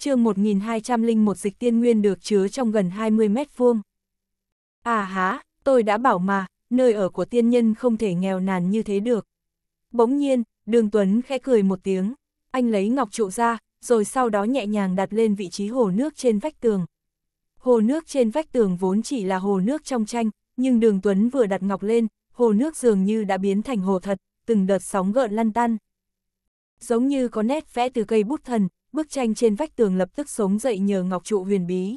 chương 1201 dịch tiên nguyên được chứa trong gần 20 mét vuông. À há, tôi đã bảo mà, nơi ở của tiên nhân không thể nghèo nàn như thế được. Bỗng nhiên, đường Tuấn khẽ cười một tiếng, anh lấy ngọc trụ ra, rồi sau đó nhẹ nhàng đặt lên vị trí hồ nước trên vách tường. Hồ nước trên vách tường vốn chỉ là hồ nước trong tranh, nhưng đường Tuấn vừa đặt ngọc lên, hồ nước dường như đã biến thành hồ thật, từng đợt sóng gợn lăn tăn. Giống như có nét vẽ từ cây bút thần, bức tranh trên vách tường lập tức sống dậy nhờ ngọc trụ huyền bí.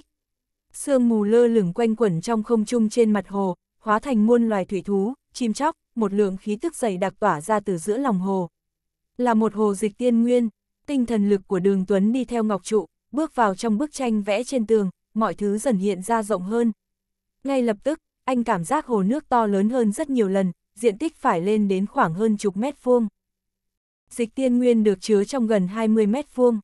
Sương mù lơ lửng quanh quẩn trong không trung trên mặt hồ, hóa thành muôn loài thủy thú, chim chóc, một lượng khí tức dày đặc tỏa ra từ giữa lòng hồ. Là một hồ dịch tiên nguyên, tinh thần lực của đường Tuấn đi theo ngọc trụ, bước vào trong bức tranh vẽ trên tường, mọi thứ dần hiện ra rộng hơn. Ngay lập tức, anh cảm giác hồ nước to lớn hơn rất nhiều lần, diện tích phải lên đến khoảng hơn chục mét vuông. Dịch tiên nguyên được chứa trong gần 20 mét vuông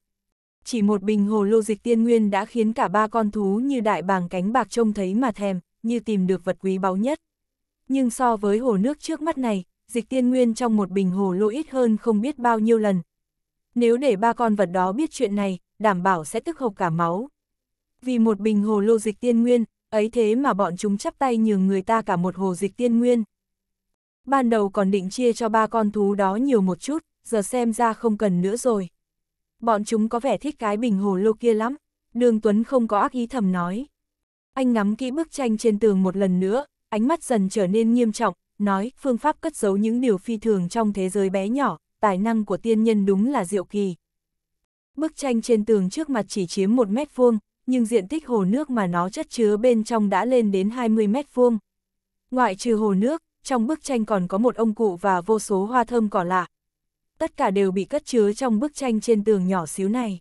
chỉ một bình hồ lô dịch tiên nguyên đã khiến cả ba con thú như đại bàng cánh bạc trông thấy mà thèm, như tìm được vật quý báu nhất. Nhưng so với hồ nước trước mắt này, dịch tiên nguyên trong một bình hồ lô ít hơn không biết bao nhiêu lần. Nếu để ba con vật đó biết chuyện này, đảm bảo sẽ tức hộc cả máu. Vì một bình hồ lô dịch tiên nguyên, ấy thế mà bọn chúng chắp tay nhường người ta cả một hồ dịch tiên nguyên. Ban đầu còn định chia cho ba con thú đó nhiều một chút, giờ xem ra không cần nữa rồi bọn chúng có vẻ thích cái bình hồ lô kia lắm, đường Tuấn không có ác ý thầm nói. Anh ngắm kỹ bức tranh trên tường một lần nữa, ánh mắt dần trở nên nghiêm trọng, nói phương pháp cất giấu những điều phi thường trong thế giới bé nhỏ, tài năng của tiên nhân đúng là diệu kỳ. Bức tranh trên tường trước mặt chỉ chiếm một mét vuông, nhưng diện tích hồ nước mà nó chất chứa bên trong đã lên đến 20 mét vuông. Ngoại trừ hồ nước, trong bức tranh còn có một ông cụ và vô số hoa thơm cỏ lạ, tất cả đều bị cất chứa trong bức tranh trên tường nhỏ xíu này.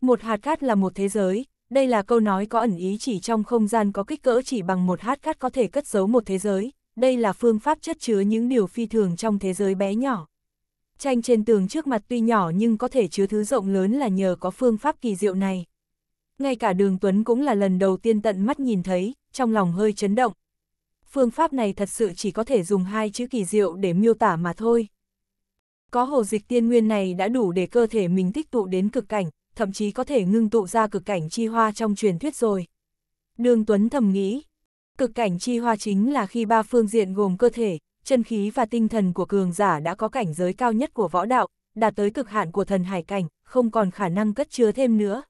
Một hạt cát là một thế giới, đây là câu nói có ẩn ý chỉ trong không gian có kích cỡ chỉ bằng một hạt cát có thể cất giấu một thế giới, đây là phương pháp chất chứa những điều phi thường trong thế giới bé nhỏ. Tranh trên tường trước mặt tuy nhỏ nhưng có thể chứa thứ rộng lớn là nhờ có phương pháp kỳ diệu này. Ngay cả đường Tuấn cũng là lần đầu tiên tận mắt nhìn thấy, trong lòng hơi chấn động. Phương pháp này thật sự chỉ có thể dùng hai chữ kỳ diệu để miêu tả mà thôi. Có hồ dịch tiên nguyên này đã đủ để cơ thể mình tích tụ đến cực cảnh, thậm chí có thể ngưng tụ ra cực cảnh chi hoa trong truyền thuyết rồi. Đường Tuấn thầm nghĩ, cực cảnh chi hoa chính là khi ba phương diện gồm cơ thể, chân khí và tinh thần của cường giả đã có cảnh giới cao nhất của võ đạo, đạt tới cực hạn của thần hải cảnh, không còn khả năng cất chứa thêm nữa.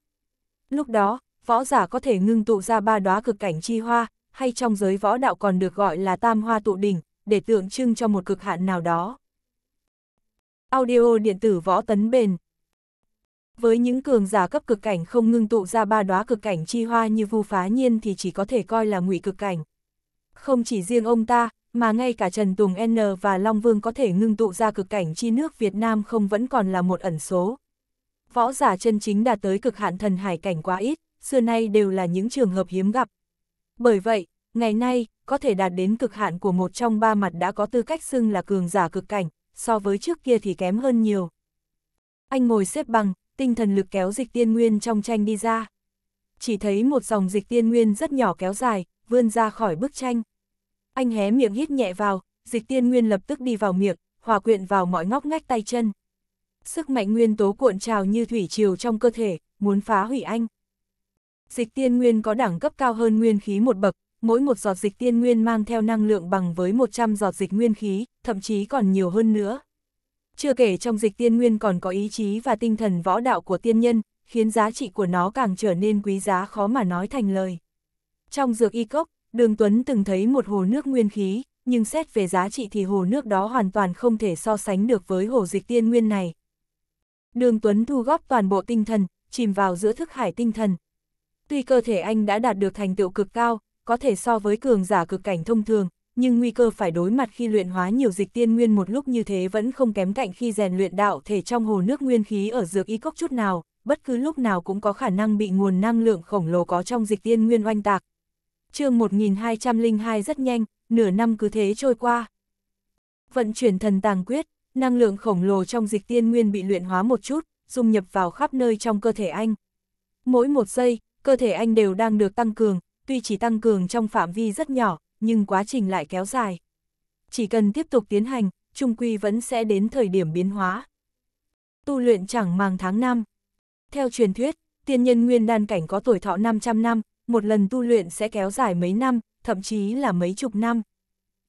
Lúc đó, võ giả có thể ngưng tụ ra ba đóa cực cảnh chi hoa, hay trong giới võ đạo còn được gọi là tam hoa tụ đỉnh, để tượng trưng cho một cực hạn nào đó. Audio điện tử võ tấn bền. Với những cường giả cấp cực cảnh không ngưng tụ ra ba đóa cực cảnh chi hoa như Vu Phá Nhiên thì chỉ có thể coi là ngụy cực cảnh. Không chỉ riêng ông ta, mà ngay cả Trần Tùng N và Long Vương có thể ngưng tụ ra cực cảnh chi nước Việt Nam không vẫn còn là một ẩn số. Võ giả chân chính đạt tới cực hạn thần hải cảnh quá ít, xưa nay đều là những trường hợp hiếm gặp. Bởi vậy, ngày nay, có thể đạt đến cực hạn của một trong ba mặt đã có tư cách xưng là cường giả cực cảnh, so với trước kia thì kém hơn nhiều. Anh ngồi xếp bằng, tinh thần lực kéo dịch tiên nguyên trong tranh đi ra. Chỉ thấy một dòng dịch tiên nguyên rất nhỏ kéo dài, vươn ra khỏi bức tranh. Anh hé miệng hít nhẹ vào, dịch tiên nguyên lập tức đi vào miệng, hòa quyện vào mọi ngóc ngách tay chân. Sức mạnh nguyên tố cuộn trào như thủy triều trong cơ thể, muốn phá hủy anh. Dịch tiên nguyên có đẳng cấp cao hơn nguyên khí một bậc, mỗi một giọt dịch tiên nguyên mang theo năng lượng bằng với 100 giọt dịch nguyên khí, thậm chí còn nhiều hơn nữa. Chưa kể trong dịch tiên nguyên còn có ý chí và tinh thần võ đạo của tiên nhân, khiến giá trị của nó càng trở nên quý giá khó mà nói thành lời. Trong dược y cốc, Đường Tuấn từng thấy một hồ nước nguyên khí, nhưng xét về giá trị thì hồ nước đó hoàn toàn không thể so sánh được với hồ dịch tiên nguyên này. Đường Tuấn thu góp toàn bộ tinh thần, chìm vào giữa thức hải tinh thần. Tuy cơ thể anh đã đạt được thành tựu cực cao, có thể so với cường giả cực cảnh thông thường, nhưng nguy cơ phải đối mặt khi luyện hóa nhiều dịch tiên nguyên một lúc như thế vẫn không kém cạnh khi rèn luyện đạo thể trong hồ nước nguyên khí ở dược y cốc chút nào, bất cứ lúc nào cũng có khả năng bị nguồn năng lượng khổng lồ có trong dịch tiên nguyên oanh tạc. chương 1202 rất nhanh, nửa năm cứ thế trôi qua. Vận chuyển thần tàng quyết, năng lượng khổng lồ trong dịch tiên nguyên bị luyện hóa một chút, dung nhập vào khắp nơi trong cơ thể anh. Mỗi một giây, cơ thể anh đều đang được tăng cường, tuy chỉ tăng cường trong phạm vi rất nhỏ, nhưng quá trình lại kéo dài. Chỉ cần tiếp tục tiến hành, trung quy vẫn sẽ đến thời điểm biến hóa. Tu luyện chẳng màng tháng năm. Theo truyền thuyết, tiên nhân nguyên đan cảnh có tuổi thọ 500 năm, một lần tu luyện sẽ kéo dài mấy năm, thậm chí là mấy chục năm.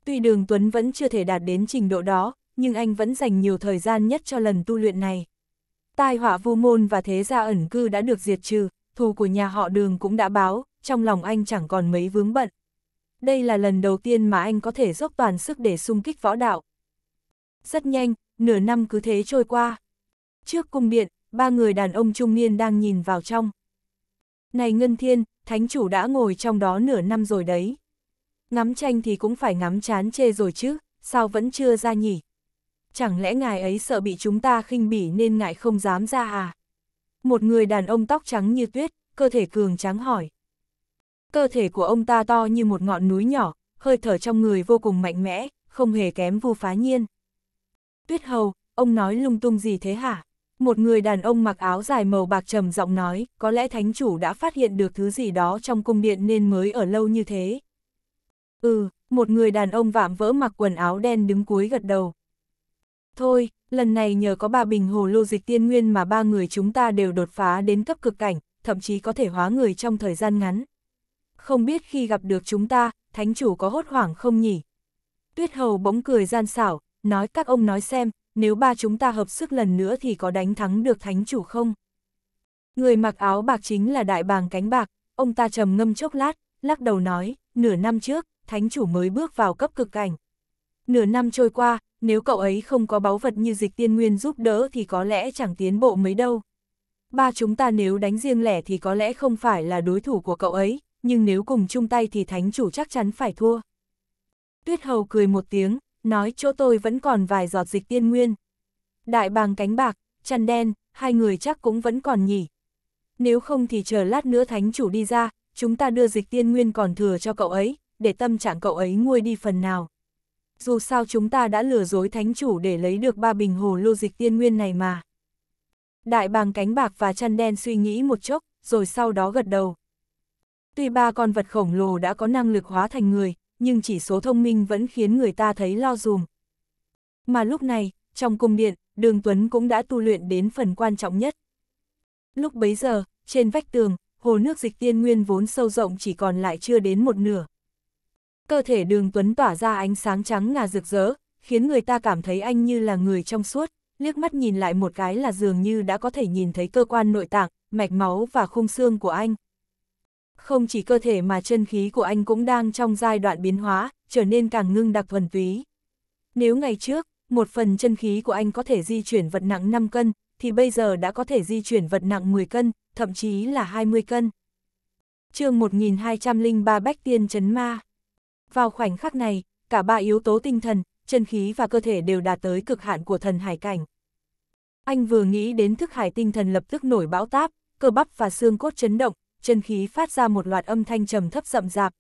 Tuy Đường Tuấn vẫn chưa thể đạt đến trình độ đó, nhưng anh vẫn dành nhiều thời gian nhất cho lần tu luyện này. Tai họa vô môn và thế gia ẩn cư đã được diệt trừ, thù của nhà họ Đường cũng đã báo, trong lòng anh chẳng còn mấy vướng bận. Đây là lần đầu tiên mà anh có thể dốc toàn sức để xung kích võ đạo. Rất nhanh, nửa năm cứ thế trôi qua. Trước cung điện, ba người đàn ông trung niên đang nhìn vào trong. Này Ngân Thiên, thánh chủ đã ngồi trong đó nửa năm rồi đấy. Ngắm tranh thì cũng phải ngắm chán chê rồi chứ, sao vẫn chưa ra nhỉ? Chẳng lẽ ngài ấy sợ bị chúng ta khinh bỉ nên ngại không dám ra à? Một người đàn ông tóc trắng như tuyết, cơ thể cường trắng hỏi cơ thể của ông ta to như một ngọn núi nhỏ, hơi thở trong người vô cùng mạnh mẽ, không hề kém vu phá nhiên. Tuyết hầu, ông nói lung tung gì thế hả? Một người đàn ông mặc áo dài màu bạc trầm giọng nói, có lẽ thánh chủ đã phát hiện được thứ gì đó trong cung điện nên mới ở lâu như thế. Ừ, một người đàn ông vạm vỡ mặc quần áo đen đứng cuối gật đầu. Thôi, lần này nhờ có ba bình hồ lô dịch tiên nguyên mà ba người chúng ta đều đột phá đến cấp cực cảnh, thậm chí có thể hóa người trong thời gian ngắn không biết khi gặp được chúng ta, thánh chủ có hốt hoảng không nhỉ? Tuyết hầu bỗng cười gian xảo, nói các ông nói xem, nếu ba chúng ta hợp sức lần nữa thì có đánh thắng được thánh chủ không? Người mặc áo bạc chính là đại bàng cánh bạc, ông ta trầm ngâm chốc lát, lắc đầu nói, nửa năm trước, thánh chủ mới bước vào cấp cực cảnh. Nửa năm trôi qua, nếu cậu ấy không có báu vật như dịch tiên nguyên giúp đỡ thì có lẽ chẳng tiến bộ mấy đâu. Ba chúng ta nếu đánh riêng lẻ thì có lẽ không phải là đối thủ của cậu ấy, nhưng nếu cùng chung tay thì thánh chủ chắc chắn phải thua. Tuyết hầu cười một tiếng, nói chỗ tôi vẫn còn vài giọt dịch tiên nguyên. Đại bàng cánh bạc, chăn đen, hai người chắc cũng vẫn còn nhỉ. Nếu không thì chờ lát nữa thánh chủ đi ra, chúng ta đưa dịch tiên nguyên còn thừa cho cậu ấy, để tâm trạng cậu ấy nguôi đi phần nào. Dù sao chúng ta đã lừa dối thánh chủ để lấy được ba bình hồ lô dịch tiên nguyên này mà. Đại bàng cánh bạc và chăn đen suy nghĩ một chốc, rồi sau đó gật đầu. Tuy ba con vật khổng lồ đã có năng lực hóa thành người, nhưng chỉ số thông minh vẫn khiến người ta thấy lo dùm. Mà lúc này, trong cung điện, Đường Tuấn cũng đã tu luyện đến phần quan trọng nhất. Lúc bấy giờ, trên vách tường, hồ nước dịch tiên nguyên vốn sâu rộng chỉ còn lại chưa đến một nửa. Cơ thể đường Tuấn tỏa ra ánh sáng trắng ngà rực rỡ, khiến người ta cảm thấy anh như là người trong suốt, liếc mắt nhìn lại một cái là dường như đã có thể nhìn thấy cơ quan nội tạng, mạch máu và khung xương của anh không chỉ cơ thể mà chân khí của anh cũng đang trong giai đoạn biến hóa, trở nên càng ngưng đặc thuần túy. Nếu ngày trước, một phần chân khí của anh có thể di chuyển vật nặng 5 cân, thì bây giờ đã có thể di chuyển vật nặng 10 cân, thậm chí là 20 cân. chương 1203 Bách Tiên Chấn Ma Vào khoảnh khắc này, cả ba yếu tố tinh thần, chân khí và cơ thể đều đạt tới cực hạn của thần hải cảnh. Anh vừa nghĩ đến thức hải tinh thần lập tức nổi bão táp, cơ bắp và xương cốt chấn động, chân khí phát ra một loạt âm thanh trầm thấp rậm rạp.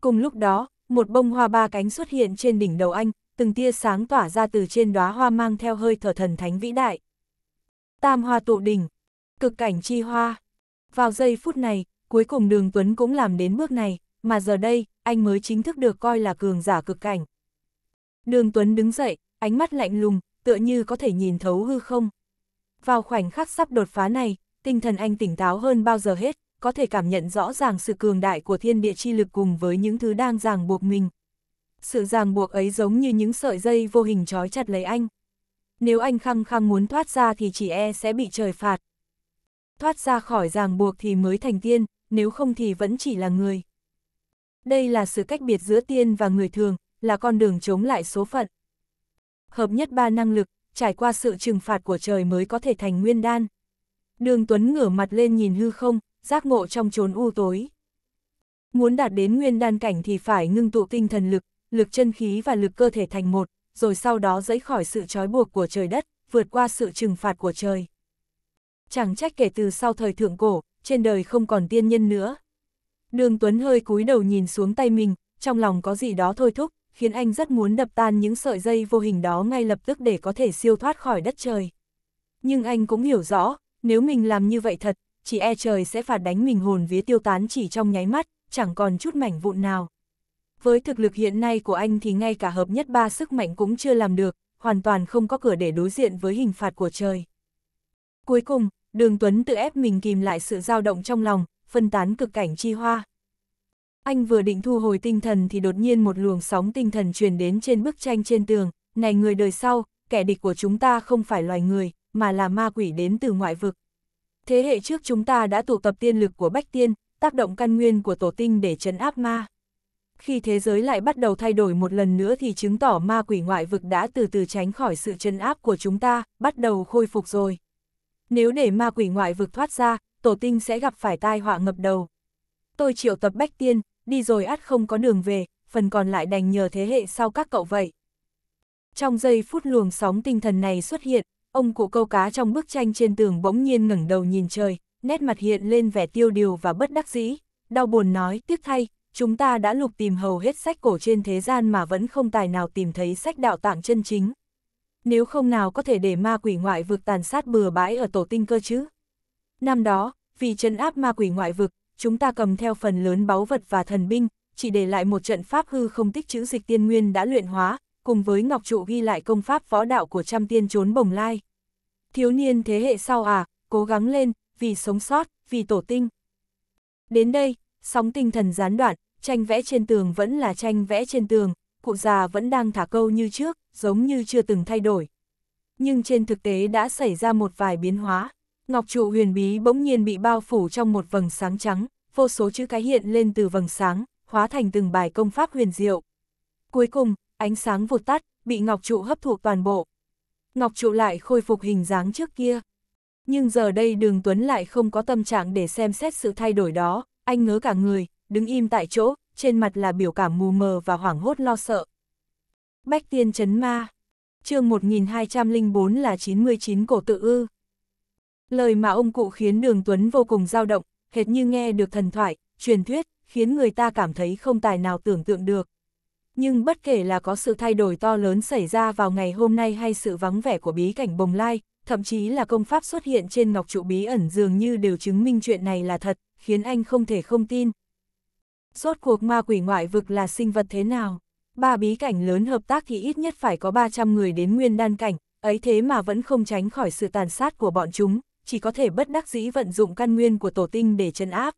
Cùng lúc đó, một bông hoa ba cánh xuất hiện trên đỉnh đầu anh, từng tia sáng tỏa ra từ trên đóa hoa mang theo hơi thở thần thánh vĩ đại. Tam hoa tụ đỉnh, cực cảnh chi hoa. Vào giây phút này, cuối cùng Đường Tuấn cũng làm đến bước này, mà giờ đây, anh mới chính thức được coi là cường giả cực cảnh. Đường Tuấn đứng dậy, ánh mắt lạnh lùng, tựa như có thể nhìn thấu hư không. Vào khoảnh khắc sắp đột phá này, tinh thần anh tỉnh táo hơn bao giờ hết, có thể cảm nhận rõ ràng sự cường đại của thiên địa chi lực cùng với những thứ đang ràng buộc mình. Sự ràng buộc ấy giống như những sợi dây vô hình trói chặt lấy anh. Nếu anh khăng khăng muốn thoát ra thì chỉ e sẽ bị trời phạt. Thoát ra khỏi ràng buộc thì mới thành tiên, nếu không thì vẫn chỉ là người. Đây là sự cách biệt giữa tiên và người thường, là con đường chống lại số phận. Hợp nhất ba năng lực, trải qua sự trừng phạt của trời mới có thể thành nguyên đan. Đường Tuấn ngửa mặt lên nhìn hư không, giác ngộ trong chốn u tối. Muốn đạt đến nguyên đan cảnh thì phải ngưng tụ tinh thần lực, lực chân khí và lực cơ thể thành một, rồi sau đó dẫy khỏi sự trói buộc của trời đất, vượt qua sự trừng phạt của trời. Chẳng trách kể từ sau thời thượng cổ, trên đời không còn tiên nhân nữa. Đường Tuấn hơi cúi đầu nhìn xuống tay mình, trong lòng có gì đó thôi thúc, khiến anh rất muốn đập tan những sợi dây vô hình đó ngay lập tức để có thể siêu thoát khỏi đất trời. Nhưng anh cũng hiểu rõ, nếu mình làm như vậy thật, chỉ e trời sẽ phạt đánh mình hồn vía tiêu tán chỉ trong nháy mắt, chẳng còn chút mảnh vụn nào. Với thực lực hiện nay của anh thì ngay cả hợp nhất ba sức mạnh cũng chưa làm được, hoàn toàn không có cửa để đối diện với hình phạt của trời. Cuối cùng, Đường Tuấn tự ép mình kìm lại sự dao động trong lòng, phân tán cực cảnh chi hoa. Anh vừa định thu hồi tinh thần thì đột nhiên một luồng sóng tinh thần truyền đến trên bức tranh trên tường, này người đời sau, kẻ địch của chúng ta không phải loài người, mà là ma quỷ đến từ ngoại vực. Thế hệ trước chúng ta đã tụ tập tiên lực của Bách Tiên, tác động căn nguyên của tổ tinh để chấn áp ma. Khi thế giới lại bắt đầu thay đổi một lần nữa thì chứng tỏ ma quỷ ngoại vực đã từ từ tránh khỏi sự chấn áp của chúng ta, bắt đầu khôi phục rồi. Nếu để ma quỷ ngoại vực thoát ra, tổ tinh sẽ gặp phải tai họa ngập đầu. Tôi triệu tập Bách Tiên, đi rồi ắt không có đường về, phần còn lại đành nhờ thế hệ sau các cậu vậy. Trong giây phút luồng sóng tinh thần này xuất hiện, ông cụ câu cá trong bức tranh trên tường bỗng nhiên ngẩng đầu nhìn trời, nét mặt hiện lên vẻ tiêu điều và bất đắc dĩ, đau buồn nói, tiếc thay, chúng ta đã lục tìm hầu hết sách cổ trên thế gian mà vẫn không tài nào tìm thấy sách đạo tạng chân chính. Nếu không nào có thể để ma quỷ ngoại vực tàn sát bừa bãi ở tổ tinh cơ chứ? Năm đó, vì trấn áp ma quỷ ngoại vực, chúng ta cầm theo phần lớn báu vật và thần binh, chỉ để lại một trận pháp hư không tích chữ dịch tiên nguyên đã luyện hóa, cùng với ngọc trụ ghi lại công pháp võ đạo của trăm tiên trốn bồng lai. Thiếu niên thế hệ sau à, cố gắng lên, vì sống sót, vì tổ tinh. Đến đây, sóng tinh thần gián đoạn, tranh vẽ trên tường vẫn là tranh vẽ trên tường, cụ già vẫn đang thả câu như trước, giống như chưa từng thay đổi. Nhưng trên thực tế đã xảy ra một vài biến hóa, ngọc trụ huyền bí bỗng nhiên bị bao phủ trong một vầng sáng trắng, vô số chữ cái hiện lên từ vầng sáng, hóa thành từng bài công pháp huyền diệu. Cuối cùng, ánh sáng vụt tắt, bị ngọc trụ hấp thụ toàn bộ. Ngọc trụ lại khôi phục hình dáng trước kia. Nhưng giờ đây đường Tuấn lại không có tâm trạng để xem xét sự thay đổi đó, anh ngớ cả người, đứng im tại chỗ, trên mặt là biểu cảm mù mờ và hoảng hốt lo sợ. Bách tiên chấn ma chương 1204 là 99 cổ tự ư. Lời mà ông cụ khiến đường Tuấn vô cùng dao động, hệt như nghe được thần thoại, truyền thuyết, khiến người ta cảm thấy không tài nào tưởng tượng được. Nhưng bất kể là có sự thay đổi to lớn xảy ra vào ngày hôm nay hay sự vắng vẻ của bí cảnh bồng lai, thậm chí là công pháp xuất hiện trên ngọc trụ bí ẩn dường như đều chứng minh chuyện này là thật, khiến anh không thể không tin. Rốt cuộc ma quỷ ngoại vực là sinh vật thế nào? Ba bí cảnh lớn hợp tác thì ít nhất phải có 300 người đến nguyên đan cảnh, ấy thế mà vẫn không tránh khỏi sự tàn sát của bọn chúng, chỉ có thể bất đắc dĩ vận dụng căn nguyên của tổ tinh để chân áp.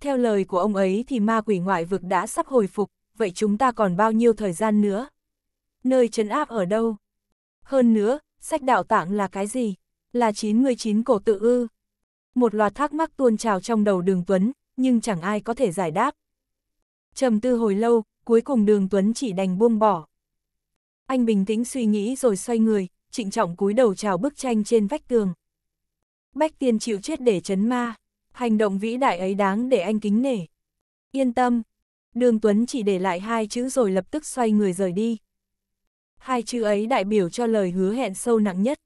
Theo lời của ông ấy thì ma quỷ ngoại vực đã sắp hồi phục, vậy chúng ta còn bao nhiêu thời gian nữa? Nơi trấn áp ở đâu? Hơn nữa, sách đạo tạng là cái gì? Là 99 cổ tự ư? Một loạt thắc mắc tuôn trào trong đầu đường Tuấn, nhưng chẳng ai có thể giải đáp. trầm tư hồi lâu, cuối cùng đường Tuấn chỉ đành buông bỏ. Anh bình tĩnh suy nghĩ rồi xoay người, trịnh trọng cúi đầu chào bức tranh trên vách tường. Bách tiên chịu chết để chấn ma, hành động vĩ đại ấy đáng để anh kính nể. Yên tâm, đường Tuấn chỉ để lại hai chữ rồi lập tức xoay người rời đi. Hai chữ ấy đại biểu cho lời hứa hẹn sâu nặng nhất.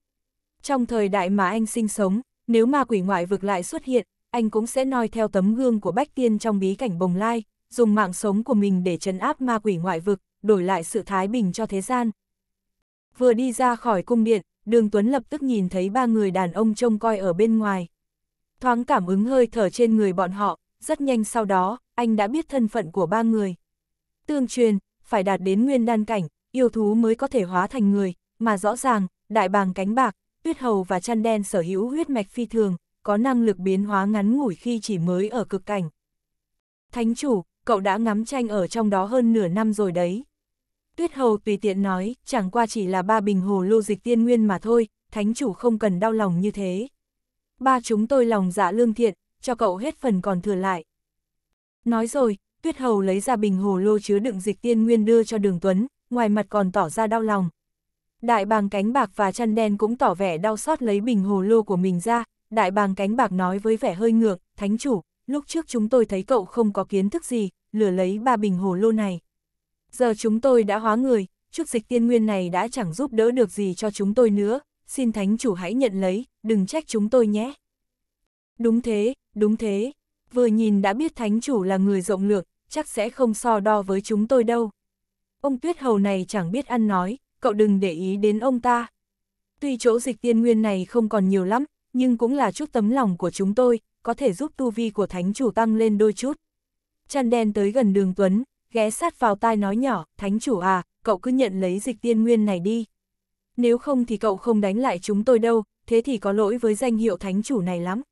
Trong thời đại mà anh sinh sống, nếu ma quỷ ngoại vực lại xuất hiện, anh cũng sẽ noi theo tấm gương của Bách Tiên trong bí cảnh bồng lai, dùng mạng sống của mình để trấn áp ma quỷ ngoại vực, đổi lại sự thái bình cho thế gian. Vừa đi ra khỏi cung điện, đường Tuấn lập tức nhìn thấy ba người đàn ông trông coi ở bên ngoài. Thoáng cảm ứng hơi thở trên người bọn họ, rất nhanh sau đó, anh đã biết thân phận của ba người. Tương truyền, phải đạt đến nguyên đan cảnh, yêu thú mới có thể hóa thành người, mà rõ ràng, đại bàng cánh bạc, tuyết hầu và chăn đen sở hữu huyết mạch phi thường, có năng lực biến hóa ngắn ngủi khi chỉ mới ở cực cảnh. Thánh chủ, cậu đã ngắm tranh ở trong đó hơn nửa năm rồi đấy. Tuyết hầu tùy tiện nói, chẳng qua chỉ là ba bình hồ lô dịch tiên nguyên mà thôi, thánh chủ không cần đau lòng như thế. Ba chúng tôi lòng dạ lương thiện, cho cậu hết phần còn thừa lại. Nói rồi, Tuyết Hầu lấy ra bình hồ lô chứa đựng dịch tiên nguyên đưa cho Đường Tuấn, ngoài mặt còn tỏ ra đau lòng. Đại bàng cánh bạc và chăn đen cũng tỏ vẻ đau xót lấy bình hồ lô của mình ra, đại bàng cánh bạc nói với vẻ hơi ngượng, thánh chủ, lúc trước chúng tôi thấy cậu không có kiến thức gì, lừa lấy ba bình hồ lô này. Giờ chúng tôi đã hóa người, chút dịch tiên nguyên này đã chẳng giúp đỡ được gì cho chúng tôi nữa, xin thánh chủ hãy nhận lấy, đừng trách chúng tôi nhé. Đúng thế, đúng thế, vừa nhìn đã biết thánh chủ là người rộng lược, chắc sẽ không so đo với chúng tôi đâu. Ông tuyết hầu này chẳng biết ăn nói, cậu đừng để ý đến ông ta. Tuy chỗ dịch tiên nguyên này không còn nhiều lắm, nhưng cũng là chút tấm lòng của chúng tôi, có thể giúp tu vi của thánh chủ tăng lên đôi chút. Chăn đen tới gần đường Tuấn, ghé sát vào tai nói nhỏ, thánh chủ à, cậu cứ nhận lấy dịch tiên nguyên này đi. Nếu không thì cậu không đánh lại chúng tôi đâu, thế thì có lỗi với danh hiệu thánh chủ này lắm.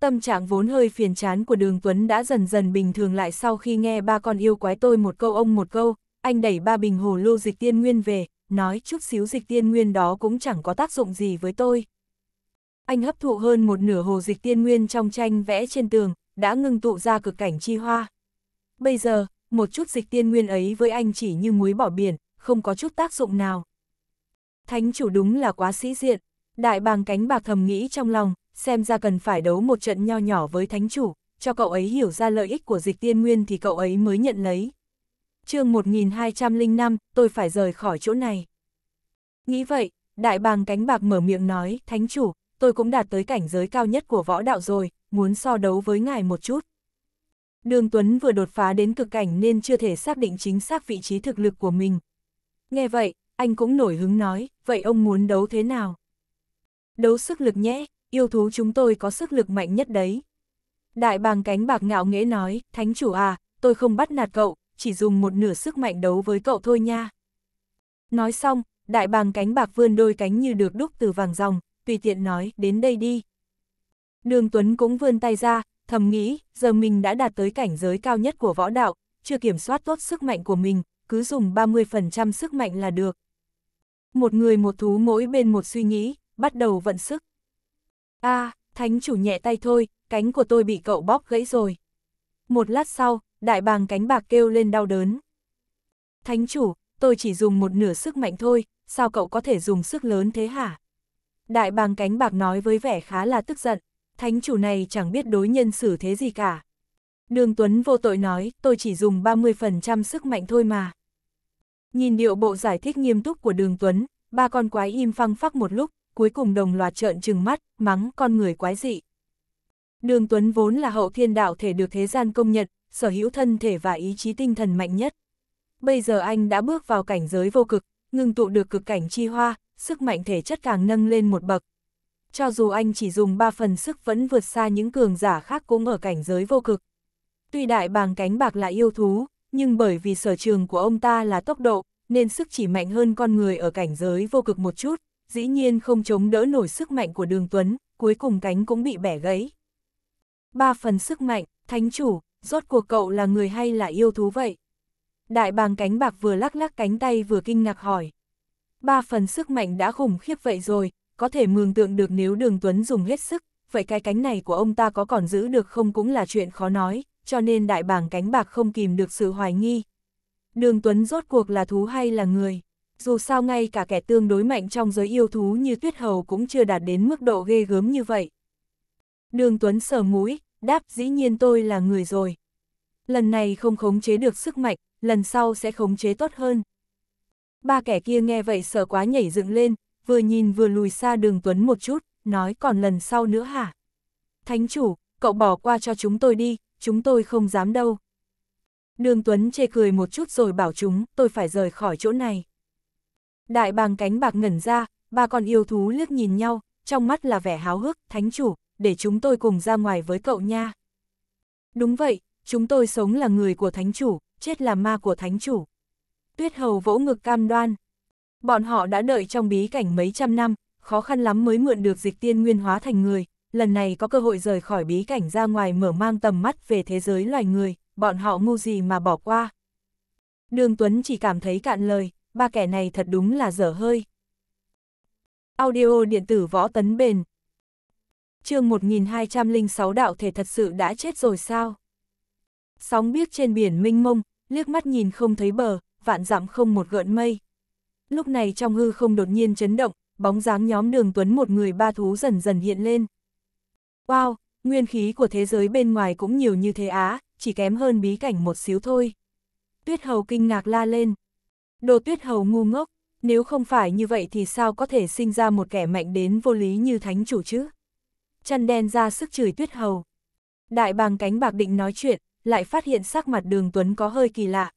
Tâm trạng vốn hơi phiền chán của đường Tuấn đã dần dần bình thường lại sau khi nghe ba con yêu quái tôi một câu ông một câu, anh đẩy ba bình hồ lô dịch tiên nguyên về, nói chút xíu dịch tiên nguyên đó cũng chẳng có tác dụng gì với tôi. Anh hấp thụ hơn một nửa hồ dịch tiên nguyên trong tranh vẽ trên tường, đã ngưng tụ ra cực cảnh chi hoa. Bây giờ, một chút dịch tiên nguyên ấy với anh chỉ như muối bỏ biển, không có chút tác dụng nào. Thánh chủ đúng là quá sĩ diện, đại bàng cánh bạc thầm nghĩ trong lòng, xem ra cần phải đấu một trận nho nhỏ với thánh chủ, cho cậu ấy hiểu ra lợi ích của dịch tiên nguyên thì cậu ấy mới nhận lấy. chương 1205, tôi phải rời khỏi chỗ này. Nghĩ vậy, đại bàng cánh bạc mở miệng nói, thánh chủ, tôi cũng đạt tới cảnh giới cao nhất của võ đạo rồi, muốn so đấu với ngài một chút. Đường Tuấn vừa đột phá đến cực cảnh nên chưa thể xác định chính xác vị trí thực lực của mình. Nghe vậy, anh cũng nổi hứng nói, vậy ông muốn đấu thế nào? Đấu sức lực nhé, yêu thú chúng tôi có sức lực mạnh nhất đấy. Đại bàng cánh bạc ngạo nghễ nói, thánh chủ à, tôi không bắt nạt cậu, chỉ dùng một nửa sức mạnh đấu với cậu thôi nha. Nói xong, đại bàng cánh bạc vươn đôi cánh như được đúc từ vàng ròng, tùy tiện nói, đến đây đi. Đường Tuấn cũng vươn tay ra, thầm nghĩ, giờ mình đã đạt tới cảnh giới cao nhất của võ đạo, chưa kiểm soát tốt sức mạnh của mình, cứ dùng 30% sức mạnh là được. Một người một thú mỗi bên một suy nghĩ, bắt đầu vận sức a à, thánh chủ nhẹ tay thôi, cánh của tôi bị cậu bóp gãy rồi. Một lát sau, đại bàng cánh bạc kêu lên đau đớn. Thánh chủ, tôi chỉ dùng một nửa sức mạnh thôi, sao cậu có thể dùng sức lớn thế hả? Đại bàng cánh bạc nói với vẻ khá là tức giận, thánh chủ này chẳng biết đối nhân xử thế gì cả. Đường Tuấn vô tội nói, tôi chỉ dùng 30% sức mạnh thôi mà. Nhìn điệu bộ giải thích nghiêm túc của đường Tuấn, ba con quái im phăng phắc một lúc, cuối cùng đồng loạt trợn trừng mắt, mắng con người quái dị. Đường Tuấn vốn là hậu thiên đạo thể được thế gian công nhận, sở hữu thân thể và ý chí tinh thần mạnh nhất. Bây giờ anh đã bước vào cảnh giới vô cực, ngừng tụ được cực cảnh chi hoa, sức mạnh thể chất càng nâng lên một bậc. Cho dù anh chỉ dùng 3 phần sức vẫn vượt xa những cường giả khác cũng ở cảnh giới vô cực. Tuy đại bàng cánh bạc là yêu thú, nhưng bởi vì sở trường của ông ta là tốc độ, nên sức chỉ mạnh hơn con người ở cảnh giới vô cực một chút dĩ nhiên không chống đỡ nổi sức mạnh của đường Tuấn, cuối cùng cánh cũng bị bẻ gãy. Ba phần sức mạnh, thánh chủ, rốt cuộc cậu là người hay là yêu thú vậy? Đại bàng cánh bạc vừa lắc lắc cánh tay vừa kinh ngạc hỏi. Ba phần sức mạnh đã khủng khiếp vậy rồi, có thể mường tượng được nếu đường Tuấn dùng hết sức, vậy cái cánh này của ông ta có còn giữ được không cũng là chuyện khó nói, cho nên đại bàng cánh bạc không kìm được sự hoài nghi. Đường Tuấn rốt cuộc là thú hay là người? dù sao ngay cả kẻ tương đối mạnh trong giới yêu thú như tuyết hầu cũng chưa đạt đến mức độ ghê gớm như vậy. Đường Tuấn sờ mũi, đáp dĩ nhiên tôi là người rồi. Lần này không khống chế được sức mạnh, lần sau sẽ khống chế tốt hơn. Ba kẻ kia nghe vậy sợ quá nhảy dựng lên, vừa nhìn vừa lùi xa đường Tuấn một chút, nói còn lần sau nữa hả? Thánh chủ, cậu bỏ qua cho chúng tôi đi, chúng tôi không dám đâu. Đường Tuấn chê cười một chút rồi bảo chúng tôi phải rời khỏi chỗ này. Đại bàng cánh bạc ngẩn ra, bà còn yêu thú liếc nhìn nhau, trong mắt là vẻ háo hức, thánh chủ, để chúng tôi cùng ra ngoài với cậu nha. Đúng vậy, chúng tôi sống là người của thánh chủ, chết là ma của thánh chủ. Tuyết hầu vỗ ngực cam đoan. Bọn họ đã đợi trong bí cảnh mấy trăm năm, khó khăn lắm mới mượn được dịch tiên nguyên hóa thành người, lần này có cơ hội rời khỏi bí cảnh ra ngoài mở mang tầm mắt về thế giới loài người, bọn họ ngu gì mà bỏ qua. Đường Tuấn chỉ cảm thấy cạn lời ba kẻ này thật đúng là dở hơi. Audio điện tử võ tấn bền chương 1206 đạo thể thật sự đã chết rồi sao? Sóng biếc trên biển minh mông, liếc mắt nhìn không thấy bờ, vạn dặm không một gợn mây. Lúc này trong hư không đột nhiên chấn động, bóng dáng nhóm đường tuấn một người ba thú dần dần hiện lên. Wow, nguyên khí của thế giới bên ngoài cũng nhiều như thế á, chỉ kém hơn bí cảnh một xíu thôi. Tuyết hầu kinh ngạc la lên. Đồ tuyết hầu ngu ngốc, nếu không phải như vậy thì sao có thể sinh ra một kẻ mạnh đến vô lý như thánh chủ chứ? Chăn đen ra sức chửi tuyết hầu. Đại bàng cánh bạc định nói chuyện, lại phát hiện sắc mặt đường Tuấn có hơi kỳ lạ.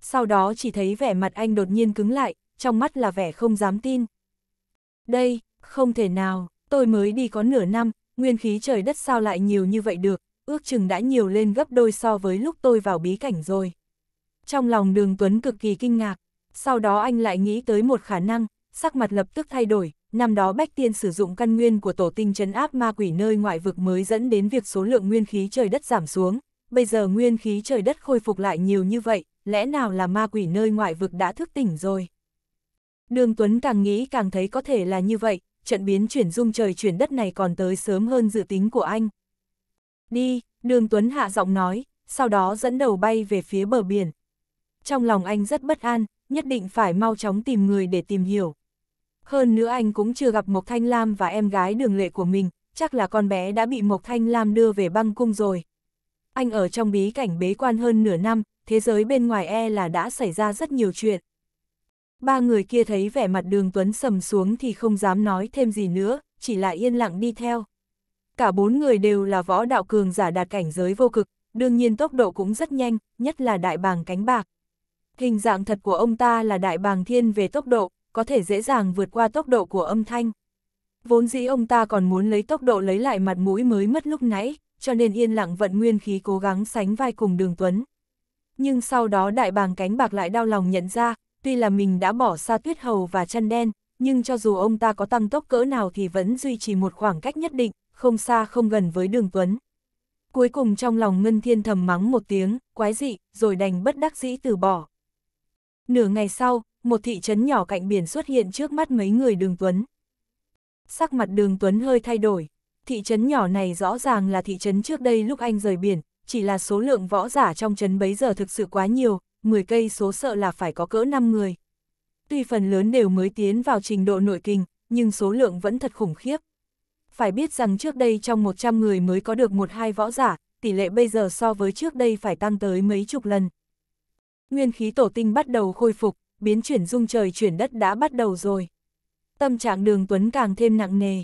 Sau đó chỉ thấy vẻ mặt anh đột nhiên cứng lại, trong mắt là vẻ không dám tin. Đây, không thể nào, tôi mới đi có nửa năm, nguyên khí trời đất sao lại nhiều như vậy được, ước chừng đã nhiều lên gấp đôi so với lúc tôi vào bí cảnh rồi. Trong lòng đường Tuấn cực kỳ kinh ngạc sau đó anh lại nghĩ tới một khả năng, sắc mặt lập tức thay đổi, năm đó Bách Tiên sử dụng căn nguyên của tổ tinh trấn áp ma quỷ nơi ngoại vực mới dẫn đến việc số lượng nguyên khí trời đất giảm xuống, bây giờ nguyên khí trời đất khôi phục lại nhiều như vậy, lẽ nào là ma quỷ nơi ngoại vực đã thức tỉnh rồi. Đường Tuấn càng nghĩ càng thấy có thể là như vậy, trận biến chuyển dung trời chuyển đất này còn tới sớm hơn dự tính của anh. Đi, đường Tuấn hạ giọng nói, sau đó dẫn đầu bay về phía bờ biển. Trong lòng anh rất bất an, nhất định phải mau chóng tìm người để tìm hiểu. Hơn nữa anh cũng chưa gặp Mộc Thanh Lam và em gái đường lệ của mình, chắc là con bé đã bị Mộc Thanh Lam đưa về băng cung rồi. Anh ở trong bí cảnh bế quan hơn nửa năm, thế giới bên ngoài e là đã xảy ra rất nhiều chuyện. Ba người kia thấy vẻ mặt đường Tuấn sầm xuống thì không dám nói thêm gì nữa, chỉ là yên lặng đi theo. Cả bốn người đều là võ đạo cường giả đạt cảnh giới vô cực, đương nhiên tốc độ cũng rất nhanh, nhất là đại bàng cánh bạc. Hình dạng thật của ông ta là đại bàng thiên về tốc độ, có thể dễ dàng vượt qua tốc độ của âm thanh. Vốn dĩ ông ta còn muốn lấy tốc độ lấy lại mặt mũi mới mất lúc nãy, cho nên yên lặng vận nguyên khí cố gắng sánh vai cùng đường Tuấn. Nhưng sau đó đại bàng cánh bạc lại đau lòng nhận ra, tuy là mình đã bỏ xa tuyết hầu và chân đen, nhưng cho dù ông ta có tăng tốc cỡ nào thì vẫn duy trì một khoảng cách nhất định, không xa không gần với đường Tuấn. Cuối cùng trong lòng Ngân Thiên thầm mắng một tiếng, quái dị, rồi đành bất đắc dĩ từ bỏ. Nửa ngày sau, một thị trấn nhỏ cạnh biển xuất hiện trước mắt mấy người đường Tuấn. Sắc mặt đường Tuấn hơi thay đổi. Thị trấn nhỏ này rõ ràng là thị trấn trước đây lúc anh rời biển, chỉ là số lượng võ giả trong trấn bấy giờ thực sự quá nhiều, 10 cây số sợ là phải có cỡ 5 người. Tuy phần lớn đều mới tiến vào trình độ nội kinh, nhưng số lượng vẫn thật khủng khiếp. Phải biết rằng trước đây trong 100 người mới có được một hai võ giả, tỷ lệ bây giờ so với trước đây phải tăng tới mấy chục lần. Nguyên khí tổ tinh bắt đầu khôi phục, biến chuyển dung trời chuyển đất đã bắt đầu rồi. Tâm trạng đường Tuấn càng thêm nặng nề.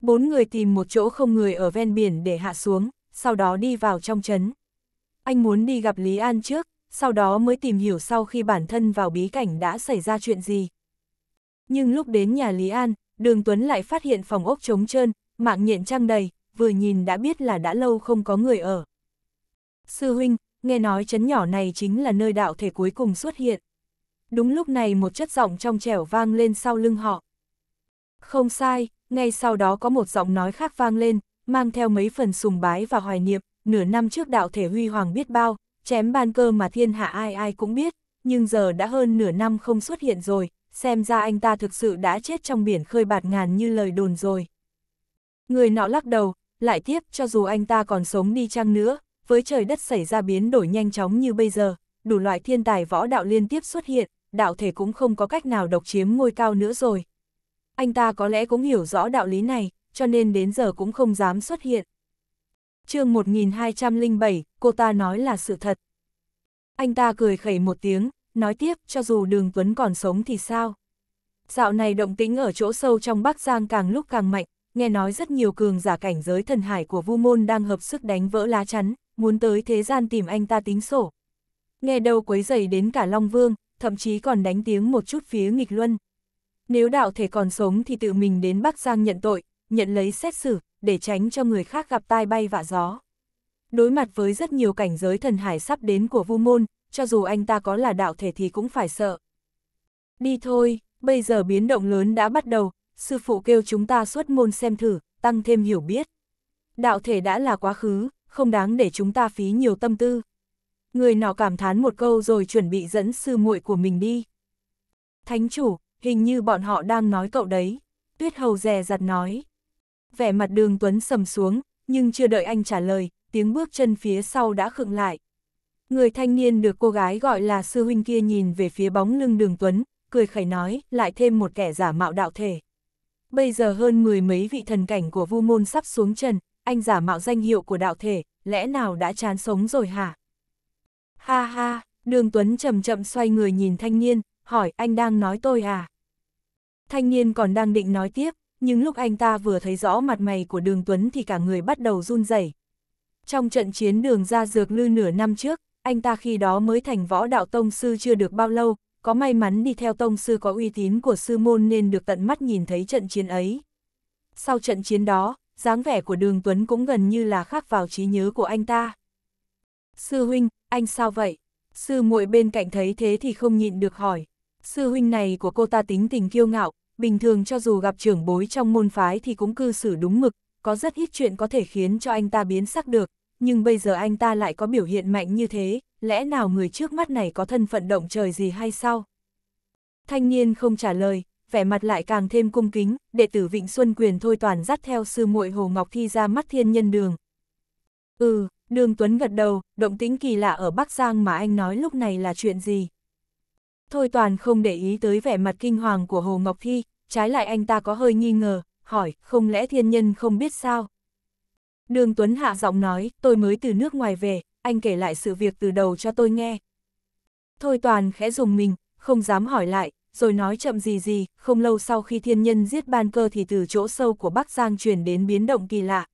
Bốn người tìm một chỗ không người ở ven biển để hạ xuống, sau đó đi vào trong trấn. Anh muốn đi gặp Lý An trước, sau đó mới tìm hiểu sau khi bản thân vào bí cảnh đã xảy ra chuyện gì. Nhưng lúc đến nhà Lý An, đường Tuấn lại phát hiện phòng ốc trống trơn, mạng nhện trăng đầy, vừa nhìn đã biết là đã lâu không có người ở. Sư huynh, nghe nói chấn nhỏ này chính là nơi đạo thể cuối cùng xuất hiện. Đúng lúc này một chất giọng trong trẻo vang lên sau lưng họ. Không sai, ngay sau đó có một giọng nói khác vang lên, mang theo mấy phần sùng bái và hoài niệm, nửa năm trước đạo thể huy hoàng biết bao, chém ban cơ mà thiên hạ ai ai cũng biết, nhưng giờ đã hơn nửa năm không xuất hiện rồi, xem ra anh ta thực sự đã chết trong biển khơi bạt ngàn như lời đồn rồi. Người nọ lắc đầu, lại tiếp cho dù anh ta còn sống đi chăng nữa, với trời đất xảy ra biến đổi nhanh chóng như bây giờ, đủ loại thiên tài võ đạo liên tiếp xuất hiện, đạo thể cũng không có cách nào độc chiếm ngôi cao nữa rồi. Anh ta có lẽ cũng hiểu rõ đạo lý này, cho nên đến giờ cũng không dám xuất hiện. chương 1207, cô ta nói là sự thật. Anh ta cười khẩy một tiếng, nói tiếp cho dù đường Tuấn còn sống thì sao. Dạo này động tĩnh ở chỗ sâu trong Bắc Giang càng lúc càng mạnh, nghe nói rất nhiều cường giả cảnh giới thần hải của Vu Môn đang hợp sức đánh vỡ lá chắn, muốn tới thế gian tìm anh ta tính sổ. Nghe đâu quấy dày đến cả Long Vương, thậm chí còn đánh tiếng một chút phía nghịch luân. Nếu đạo thể còn sống thì tự mình đến Bắc Giang nhận tội, nhận lấy xét xử, để tránh cho người khác gặp tai bay vạ gió. Đối mặt với rất nhiều cảnh giới thần hải sắp đến của Vu Môn, cho dù anh ta có là đạo thể thì cũng phải sợ. Đi thôi, bây giờ biến động lớn đã bắt đầu, sư phụ kêu chúng ta xuất môn xem thử, tăng thêm hiểu biết. Đạo thể đã là quá khứ, không đáng để chúng ta phí nhiều tâm tư. Người nọ cảm thán một câu rồi chuẩn bị dẫn sư muội của mình đi. Thánh chủ, hình như bọn họ đang nói cậu đấy. Tuyết hầu dè dặt nói. Vẻ mặt đường Tuấn sầm xuống, nhưng chưa đợi anh trả lời, tiếng bước chân phía sau đã khựng lại. Người thanh niên được cô gái gọi là sư huynh kia nhìn về phía bóng lưng đường Tuấn, cười khẩy nói, lại thêm một kẻ giả mạo đạo thể. Bây giờ hơn mười mấy vị thần cảnh của vu môn sắp xuống trần, anh giả mạo danh hiệu của đạo thể, lẽ nào đã chán sống rồi hả? Ha ha, đường Tuấn chậm chậm xoay người nhìn thanh niên, hỏi anh đang nói tôi à? Thanh niên còn đang định nói tiếp, nhưng lúc anh ta vừa thấy rõ mặt mày của đường Tuấn thì cả người bắt đầu run rẩy. Trong trận chiến đường ra dược lư nửa năm trước, anh ta khi đó mới thành võ đạo tông sư chưa được bao lâu, có may mắn đi theo tông sư có uy tín của sư môn nên được tận mắt nhìn thấy trận chiến ấy. Sau trận chiến đó, dáng vẻ của đường Tuấn cũng gần như là khắc vào trí nhớ của anh ta. Sư huynh, anh sao vậy? Sư muội bên cạnh thấy thế thì không nhịn được hỏi. Sư huynh này của cô ta tính tình kiêu ngạo, bình thường cho dù gặp trưởng bối trong môn phái thì cũng cư xử đúng mực, có rất ít chuyện có thể khiến cho anh ta biến sắc được, nhưng bây giờ anh ta lại có biểu hiện mạnh như thế, lẽ nào người trước mắt này có thân phận động trời gì hay sao? Thanh niên không trả lời, vẻ mặt lại càng thêm cung kính, đệ tử Vịnh Xuân Quyền thôi toàn dắt theo sư muội Hồ Ngọc Thi ra mắt thiên nhân đường. Ừ, đường Tuấn gật đầu, động tĩnh kỳ lạ ở Bắc Giang mà anh nói lúc này là chuyện gì? Thôi toàn không để ý tới vẻ mặt kinh hoàng của Hồ Ngọc Thi, trái lại anh ta có hơi nghi ngờ, hỏi, không lẽ thiên nhân không biết sao? Đường Tuấn hạ giọng nói, tôi mới từ nước ngoài về, anh kể lại sự việc từ đầu cho tôi nghe. Thôi toàn khẽ dùng mình, không dám hỏi lại, rồi nói chậm gì gì, không lâu sau khi thiên nhân giết ban cơ thì từ chỗ sâu của Bắc Giang truyền đến biến động kỳ lạ.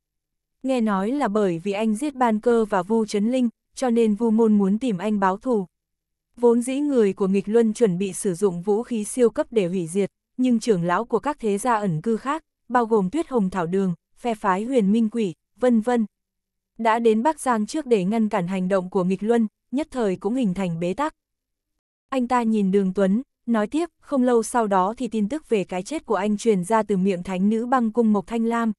Nghe nói là bởi vì anh giết ban cơ và Vu chấn Linh, cho nên Vu Môn muốn tìm anh báo thù. Vốn dĩ người của nghịch luân chuẩn bị sử dụng vũ khí siêu cấp để hủy diệt, nhưng trưởng lão của các thế gia ẩn cư khác, bao gồm Tuyết Hồng Thảo Đường, phe phái Huyền Minh Quỷ, vân vân, đã đến Bắc Giang trước để ngăn cản hành động của nghịch luân, nhất thời cũng hình thành bế tắc. Anh ta nhìn Đường Tuấn, Nói tiếp, không lâu sau đó thì tin tức về cái chết của anh truyền ra từ miệng thánh nữ băng cung Mộc Thanh Lam.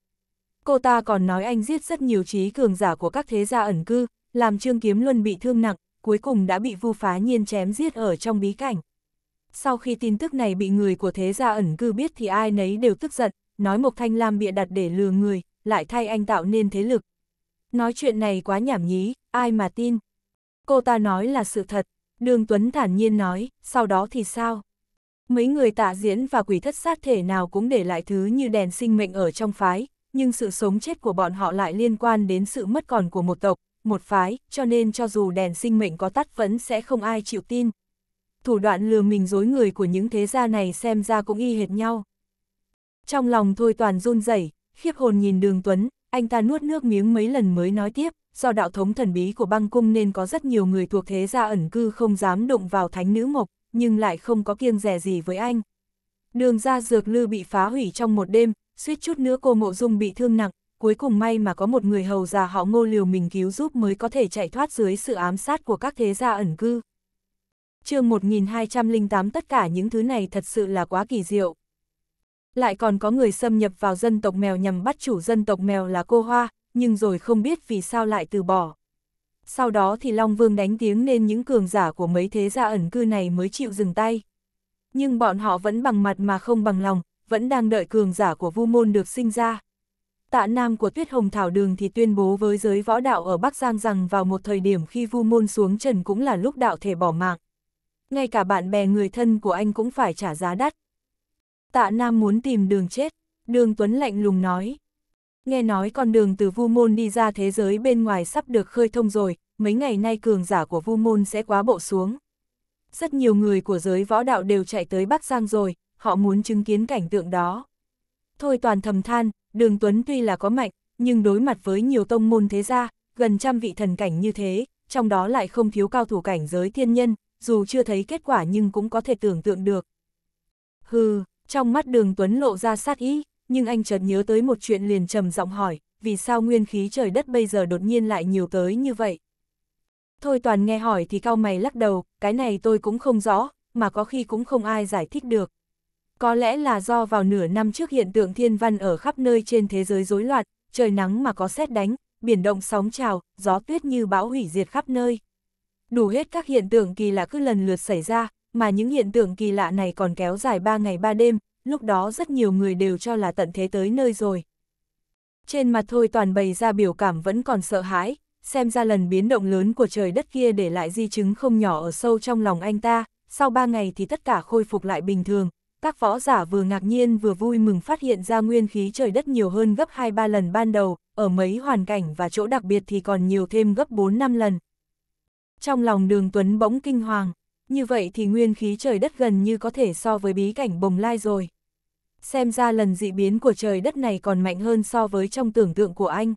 Cô ta còn nói anh giết rất nhiều trí cường giả của các thế gia ẩn cư, làm Trương Kiếm Luân bị thương nặng, cuối cùng đã bị vu phá nhiên chém giết ở trong bí cảnh. Sau khi tin tức này bị người của thế gia ẩn cư biết thì ai nấy đều tức giận, nói Mộc Thanh Lam bịa đặt để lừa người, lại thay anh tạo nên thế lực. Nói chuyện này quá nhảm nhí, ai mà tin. Cô ta nói là sự thật, Đường Tuấn thản nhiên nói, sau đó thì sao? Mấy người tạ diễn và quỷ thất sát thể nào cũng để lại thứ như đèn sinh mệnh ở trong phái, nhưng sự sống chết của bọn họ lại liên quan đến sự mất còn của một tộc, một phái, cho nên cho dù đèn sinh mệnh có tắt vẫn sẽ không ai chịu tin. Thủ đoạn lừa mình dối người của những thế gia này xem ra cũng y hệt nhau. Trong lòng Thôi Toàn run rẩy, khiếp hồn nhìn Đường Tuấn, anh ta nuốt nước miếng mấy lần mới nói tiếp, do đạo thống thần bí của băng cung nên có rất nhiều người thuộc thế gia ẩn cư không dám đụng vào thánh nữ mộc, nhưng lại không có kiêng rẻ gì với anh. Đường ra dược lư bị phá hủy trong một đêm, suýt chút nữa cô mộ dung bị thương nặng, cuối cùng may mà có một người hầu già họ ngô liều mình cứu giúp mới có thể chạy thoát dưới sự ám sát của các thế gia ẩn cư. chương 1208 tất cả những thứ này thật sự là quá kỳ diệu. Lại còn có người xâm nhập vào dân tộc mèo nhằm bắt chủ dân tộc mèo là cô Hoa, nhưng rồi không biết vì sao lại từ bỏ. Sau đó thì Long Vương đánh tiếng nên những cường giả của mấy thế gia ẩn cư này mới chịu dừng tay. Nhưng bọn họ vẫn bằng mặt mà không bằng lòng, vẫn đang đợi cường giả của Vu Môn được sinh ra. Tạ Nam của Tuyết Hồng Thảo Đường thì tuyên bố với giới võ đạo ở Bắc Giang rằng vào một thời điểm khi Vu Môn xuống trần cũng là lúc đạo thể bỏ mạng. Ngay cả bạn bè người thân của anh cũng phải trả giá đắt. Tạ Nam muốn tìm đường chết, đường Tuấn lạnh lùng nói, Nghe nói con đường từ Vu Môn đi ra thế giới bên ngoài sắp được khơi thông rồi, mấy ngày nay cường giả của Vu Môn sẽ quá bộ xuống. Rất nhiều người của giới võ đạo đều chạy tới Bắc Giang rồi, họ muốn chứng kiến cảnh tượng đó. Thôi toàn thầm than, đường Tuấn tuy là có mạnh, nhưng đối mặt với nhiều tông môn thế gia, gần trăm vị thần cảnh như thế, trong đó lại không thiếu cao thủ cảnh giới thiên nhân, dù chưa thấy kết quả nhưng cũng có thể tưởng tượng được. Hừ, trong mắt đường Tuấn lộ ra sát ý nhưng anh chợt nhớ tới một chuyện liền trầm giọng hỏi, vì sao nguyên khí trời đất bây giờ đột nhiên lại nhiều tới như vậy? Thôi toàn nghe hỏi thì cao mày lắc đầu, cái này tôi cũng không rõ, mà có khi cũng không ai giải thích được. Có lẽ là do vào nửa năm trước hiện tượng thiên văn ở khắp nơi trên thế giới rối loạn, trời nắng mà có xét đánh, biển động sóng trào, gió tuyết như bão hủy diệt khắp nơi. Đủ hết các hiện tượng kỳ lạ cứ lần lượt xảy ra, mà những hiện tượng kỳ lạ này còn kéo dài 3 ngày 3 đêm, lúc đó rất nhiều người đều cho là tận thế tới nơi rồi. Trên mặt thôi toàn bày ra biểu cảm vẫn còn sợ hãi, xem ra lần biến động lớn của trời đất kia để lại di chứng không nhỏ ở sâu trong lòng anh ta, sau ba ngày thì tất cả khôi phục lại bình thường. Các võ giả vừa ngạc nhiên vừa vui mừng phát hiện ra nguyên khí trời đất nhiều hơn gấp 2-3 lần ban đầu, ở mấy hoàn cảnh và chỗ đặc biệt thì còn nhiều thêm gấp 4-5 lần. Trong lòng đường Tuấn bỗng kinh hoàng, như vậy thì nguyên khí trời đất gần như có thể so với bí cảnh bồng lai rồi. Xem ra lần dị biến của trời đất này còn mạnh hơn so với trong tưởng tượng của anh.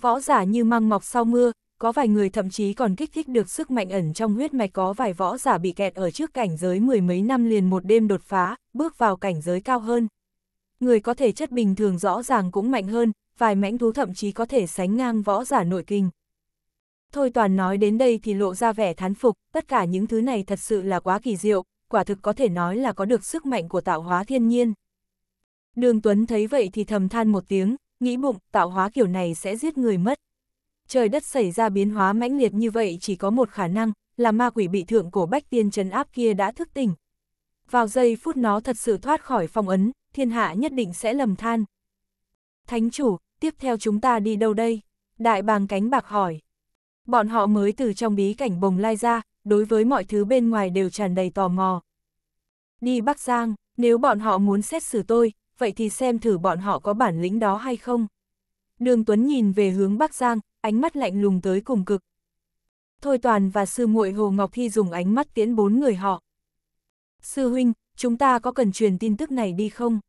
Võ giả như măng mọc sau mưa, có vài người thậm chí còn kích thích được sức mạnh ẩn trong huyết mạch có vài võ giả bị kẹt ở trước cảnh giới mười mấy năm liền một đêm đột phá, bước vào cảnh giới cao hơn. Người có thể chất bình thường rõ ràng cũng mạnh hơn, vài mãnh thú thậm chí có thể sánh ngang võ giả nội kinh, Thôi toàn nói đến đây thì lộ ra vẻ thán phục, tất cả những thứ này thật sự là quá kỳ diệu, quả thực có thể nói là có được sức mạnh của tạo hóa thiên nhiên. Đường Tuấn thấy vậy thì thầm than một tiếng, nghĩ bụng tạo hóa kiểu này sẽ giết người mất. Trời đất xảy ra biến hóa mãnh liệt như vậy chỉ có một khả năng, là ma quỷ bị thượng cổ bách tiên trấn áp kia đã thức tỉnh. Vào giây phút nó thật sự thoát khỏi phong ấn, thiên hạ nhất định sẽ lầm than. Thánh chủ, tiếp theo chúng ta đi đâu đây? Đại bàng cánh bạc hỏi. Bọn họ mới từ trong bí cảnh bồng lai ra, đối với mọi thứ bên ngoài đều tràn đầy tò mò. Đi Bắc Giang, nếu bọn họ muốn xét xử tôi, vậy thì xem thử bọn họ có bản lĩnh đó hay không. Đường Tuấn nhìn về hướng Bắc Giang, ánh mắt lạnh lùng tới cùng cực. Thôi Toàn và sư muội Hồ Ngọc Thi dùng ánh mắt tiễn bốn người họ. Sư huynh, chúng ta có cần truyền tin tức này đi không?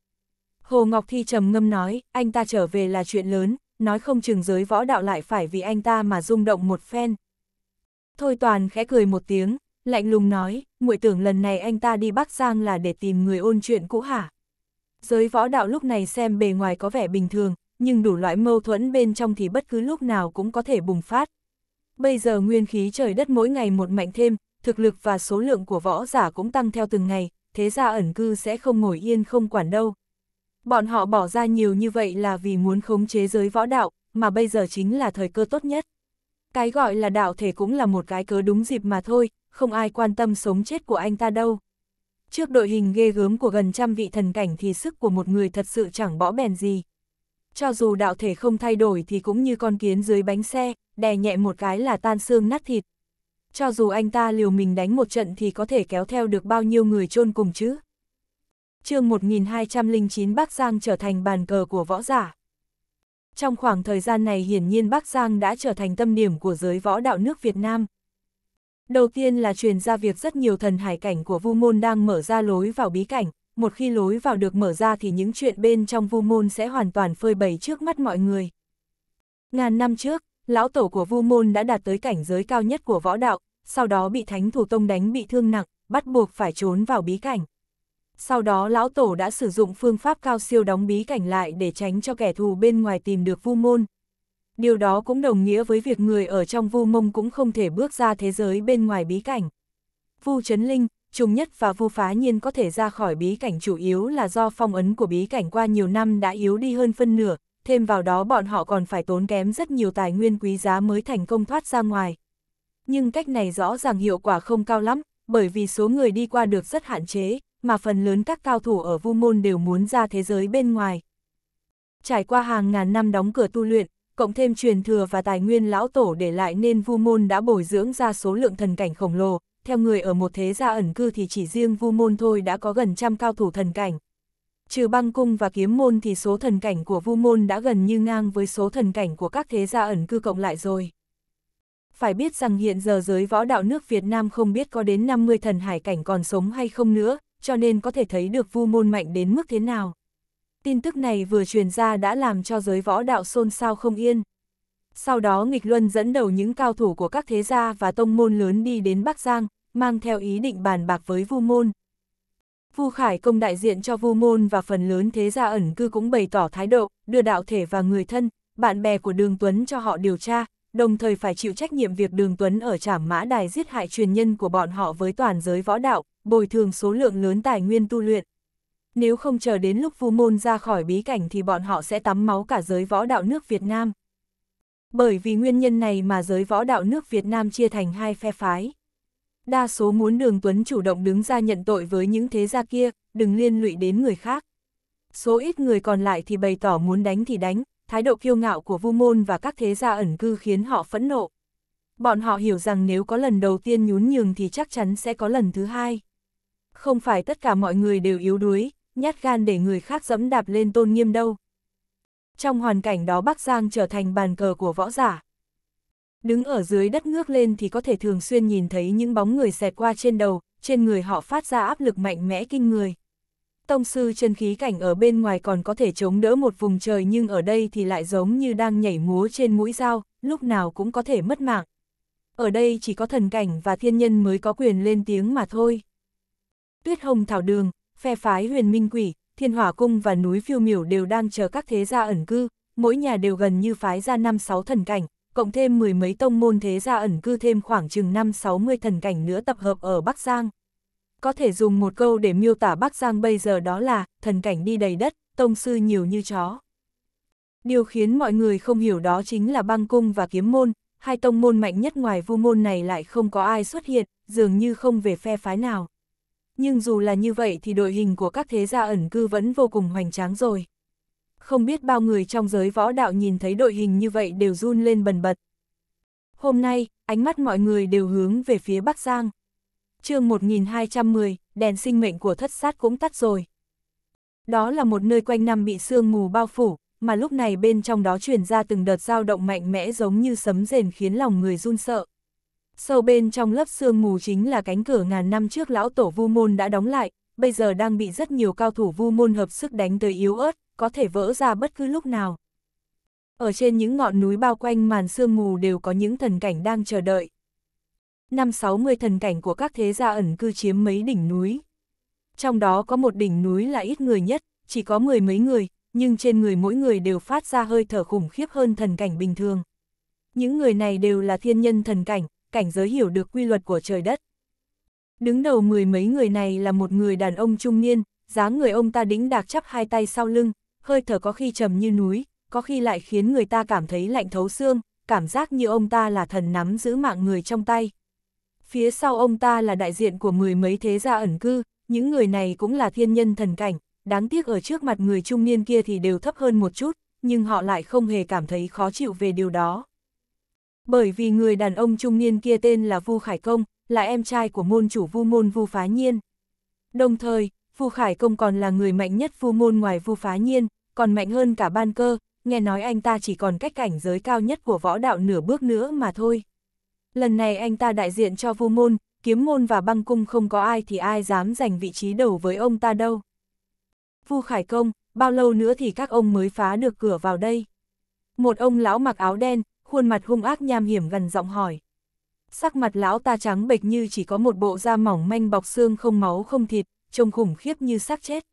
Hồ Ngọc Thi trầm ngâm nói, anh ta trở về là chuyện lớn, nói không chừng giới võ đạo lại phải vì anh ta mà rung động một phen. Thôi Toàn khẽ cười một tiếng, lạnh lùng nói, muội tưởng lần này anh ta đi Bắc Giang là để tìm người ôn chuyện cũ hả? Giới võ đạo lúc này xem bề ngoài có vẻ bình thường, nhưng đủ loại mâu thuẫn bên trong thì bất cứ lúc nào cũng có thể bùng phát. Bây giờ nguyên khí trời đất mỗi ngày một mạnh thêm, thực lực và số lượng của võ giả cũng tăng theo từng ngày, thế ra ẩn cư sẽ không ngồi yên không quản đâu. Bọn họ bỏ ra nhiều như vậy là vì muốn khống chế giới võ đạo, mà bây giờ chính là thời cơ tốt nhất. Cái gọi là đạo thể cũng là một cái cớ đúng dịp mà thôi, không ai quan tâm sống chết của anh ta đâu. Trước đội hình ghê gớm của gần trăm vị thần cảnh thì sức của một người thật sự chẳng bỏ bèn gì. Cho dù đạo thể không thay đổi thì cũng như con kiến dưới bánh xe, đè nhẹ một cái là tan xương nát thịt. Cho dù anh ta liều mình đánh một trận thì có thể kéo theo được bao nhiêu người chôn cùng chứ chương 1209 Bắc Giang trở thành bàn cờ của võ giả. Trong khoảng thời gian này hiển nhiên Bắc Giang đã trở thành tâm điểm của giới võ đạo nước Việt Nam. Đầu tiên là truyền ra việc rất nhiều thần hải cảnh của Vu Môn đang mở ra lối vào bí cảnh, một khi lối vào được mở ra thì những chuyện bên trong Vu Môn sẽ hoàn toàn phơi bày trước mắt mọi người. Ngàn năm trước, lão tổ của Vu Môn đã đạt tới cảnh giới cao nhất của võ đạo, sau đó bị Thánh Thủ Tông đánh bị thương nặng, bắt buộc phải trốn vào bí cảnh sau đó lão tổ đã sử dụng phương pháp cao siêu đóng bí cảnh lại để tránh cho kẻ thù bên ngoài tìm được vu môn. Điều đó cũng đồng nghĩa với việc người ở trong vu mông cũng không thể bước ra thế giới bên ngoài bí cảnh. Vu Trấn Linh, Trùng Nhất và Vu Phá Nhiên có thể ra khỏi bí cảnh chủ yếu là do phong ấn của bí cảnh qua nhiều năm đã yếu đi hơn phân nửa, thêm vào đó bọn họ còn phải tốn kém rất nhiều tài nguyên quý giá mới thành công thoát ra ngoài. Nhưng cách này rõ ràng hiệu quả không cao lắm, bởi vì số người đi qua được rất hạn chế, mà phần lớn các cao thủ ở vu môn đều muốn ra thế giới bên ngoài. Trải qua hàng ngàn năm đóng cửa tu luyện, cộng thêm truyền thừa và tài nguyên lão tổ để lại nên vu môn đã bồi dưỡng ra số lượng thần cảnh khổng lồ, theo người ở một thế gia ẩn cư thì chỉ riêng vu môn thôi đã có gần trăm cao thủ thần cảnh. Trừ băng cung và kiếm môn thì số thần cảnh của vu môn đã gần như ngang với số thần cảnh của các thế gia ẩn cư cộng lại rồi. Phải biết rằng hiện giờ giới võ đạo nước Việt Nam không biết có đến 50 thần hải cảnh còn sống hay không nữa, cho nên có thể thấy được vu môn mạnh đến mức thế nào. Tin tức này vừa truyền ra đã làm cho giới võ đạo xôn xao không yên. Sau đó nghịch luân dẫn đầu những cao thủ của các thế gia và tông môn lớn đi đến Bắc Giang, mang theo ý định bàn bạc với vu môn. Vu Khải công đại diện cho Vu Môn và phần lớn thế gia ẩn cư cũng bày tỏ thái độ, đưa đạo thể và người thân, bạn bè của Đường Tuấn cho họ điều tra, đồng thời phải chịu trách nhiệm việc Đường Tuấn ở Trảm Mã Đài giết hại truyền nhân của bọn họ với toàn giới võ đạo, bồi thường số lượng lớn tài nguyên tu luyện. Nếu không chờ đến lúc vu môn ra khỏi bí cảnh thì bọn họ sẽ tắm máu cả giới võ đạo nước Việt Nam. Bởi vì nguyên nhân này mà giới võ đạo nước Việt Nam chia thành hai phe phái. Đa số muốn Đường Tuấn chủ động đứng ra nhận tội với những thế gia kia, đừng liên lụy đến người khác. Số ít người còn lại thì bày tỏ muốn đánh thì đánh, thái độ kiêu ngạo của Vu Môn và các thế gia ẩn cư khiến họ phẫn nộ. Bọn họ hiểu rằng nếu có lần đầu tiên nhún nhường thì chắc chắn sẽ có lần thứ hai. Không phải tất cả mọi người đều yếu đuối, nhát gan để người khác dẫm đạp lên tôn nghiêm đâu. Trong hoàn cảnh đó Bắc Giang trở thành bàn cờ của võ giả. Đứng ở dưới đất ngước lên thì có thể thường xuyên nhìn thấy những bóng người xẹt qua trên đầu, trên người họ phát ra áp lực mạnh mẽ kinh người. Tông sư chân khí cảnh ở bên ngoài còn có thể chống đỡ một vùng trời nhưng ở đây thì lại giống như đang nhảy múa trên mũi dao, lúc nào cũng có thể mất mạng. Ở đây chỉ có thần cảnh và thiên nhân mới có quyền lên tiếng mà thôi. Tuyết Hồng Thảo Đường, phe phái huyền minh quỷ, thiên hỏa cung và núi phiêu miểu đều đang chờ các thế gia ẩn cư, mỗi nhà đều gần như phái ra năm sáu thần cảnh, cộng thêm mười mấy tông môn thế gia ẩn cư thêm khoảng chừng năm sáu mươi thần cảnh nữa tập hợp ở Bắc Giang. Có thể dùng một câu để miêu tả Bắc Giang bây giờ đó là, thần cảnh đi đầy đất, tông sư nhiều như chó. Điều khiến mọi người không hiểu đó chính là băng cung và kiếm môn, hai tông môn mạnh nhất ngoài vu môn này lại không có ai xuất hiện, dường như không về phe phái nào nhưng dù là như vậy thì đội hình của các thế gia ẩn cư vẫn vô cùng hoành tráng rồi. Không biết bao người trong giới võ đạo nhìn thấy đội hình như vậy đều run lên bần bật. Hôm nay, ánh mắt mọi người đều hướng về phía Bắc Giang. chương 1210, đèn sinh mệnh của thất sát cũng tắt rồi. Đó là một nơi quanh năm bị sương mù bao phủ, mà lúc này bên trong đó truyền ra từng đợt dao động mạnh mẽ giống như sấm rền khiến lòng người run sợ. Sâu bên trong lớp sương mù chính là cánh cửa ngàn năm trước lão tổ vu môn đã đóng lại, bây giờ đang bị rất nhiều cao thủ vu môn hợp sức đánh tới yếu ớt, có thể vỡ ra bất cứ lúc nào. Ở trên những ngọn núi bao quanh màn sương mù đều có những thần cảnh đang chờ đợi. Năm 60 thần cảnh của các thế gia ẩn cư chiếm mấy đỉnh núi. Trong đó có một đỉnh núi là ít người nhất, chỉ có mười mấy người, nhưng trên người mỗi người đều phát ra hơi thở khủng khiếp hơn thần cảnh bình thường. Những người này đều là thiên nhân thần cảnh, cảnh giới hiểu được quy luật của trời đất. Đứng đầu mười mấy người này là một người đàn ông trung niên, dáng người ông ta đĩnh đạc chắp hai tay sau lưng, hơi thở có khi trầm như núi, có khi lại khiến người ta cảm thấy lạnh thấu xương, cảm giác như ông ta là thần nắm giữ mạng người trong tay. Phía sau ông ta là đại diện của mười mấy thế gia ẩn cư, những người này cũng là thiên nhân thần cảnh, đáng tiếc ở trước mặt người trung niên kia thì đều thấp hơn một chút, nhưng họ lại không hề cảm thấy khó chịu về điều đó. Bởi vì người đàn ông trung niên kia tên là Vu Khải Công, là em trai của môn chủ Vu Môn Vu Phá Nhiên. Đồng thời, Vu Khải Công còn là người mạnh nhất Vu Môn ngoài Vu Phá Nhiên, còn mạnh hơn cả ban cơ, nghe nói anh ta chỉ còn cách cảnh giới cao nhất của võ đạo nửa bước nữa mà thôi. Lần này anh ta đại diện cho Vu Môn, kiếm môn và băng cung không có ai thì ai dám giành vị trí đầu với ông ta đâu. Vu Khải Công, bao lâu nữa thì các ông mới phá được cửa vào đây? Một ông lão mặc áo đen, khuôn mặt hung ác nham hiểm gần giọng hỏi. Sắc mặt lão ta trắng bệch như chỉ có một bộ da mỏng manh bọc xương không máu không thịt, trông khủng khiếp như xác chết.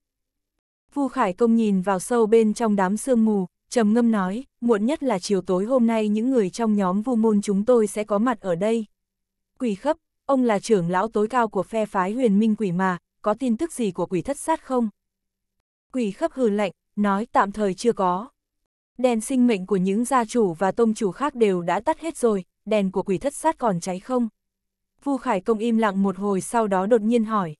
Vu Khải Công nhìn vào sâu bên trong đám sương mù, trầm ngâm nói, muộn nhất là chiều tối hôm nay những người trong nhóm Vu Môn chúng tôi sẽ có mặt ở đây. Quỷ khấp, ông là trưởng lão tối cao của phe phái huyền minh quỷ mà, có tin tức gì của quỷ thất sát không? Quỷ khấp hừ lạnh, nói tạm thời chưa có. Đèn sinh mệnh của những gia chủ và tông chủ khác đều đã tắt hết rồi, đèn của quỷ thất sát còn cháy không? Vu Khải Công im lặng một hồi sau đó đột nhiên hỏi.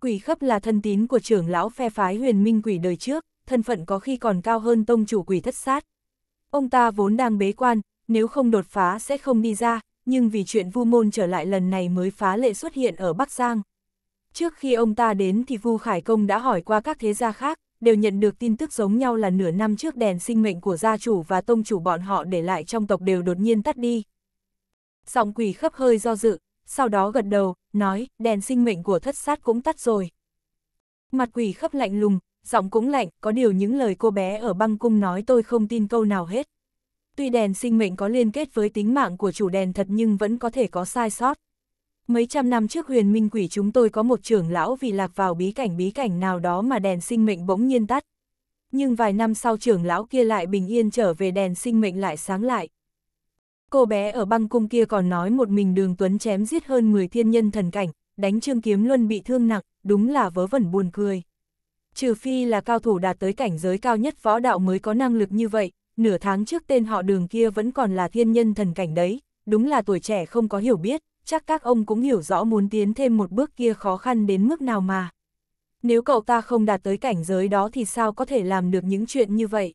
Quỷ khấp là thân tín của trưởng lão phe phái huyền minh quỷ đời trước, thân phận có khi còn cao hơn tông chủ quỷ thất sát. Ông ta vốn đang bế quan, nếu không đột phá sẽ không đi ra, nhưng vì chuyện vu môn trở lại lần này mới phá lệ xuất hiện ở Bắc Giang. Trước khi ông ta đến thì Vu Khải Công đã hỏi qua các thế gia khác, đều nhận được tin tức giống nhau là nửa năm trước đèn sinh mệnh của gia chủ và tông chủ bọn họ để lại trong tộc đều đột nhiên tắt đi. Giọng quỷ khấp hơi do dự, sau đó gật đầu, nói, đèn sinh mệnh của thất sát cũng tắt rồi. Mặt quỷ khấp lạnh lùng, giọng cũng lạnh, có điều những lời cô bé ở băng cung nói tôi không tin câu nào hết. Tuy đèn sinh mệnh có liên kết với tính mạng của chủ đèn thật nhưng vẫn có thể có sai sót mấy trăm năm trước huyền minh quỷ chúng tôi có một trưởng lão vì lạc vào bí cảnh bí cảnh nào đó mà đèn sinh mệnh bỗng nhiên tắt. Nhưng vài năm sau trưởng lão kia lại bình yên trở về đèn sinh mệnh lại sáng lại. Cô bé ở băng cung kia còn nói một mình đường Tuấn chém giết hơn 10 thiên nhân thần cảnh, đánh Trương Kiếm luôn bị thương nặng, đúng là vớ vẩn buồn cười. Trừ phi là cao thủ đạt tới cảnh giới cao nhất võ đạo mới có năng lực như vậy, nửa tháng trước tên họ đường kia vẫn còn là thiên nhân thần cảnh đấy, đúng là tuổi trẻ không có hiểu biết, chắc các ông cũng hiểu rõ muốn tiến thêm một bước kia khó khăn đến mức nào mà. Nếu cậu ta không đạt tới cảnh giới đó thì sao có thể làm được những chuyện như vậy?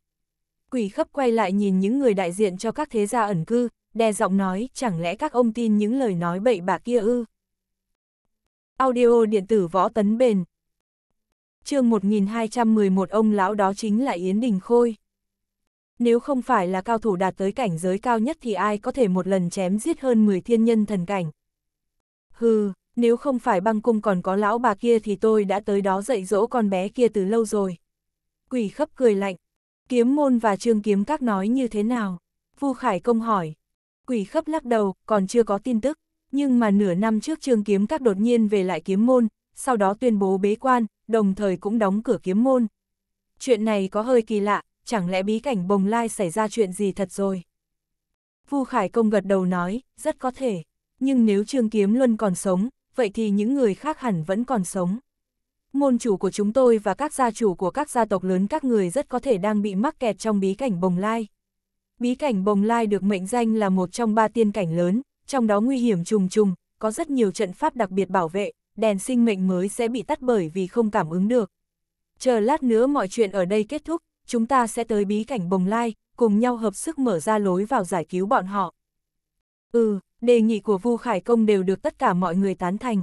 Quỷ khấp quay lại nhìn những người đại diện cho các thế gia ẩn cư, đe giọng nói chẳng lẽ các ông tin những lời nói bậy bạ kia ư? Audio điện tử võ tấn bền chương 1211 ông lão đó chính là Yến Đình Khôi. Nếu không phải là cao thủ đạt tới cảnh giới cao nhất thì ai có thể một lần chém giết hơn 10 thiên nhân thần cảnh. Hừ, nếu không phải băng cung còn có lão bà kia thì tôi đã tới đó dạy dỗ con bé kia từ lâu rồi. Quỷ khấp cười lạnh. Kiếm môn và trương kiếm các nói như thế nào? Vu Khải Công hỏi. Quỷ khấp lắc đầu, còn chưa có tin tức. Nhưng mà nửa năm trước trương kiếm các đột nhiên về lại kiếm môn, sau đó tuyên bố bế quan, đồng thời cũng đóng cửa kiếm môn. Chuyện này có hơi kỳ lạ, chẳng lẽ bí cảnh bồng lai xảy ra chuyện gì thật rồi? Vu Khải Công gật đầu nói, rất có thể nhưng nếu Trương Kiếm Luân còn sống, vậy thì những người khác hẳn vẫn còn sống. Môn chủ của chúng tôi và các gia chủ của các gia tộc lớn các người rất có thể đang bị mắc kẹt trong bí cảnh bồng lai. Bí cảnh bồng lai được mệnh danh là một trong ba tiên cảnh lớn, trong đó nguy hiểm trùng trùng, có rất nhiều trận pháp đặc biệt bảo vệ, đèn sinh mệnh mới sẽ bị tắt bởi vì không cảm ứng được. Chờ lát nữa mọi chuyện ở đây kết thúc, chúng ta sẽ tới bí cảnh bồng lai, cùng nhau hợp sức mở ra lối vào giải cứu bọn họ. Ừ, đề nghị của Vu Khải Công đều được tất cả mọi người tán thành.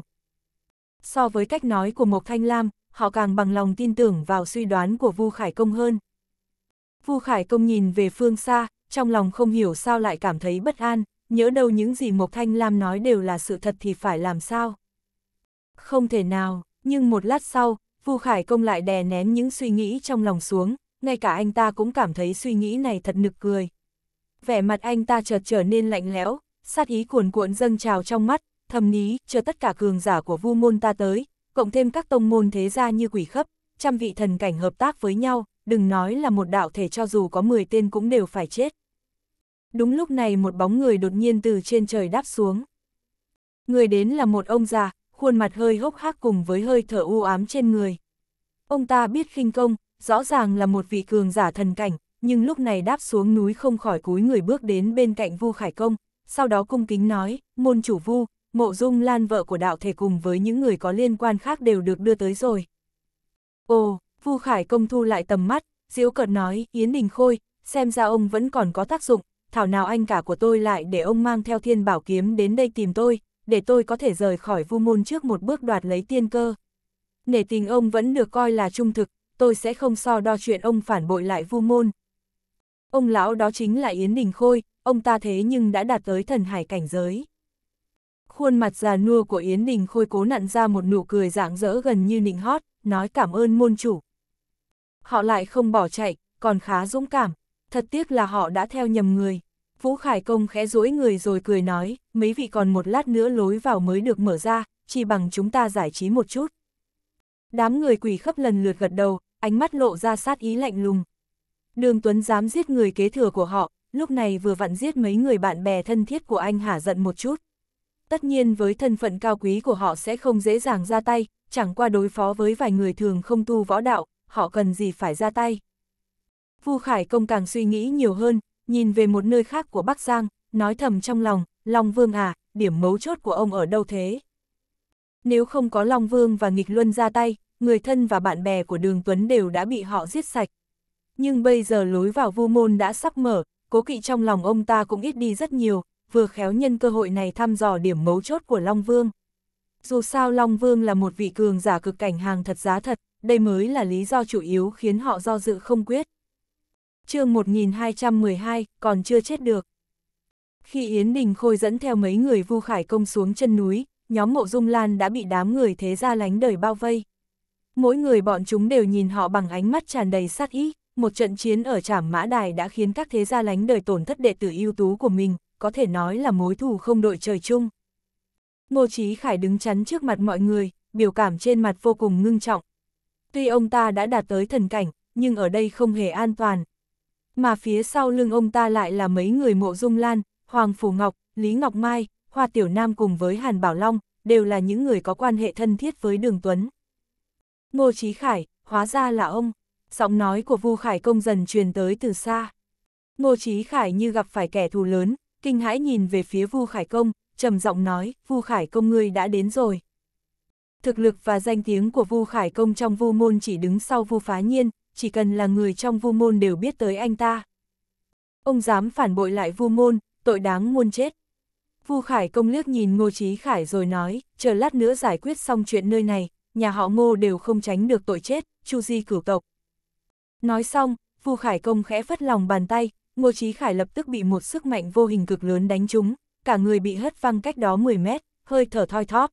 So với cách nói của Mộc Thanh Lam, họ càng bằng lòng tin tưởng vào suy đoán của Vu Khải Công hơn. Vu Khải Công nhìn về phương xa, trong lòng không hiểu sao lại cảm thấy bất an, nhớ đâu những gì Mộc Thanh Lam nói đều là sự thật thì phải làm sao? Không thể nào, nhưng một lát sau, Vu Khải Công lại đè nén những suy nghĩ trong lòng xuống, ngay cả anh ta cũng cảm thấy suy nghĩ này thật nực cười. Vẻ mặt anh ta chợt trở nên lạnh lẽo, sát ý cuồn cuộn dâng trào trong mắt, thầm ní, chờ tất cả cường giả của vu môn ta tới, cộng thêm các tông môn thế gia như quỷ khấp, trăm vị thần cảnh hợp tác với nhau, đừng nói là một đạo thể cho dù có 10 tên cũng đều phải chết. Đúng lúc này một bóng người đột nhiên từ trên trời đáp xuống. Người đến là một ông già, khuôn mặt hơi hốc hác cùng với hơi thở u ám trên người. Ông ta biết khinh công, rõ ràng là một vị cường giả thần cảnh, nhưng lúc này đáp xuống núi không khỏi cúi người bước đến bên cạnh Vu Khải Công, sau đó cung kính nói, môn chủ vu, mộ dung lan vợ của đạo thể cùng với những người có liên quan khác đều được đưa tới rồi. Ồ, vu khải công thu lại tầm mắt, diễu cợt nói, Yến Đình Khôi, xem ra ông vẫn còn có tác dụng, thảo nào anh cả của tôi lại để ông mang theo thiên bảo kiếm đến đây tìm tôi, để tôi có thể rời khỏi vu môn trước một bước đoạt lấy tiên cơ. Nể tình ông vẫn được coi là trung thực, tôi sẽ không so đo chuyện ông phản bội lại vu môn. Ông lão đó chính là Yến Đình Khôi, ông ta thế nhưng đã đạt tới thần hải cảnh giới. Khuôn mặt già nua của Yến Đình Khôi cố nặn ra một nụ cười rạng rỡ gần như nịnh hót, nói cảm ơn môn chủ. Họ lại không bỏ chạy, còn khá dũng cảm, thật tiếc là họ đã theo nhầm người. Vũ Khải Công khẽ duỗi người rồi cười nói, mấy vị còn một lát nữa lối vào mới được mở ra, chỉ bằng chúng ta giải trí một chút. Đám người quỷ khắp lần lượt gật đầu, ánh mắt lộ ra sát ý lạnh lùng. Đường Tuấn dám giết người kế thừa của họ, lúc này vừa vặn giết mấy người bạn bè thân thiết của anh hả giận một chút. Tất nhiên với thân phận cao quý của họ sẽ không dễ dàng ra tay, chẳng qua đối phó với vài người thường không tu võ đạo, họ cần gì phải ra tay. Vu Khải Công càng suy nghĩ nhiều hơn, nhìn về một nơi khác của Bắc Giang, nói thầm trong lòng, Long Vương à, điểm mấu chốt của ông ở đâu thế? Nếu không có Long Vương và Nghịch Luân ra tay, người thân và bạn bè của Đường Tuấn đều đã bị họ giết sạch. Nhưng bây giờ lối vào vu môn đã sắp mở, cố kỵ trong lòng ông ta cũng ít đi rất nhiều, vừa khéo nhân cơ hội này thăm dò điểm mấu chốt của Long Vương. Dù sao Long Vương là một vị cường giả cực cảnh hàng thật giá thật, đây mới là lý do chủ yếu khiến họ do dự không quyết. chương 1212, còn chưa chết được. Khi Yến Đình Khôi dẫn theo mấy người vu khải công xuống chân núi, nhóm mộ dung lan đã bị đám người thế gia lánh đời bao vây. Mỗi người bọn chúng đều nhìn họ bằng ánh mắt tràn đầy sát ý, một trận chiến ở trảm mã đài đã khiến các thế gia lánh đời tổn thất đệ tử ưu tú của mình, có thể nói là mối thù không đội trời chung. Ngô Chí Khải đứng chắn trước mặt mọi người, biểu cảm trên mặt vô cùng ngưng trọng. Tuy ông ta đã đạt tới thần cảnh, nhưng ở đây không hề an toàn. Mà phía sau lưng ông ta lại là mấy người mộ dung lan, Hoàng Phủ Ngọc, Lý Ngọc Mai, Hoa Tiểu Nam cùng với Hàn Bảo Long, đều là những người có quan hệ thân thiết với Đường Tuấn. Ngô Chí Khải, hóa ra là ông giọng nói của Vu Khải Công dần truyền tới từ xa. Ngô Chí Khải như gặp phải kẻ thù lớn, kinh hãi nhìn về phía Vu Khải Công, trầm giọng nói, Vu Khải Công ngươi đã đến rồi. Thực lực và danh tiếng của Vu Khải Công trong Vu Môn chỉ đứng sau Vu Phá Nhiên, chỉ cần là người trong Vu Môn đều biết tới anh ta. Ông dám phản bội lại Vu Môn, tội đáng muôn chết. Vu Khải Công liếc nhìn Ngô Chí Khải rồi nói, chờ lát nữa giải quyết xong chuyện nơi này, nhà họ Ngô đều không tránh được tội chết, chu di cửu tộc. Nói xong, Phù Khải Công khẽ phất lòng bàn tay, Ngô Chí Khải lập tức bị một sức mạnh vô hình cực lớn đánh trúng, cả người bị hất văng cách đó 10 mét, hơi thở thoi thóp.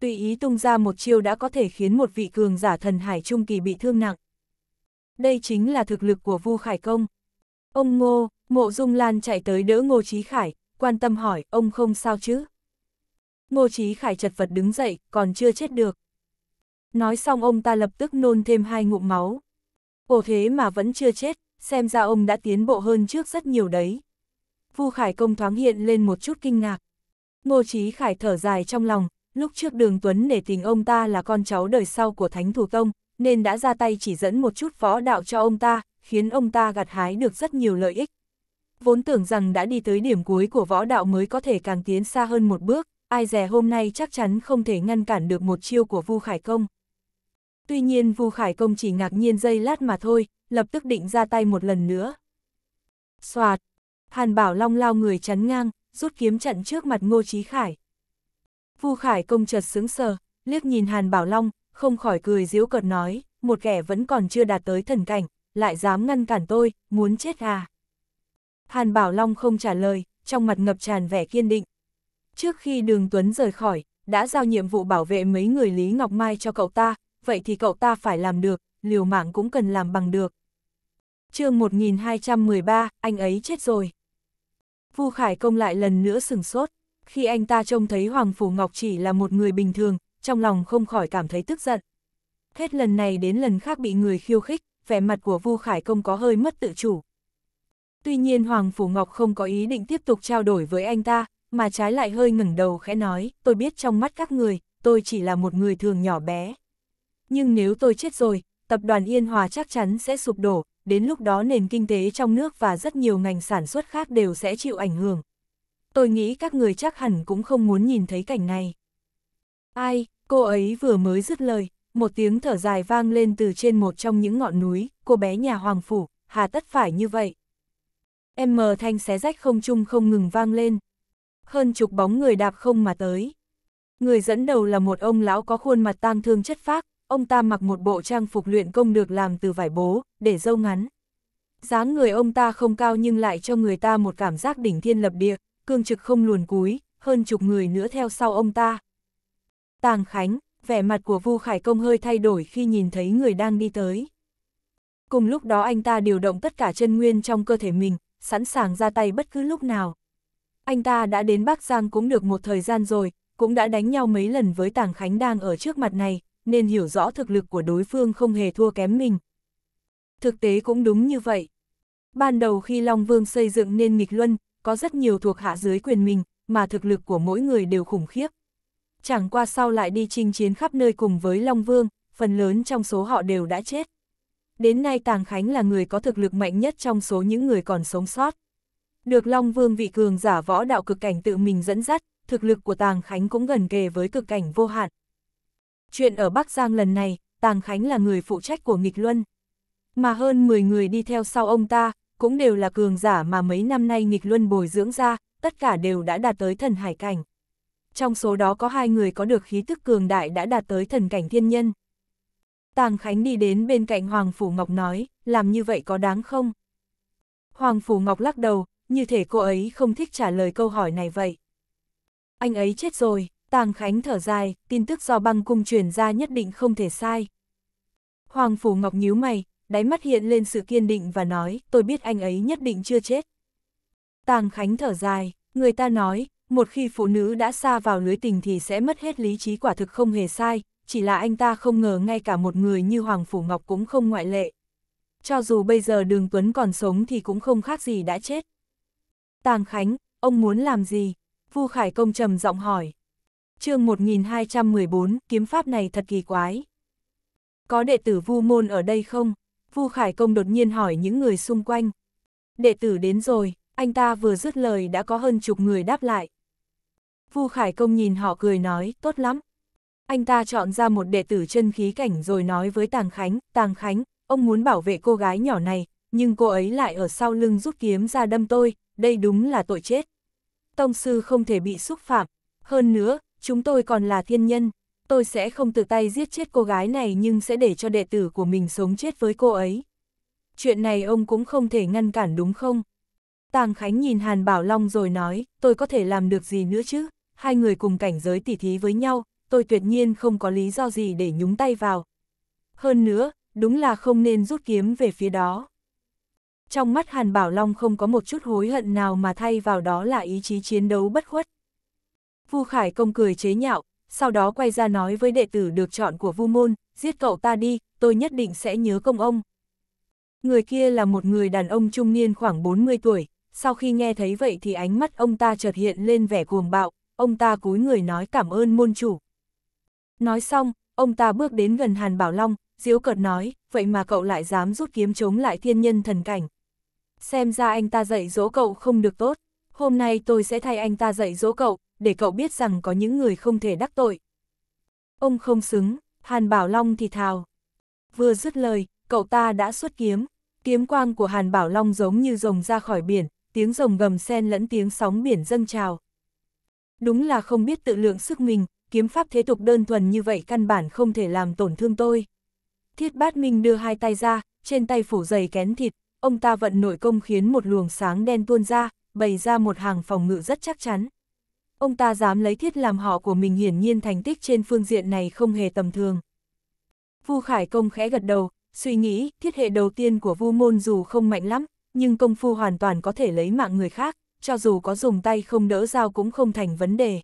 Tùy ý tung ra một chiêu đã có thể khiến một vị cường giả thần hải trung kỳ bị thương nặng. Đây chính là thực lực của Vu Khải Công. Ông Ngô, Mộ Dung Lan chạy tới đỡ Ngô Chí Khải, quan tâm hỏi, ông không sao chứ? Ngô Chí Khải chật vật đứng dậy, còn chưa chết được. Nói xong ông ta lập tức nôn thêm hai ngụm máu. Ồ thế mà vẫn chưa chết, xem ra ông đã tiến bộ hơn trước rất nhiều đấy. Vu Khải Công thoáng hiện lên một chút kinh ngạc. Ngô Chí Khải thở dài trong lòng, lúc trước đường Tuấn nể tình ông ta là con cháu đời sau của Thánh Thủ Tông, nên đã ra tay chỉ dẫn một chút võ đạo cho ông ta, khiến ông ta gặt hái được rất nhiều lợi ích. Vốn tưởng rằng đã đi tới điểm cuối của võ đạo mới có thể càng tiến xa hơn một bước, ai dè hôm nay chắc chắn không thể ngăn cản được một chiêu của Vu Khải Công. Tuy nhiên Vu Khải Công chỉ ngạc nhiên dây lát mà thôi, lập tức định ra tay một lần nữa. Xoạt! Hàn Bảo Long lao người chắn ngang, rút kiếm chặn trước mặt Ngô Chí Khải. Vu Khải Công chợt sững sờ, liếc nhìn Hàn Bảo Long, không khỏi cười giễu cợt nói, một kẻ vẫn còn chưa đạt tới thần cảnh, lại dám ngăn cản tôi, muốn chết à? Hàn Bảo Long không trả lời, trong mặt ngập tràn vẻ kiên định. Trước khi Đường Tuấn rời khỏi, đã giao nhiệm vụ bảo vệ mấy người Lý Ngọc Mai cho cậu ta, vậy thì cậu ta phải làm được, liều mạng cũng cần làm bằng được. chương 1213, anh ấy chết rồi. Vu Khải Công lại lần nữa sừng sốt, khi anh ta trông thấy Hoàng Phủ Ngọc chỉ là một người bình thường, trong lòng không khỏi cảm thấy tức giận. Hết lần này đến lần khác bị người khiêu khích, vẻ mặt của Vu Khải Công có hơi mất tự chủ. Tuy nhiên Hoàng Phủ Ngọc không có ý định tiếp tục trao đổi với anh ta, mà trái lại hơi ngẩng đầu khẽ nói, tôi biết trong mắt các người, tôi chỉ là một người thường nhỏ bé. Nhưng nếu tôi chết rồi, tập đoàn Yên Hòa chắc chắn sẽ sụp đổ, đến lúc đó nền kinh tế trong nước và rất nhiều ngành sản xuất khác đều sẽ chịu ảnh hưởng. Tôi nghĩ các người chắc hẳn cũng không muốn nhìn thấy cảnh này. Ai, cô ấy vừa mới dứt lời, một tiếng thở dài vang lên từ trên một trong những ngọn núi, cô bé nhà Hoàng Phủ, hà tất phải như vậy. Em mờ thanh xé rách không trung không ngừng vang lên. Hơn chục bóng người đạp không mà tới. Người dẫn đầu là một ông lão có khuôn mặt tang thương chất phác, ông ta mặc một bộ trang phục luyện công được làm từ vải bố, để dâu ngắn. dáng người ông ta không cao nhưng lại cho người ta một cảm giác đỉnh thiên lập địa, cương trực không luồn cúi, hơn chục người nữa theo sau ông ta. Tàng Khánh, vẻ mặt của Vu Khải Công hơi thay đổi khi nhìn thấy người đang đi tới. Cùng lúc đó anh ta điều động tất cả chân nguyên trong cơ thể mình, sẵn sàng ra tay bất cứ lúc nào. Anh ta đã đến Bắc Giang cũng được một thời gian rồi, cũng đã đánh nhau mấy lần với Tàng Khánh đang ở trước mặt này, nên hiểu rõ thực lực của đối phương không hề thua kém mình. Thực tế cũng đúng như vậy. Ban đầu khi Long Vương xây dựng nên nghịch luân, có rất nhiều thuộc hạ dưới quyền mình, mà thực lực của mỗi người đều khủng khiếp. Chẳng qua sau lại đi chinh chiến khắp nơi cùng với Long Vương, phần lớn trong số họ đều đã chết. Đến nay Tàng Khánh là người có thực lực mạnh nhất trong số những người còn sống sót. Được Long Vương vị cường giả võ đạo cực cảnh tự mình dẫn dắt, thực lực của Tàng Khánh cũng gần kề với cực cảnh vô hạn, Chuyện ở Bắc Giang lần này, Tàng Khánh là người phụ trách của nghịch luân. Mà hơn 10 người đi theo sau ông ta, cũng đều là cường giả mà mấy năm nay nghịch luân bồi dưỡng ra, tất cả đều đã đạt tới thần hải cảnh. Trong số đó có hai người có được khí tức cường đại đã đạt tới thần cảnh thiên nhân. Tàng Khánh đi đến bên cạnh Hoàng Phủ Ngọc nói, làm như vậy có đáng không? Hoàng Phủ Ngọc lắc đầu, như thể cô ấy không thích trả lời câu hỏi này vậy. Anh ấy chết rồi, Tàng Khánh thở dài, tin tức do băng cung truyền ra nhất định không thể sai. Hoàng Phủ Ngọc nhíu mày, đáy mắt hiện lên sự kiên định và nói, tôi biết anh ấy nhất định chưa chết. Tàng Khánh thở dài, người ta nói, một khi phụ nữ đã xa vào lưới tình thì sẽ mất hết lý trí quả thực không hề sai, chỉ là anh ta không ngờ ngay cả một người như Hoàng Phủ Ngọc cũng không ngoại lệ. Cho dù bây giờ Đường Tuấn còn sống thì cũng không khác gì đã chết. Tàng Khánh, ông muốn làm gì? Vu Khải Công trầm giọng hỏi chương 1214, kiếm pháp này thật kỳ quái. Có đệ tử vu môn ở đây không? Vu Khải Công đột nhiên hỏi những người xung quanh. Đệ tử đến rồi, anh ta vừa dứt lời đã có hơn chục người đáp lại. Vu Khải Công nhìn họ cười nói, tốt lắm. Anh ta chọn ra một đệ tử chân khí cảnh rồi nói với Tàng Khánh, Tàng Khánh, ông muốn bảo vệ cô gái nhỏ này, nhưng cô ấy lại ở sau lưng rút kiếm ra đâm tôi, đây đúng là tội chết. Tông sư không thể bị xúc phạm, hơn nữa, chúng tôi còn là thiên nhân, tôi sẽ không tự tay giết chết cô gái này nhưng sẽ để cho đệ tử của mình sống chết với cô ấy. Chuyện này ông cũng không thể ngăn cản đúng không? Tàng Khánh nhìn Hàn Bảo Long rồi nói, tôi có thể làm được gì nữa chứ? Hai người cùng cảnh giới tỉ thí với nhau, tôi tuyệt nhiên không có lý do gì để nhúng tay vào. Hơn nữa, đúng là không nên rút kiếm về phía đó. Trong mắt Hàn Bảo Long không có một chút hối hận nào mà thay vào đó là ý chí chiến đấu bất khuất. Vu Khải Công cười chế nhạo, sau đó quay ra nói với đệ tử được chọn của Vu Môn, giết cậu ta đi, tôi nhất định sẽ nhớ công ông. Người kia là một người đàn ông trung niên khoảng 40 tuổi, sau khi nghe thấy vậy thì ánh mắt ông ta chợt hiện lên vẻ cuồng bạo, ông ta cúi người nói cảm ơn môn chủ. Nói xong, ông ta bước đến gần Hàn Bảo Long, diếu cợt nói, vậy mà cậu lại dám rút kiếm chống lại thiên nhân thần cảnh. Xem ra anh ta dạy dỗ cậu không được tốt hôm nay tôi sẽ thay anh ta dạy dỗ cậu, để cậu biết rằng có những người không thể đắc tội. Ông không xứng, Hàn Bảo Long thì thào. Vừa dứt lời, cậu ta đã xuất kiếm, kiếm quang của Hàn Bảo Long giống như rồng ra khỏi biển, tiếng rồng gầm sen lẫn tiếng sóng biển dâng trào. Đúng là không biết tự lượng sức mình, kiếm pháp thế tục đơn thuần như vậy căn bản không thể làm tổn thương tôi. Thiết bát minh đưa hai tay ra, trên tay phủ dày kén thịt, ông ta vận nội công khiến một luồng sáng đen tuôn ra, bày ra một hàng phòng ngự rất chắc chắn. Ông ta dám lấy thiết làm họ của mình hiển nhiên thành tích trên phương diện này không hề tầm thường. Vu Khải Công khẽ gật đầu, suy nghĩ, thiết hệ đầu tiên của Vu Môn dù không mạnh lắm, nhưng công phu hoàn toàn có thể lấy mạng người khác, cho dù có dùng tay không đỡ dao cũng không thành vấn đề.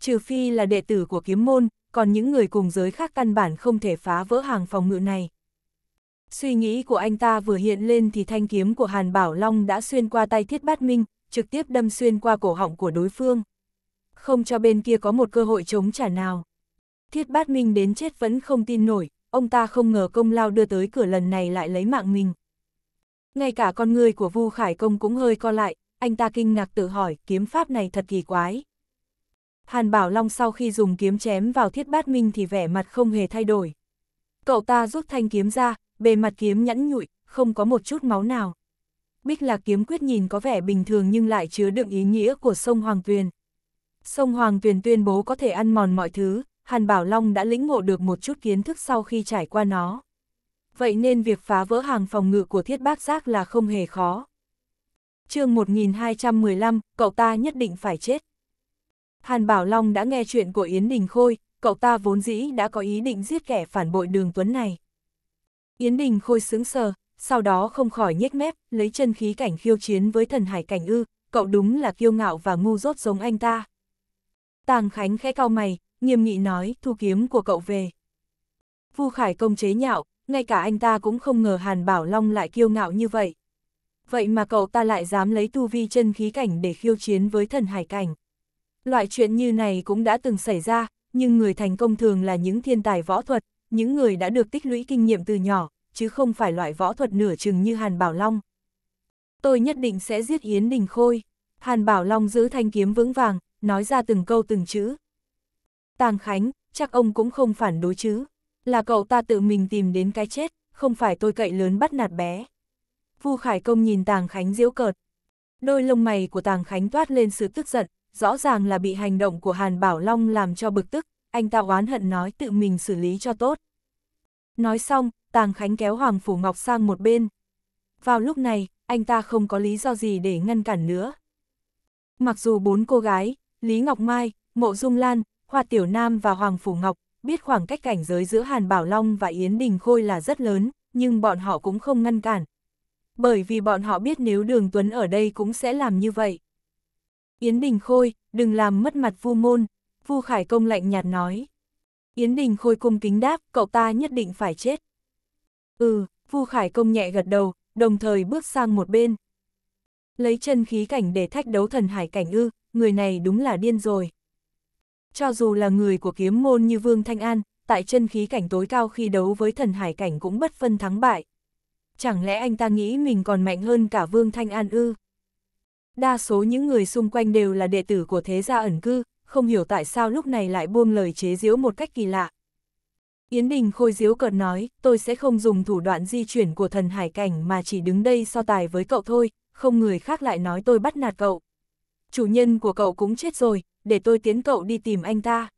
Trừ phi là đệ tử của kiếm môn, còn những người cùng giới khác căn bản không thể phá vỡ hàng phòng ngự này. Suy nghĩ của anh ta vừa hiện lên thì thanh kiếm của Hàn Bảo Long đã xuyên qua tay Thiết Bát Minh, trực tiếp đâm xuyên qua cổ họng của đối phương. Không cho bên kia có một cơ hội chống trả nào. Thiết Bát Minh đến chết vẫn không tin nổi, ông ta không ngờ công lao đưa tới cửa lần này lại lấy mạng mình. Ngay cả con người của Vu Khải Công cũng hơi co lại, anh ta kinh ngạc tự hỏi kiếm pháp này thật kỳ quái. Hàn Bảo Long sau khi dùng kiếm chém vào Thiết Bát Minh thì vẻ mặt không hề thay đổi. Cậu ta rút thanh kiếm ra, bề mặt kiếm nhẵn nhụi, không có một chút máu nào. Bích lạc kiếm quyết nhìn có vẻ bình thường nhưng lại chứa đựng ý nghĩa của sông Hoàng Tuyền. Sông Hoàng Tuyền tuyên bố có thể ăn mòn mọi thứ, Hàn Bảo Long đã lĩnh ngộ được một chút kiến thức sau khi trải qua nó. Vậy nên việc phá vỡ hàng phòng ngự của thiết bác giác là không hề khó. chương 1215, cậu ta nhất định phải chết. Hàn Bảo Long đã nghe chuyện của Yến Đình Khôi, cậu ta vốn dĩ đã có ý định giết kẻ phản bội đường Tuấn này. Yến Đình Khôi sướng sờ, sau đó không khỏi nhếch mép, lấy chân khí cảnh khiêu chiến với thần hải cảnh ư, cậu đúng là kiêu ngạo và ngu dốt giống anh ta. Tàng Khánh khẽ cau mày, nghiêm nghị nói, thu kiếm của cậu về. Vu Khải công chế nhạo, ngay cả anh ta cũng không ngờ Hàn Bảo Long lại kiêu ngạo như vậy. Vậy mà cậu ta lại dám lấy tu vi chân khí cảnh để khiêu chiến với thần hải cảnh. Loại chuyện như này cũng đã từng xảy ra, nhưng người thành công thường là những thiên tài võ thuật, những người đã được tích lũy kinh nghiệm từ nhỏ, chứ không phải loại võ thuật nửa chừng như Hàn Bảo Long. Tôi nhất định sẽ giết Yến Đình Khôi. Hàn Bảo Long giữ thanh kiếm vững vàng, nói ra từng câu từng chữ. Tàng Khánh, chắc ông cũng không phản đối chứ. Là cậu ta tự mình tìm đến cái chết, không phải tôi cậy lớn bắt nạt bé. Vu Khải Công nhìn Tàng Khánh diễu cợt. Đôi lông mày của Tàng Khánh toát lên sự tức giận, rõ ràng là bị hành động của Hàn Bảo Long làm cho bực tức, anh ta oán hận nói tự mình xử lý cho tốt. Nói xong, Tàng Khánh kéo Hoàng Phủ Ngọc sang một bên. Vào lúc này, anh ta không có lý do gì để ngăn cản nữa. Mặc dù bốn cô gái, Lý Ngọc Mai, Mộ Dung Lan, Hoa Tiểu Nam và Hoàng Phủ Ngọc, biết khoảng cách cảnh giới giữa Hàn Bảo Long và Yến Đình Khôi là rất lớn, nhưng bọn họ cũng không ngăn cản. Bởi vì bọn họ biết nếu Đường Tuấn ở đây cũng sẽ làm như vậy. Yến Đình Khôi, đừng làm mất mặt vu môn, Vu Khải Công lạnh nhạt nói. Yến Đình Khôi cung kính đáp, cậu ta nhất định phải chết. Ừ, Vu Khải Công nhẹ gật đầu, đồng thời bước sang một bên. Lấy chân khí cảnh để thách đấu thần hải cảnh ư, người này đúng là điên rồi. Cho dù là người của kiếm môn như Vương Thanh An, tại chân khí cảnh tối cao khi đấu với thần hải cảnh cũng bất phân thắng bại. Chẳng lẽ anh ta nghĩ mình còn mạnh hơn cả Vương Thanh An ư? Đa số những người xung quanh đều là đệ tử của thế gia ẩn cư, không hiểu tại sao lúc này lại buông lời chế giễu một cách kỳ lạ. Yến Đình khôi giễu cợt nói, tôi sẽ không dùng thủ đoạn di chuyển của thần hải cảnh mà chỉ đứng đây so tài với cậu thôi, không người khác lại nói tôi bắt nạt cậu. Chủ nhân của cậu cũng chết rồi, để tôi tiến cậu đi tìm anh ta.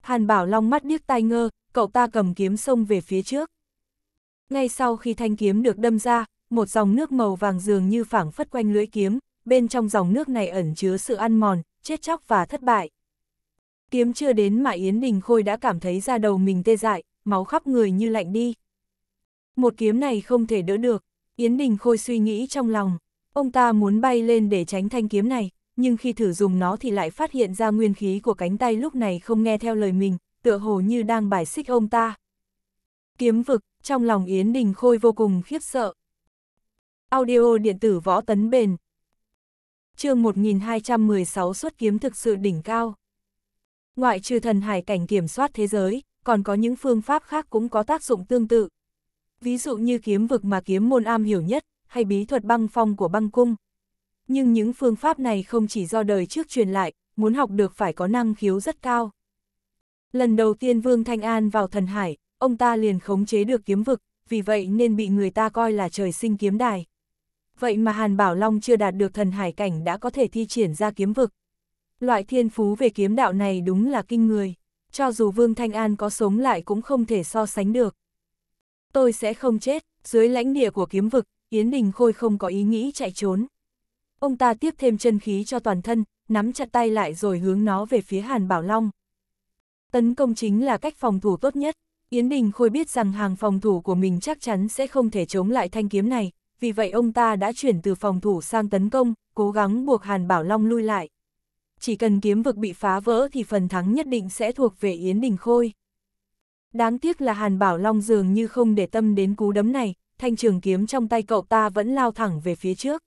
Hàn Bảo Long mắt điếc tai ngơ, cậu ta cầm kiếm xông về phía trước. Ngay sau khi thanh kiếm được đâm ra, một dòng nước màu vàng dường như phảng phất quanh lưỡi kiếm, bên trong dòng nước này ẩn chứa sự ăn mòn, chết chóc và thất bại. Kiếm chưa đến mà Yến Đình Khôi đã cảm thấy da đầu mình tê dại, máu khắp người như lạnh đi. Một kiếm này không thể đỡ được, Yến Đình Khôi suy nghĩ trong lòng, ông ta muốn bay lên để tránh thanh kiếm này, nhưng khi thử dùng nó thì lại phát hiện ra nguyên khí của cánh tay lúc này không nghe theo lời mình, tựa hồ như đang bài xích ông ta. Kiếm vực, trong lòng Yến Đình Khôi vô cùng khiếp sợ. Audio điện tử võ tấn bền, chương 1216 xuất kiếm thực sự đỉnh cao. Ngoại trừ thần hải cảnh kiểm soát thế giới, còn có những phương pháp khác cũng có tác dụng tương tự. Ví dụ như kiếm vực mà kiếm môn am hiểu nhất, hay bí thuật băng phong của băng cung. Nhưng những phương pháp này không chỉ do đời trước truyền lại, muốn học được phải có năng khiếu rất cao. Lần đầu tiên Vương Thanh An vào thần hải, ông ta liền khống chế được kiếm vực, vì vậy nên bị người ta coi là trời sinh kiếm đài vậy mà Hàn Bảo Long chưa đạt được thần hải cảnh đã có thể thi triển ra kiếm vực. Loại thiên phú về kiếm đạo này đúng là kinh người, cho dù Vương Thanh An có sống lại cũng không thể so sánh được. Tôi sẽ không chết, dưới lãnh địa của kiếm vực, Yến Đình Khôi không có ý nghĩ chạy trốn. Ông ta tiếp thêm chân khí cho toàn thân, nắm chặt tay lại rồi hướng nó về phía Hàn Bảo Long. Tấn công chính là cách phòng thủ tốt nhất. Yến Đình Khôi biết rằng hàng phòng thủ của mình chắc chắn sẽ không thể chống lại thanh kiếm này, vì vậy ông ta đã chuyển từ phòng thủ sang tấn công, cố gắng buộc Hàn Bảo Long lui lại. Chỉ cần kiếm vực bị phá vỡ thì phần thắng nhất định sẽ thuộc về Yến Đình Khôi. Đáng tiếc là Hàn Bảo Long dường như không để tâm đến cú đấm này, thanh trường kiếm trong tay cậu ta vẫn lao thẳng về phía trước.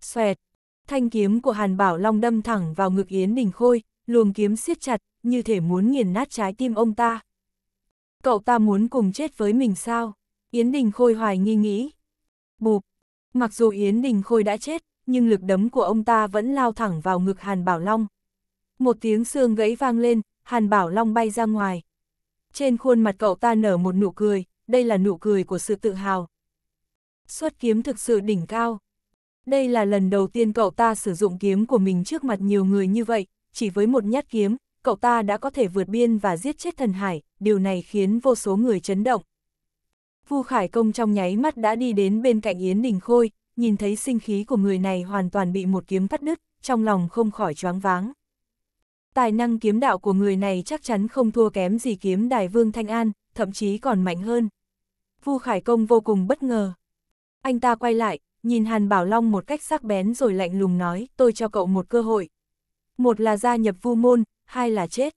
Xoẹt, thanh kiếm của Hàn Bảo Long đâm thẳng vào ngực Yến Đình Khôi, luồng kiếm siết chặt, như thể muốn nghiền nát trái tim ông ta. Cậu ta muốn cùng chết với mình sao? Yến Đình Khôi hoài nghi nghĩ, Bụp! Mặc dù Yến Đình Khôi đã chết, nhưng lực đấm của ông ta vẫn lao thẳng vào ngực Hàn Bảo Long. Một tiếng xương gãy vang lên, Hàn Bảo Long bay ra ngoài. Trên khuôn mặt cậu ta nở một nụ cười, đây là nụ cười của sự tự hào. Xuất kiếm thực sự đỉnh cao. Đây là lần đầu tiên cậu ta sử dụng kiếm của mình trước mặt nhiều người như vậy, chỉ với một nhát kiếm, cậu ta đã có thể vượt biên và giết chết thần hải, điều này khiến vô số người chấn động. Vu Khải Công trong nháy mắt đã đi đến bên cạnh Yến Đình Khôi, nhìn thấy sinh khí của người này hoàn toàn bị một kiếm cắt đứt, trong lòng không khỏi choáng váng. Tài năng kiếm đạo của người này chắc chắn không thua kém gì kiếm đài vương Thanh An, thậm chí còn mạnh hơn. Vu Khải Công vô cùng bất ngờ. Anh ta quay lại, nhìn Hàn Bảo Long một cách sắc bén rồi lạnh lùng nói, tôi cho cậu một cơ hội. Một là gia nhập vu môn, hai là chết.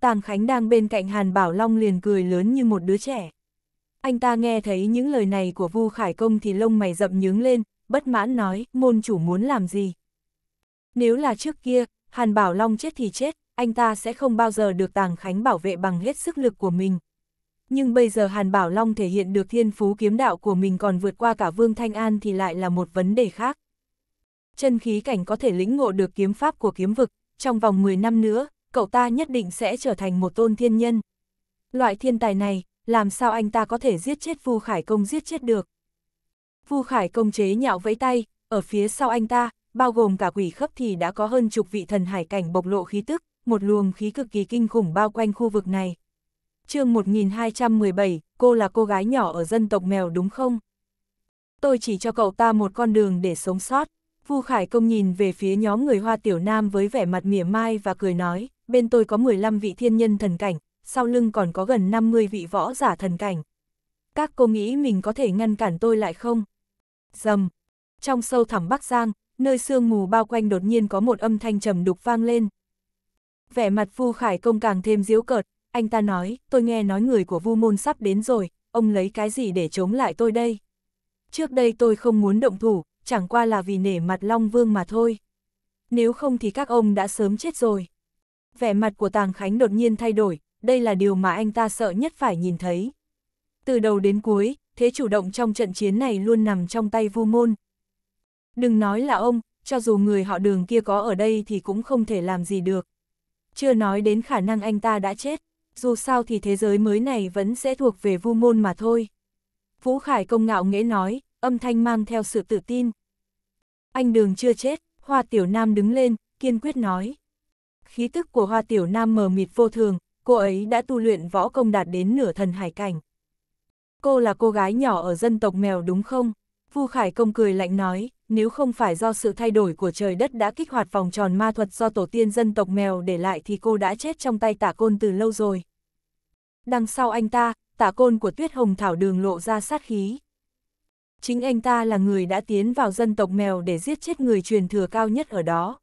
Tàng Khánh đang bên cạnh Hàn Bảo Long liền cười lớn như một đứa trẻ. Anh ta nghe thấy những lời này của Vu Khải Công thì lông mày rậm nhướng lên, bất mãn nói, môn chủ muốn làm gì? Nếu là trước kia, Hàn Bảo Long chết thì chết, anh ta sẽ không bao giờ được Tàng Khánh bảo vệ bằng hết sức lực của mình. Nhưng bây giờ Hàn Bảo Long thể hiện được thiên phú kiếm đạo của mình còn vượt qua cả Vương Thanh An thì lại là một vấn đề khác. Chân khí cảnh có thể lĩnh ngộ được kiếm pháp của kiếm vực, trong vòng 10 năm nữa, cậu ta nhất định sẽ trở thành một tôn thiên nhân. Loại thiên tài này, làm sao anh ta có thể giết chết Vu Khải Công giết chết được. Vu Khải Công chế nhạo vẫy tay, ở phía sau anh ta, bao gồm cả quỷ khấp thì đã có hơn chục vị thần hải cảnh bộc lộ khí tức, một luồng khí cực kỳ kinh khủng bao quanh khu vực này. chương 1217, cô là cô gái nhỏ ở dân tộc mèo đúng không? Tôi chỉ cho cậu ta một con đường để sống sót. Vu Khải Công nhìn về phía nhóm người Hoa Tiểu Nam với vẻ mặt mỉa mai và cười nói, bên tôi có 15 vị thiên nhân thần cảnh, sau lưng còn có gần 50 vị võ giả thần cảnh. Các cô nghĩ mình có thể ngăn cản tôi lại không? Dầm! Trong sâu thẳm Bắc Giang, nơi sương mù bao quanh đột nhiên có một âm thanh trầm đục vang lên. Vẻ mặt Vu Khải Công càng thêm diếu cợt, anh ta nói, tôi nghe nói người của Vu Môn sắp đến rồi, ông lấy cái gì để chống lại tôi đây? Trước đây tôi không muốn động thủ, chẳng qua là vì nể mặt Long Vương mà thôi. Nếu không thì các ông đã sớm chết rồi. Vẻ mặt của Tàng Khánh đột nhiên thay đổi, đây là điều mà anh ta sợ nhất phải nhìn thấy. Từ đầu đến cuối, thế chủ động trong trận chiến này luôn nằm trong tay vu môn. Đừng nói là ông, cho dù người họ đường kia có ở đây thì cũng không thể làm gì được. Chưa nói đến khả năng anh ta đã chết, dù sao thì thế giới mới này vẫn sẽ thuộc về vu môn mà thôi. Vũ Khải công ngạo nghễ nói, âm thanh mang theo sự tự tin. Anh đường chưa chết, Hoa Tiểu Nam đứng lên, kiên quyết nói. Khí tức của Hoa Tiểu Nam mờ mịt vô thường, cô ấy đã tu luyện võ công đạt đến nửa thần hải cảnh. Cô là cô gái nhỏ ở dân tộc mèo đúng không? Vu Khải Công cười lạnh nói, nếu không phải do sự thay đổi của trời đất đã kích hoạt vòng tròn ma thuật do tổ tiên dân tộc mèo để lại thì cô đã chết trong tay tả côn từ lâu rồi. Đằng sau anh ta, tả côn của tuyết hồng thảo đường lộ ra sát khí. Chính anh ta là người đã tiến vào dân tộc mèo để giết chết người truyền thừa cao nhất ở đó.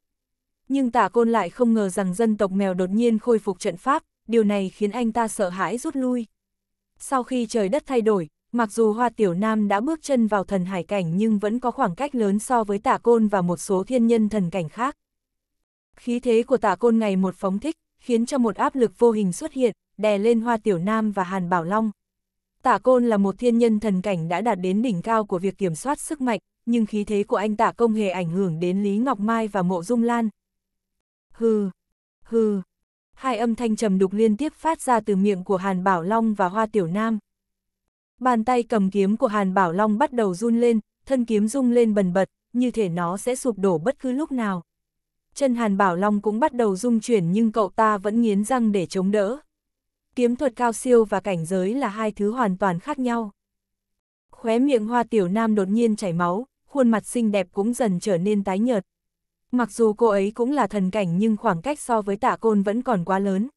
Nhưng tả côn lại không ngờ rằng dân tộc mèo đột nhiên khôi phục trận pháp, điều này khiến anh ta sợ hãi rút lui. Sau khi trời đất thay đổi, mặc dù Hoa Tiểu Nam đã bước chân vào thần hải cảnh nhưng vẫn có khoảng cách lớn so với tả côn và một số thiên nhân thần cảnh khác. Khí thế của tả côn ngày một phóng thích, khiến cho một áp lực vô hình xuất hiện, đè lên Hoa Tiểu Nam và Hàn Bảo Long. Tả Côn là một thiên nhân thần cảnh đã đạt đến đỉnh cao của việc kiểm soát sức mạnh, nhưng khí thế của anh Tả Công hề ảnh hưởng đến Lý Ngọc Mai và Mộ Dung Lan. Hừ, hừ, Hai âm thanh trầm đục liên tiếp phát ra từ miệng của Hàn Bảo Long và Hoa Tiểu Nam. Bàn tay cầm kiếm của Hàn Bảo Long bắt đầu run lên, thân kiếm rung lên bần bật, như thể nó sẽ sụp đổ bất cứ lúc nào. Chân Hàn Bảo Long cũng bắt đầu rung chuyển nhưng cậu ta vẫn nghiến răng để chống đỡ. Kiếm thuật cao siêu và cảnh giới là hai thứ hoàn toàn khác nhau. Khóe miệng hoa tiểu nam đột nhiên chảy máu, khuôn mặt xinh đẹp cũng dần trở nên tái nhợt. Mặc dù cô ấy cũng là thần cảnh nhưng khoảng cách so với tạ côn vẫn còn quá lớn.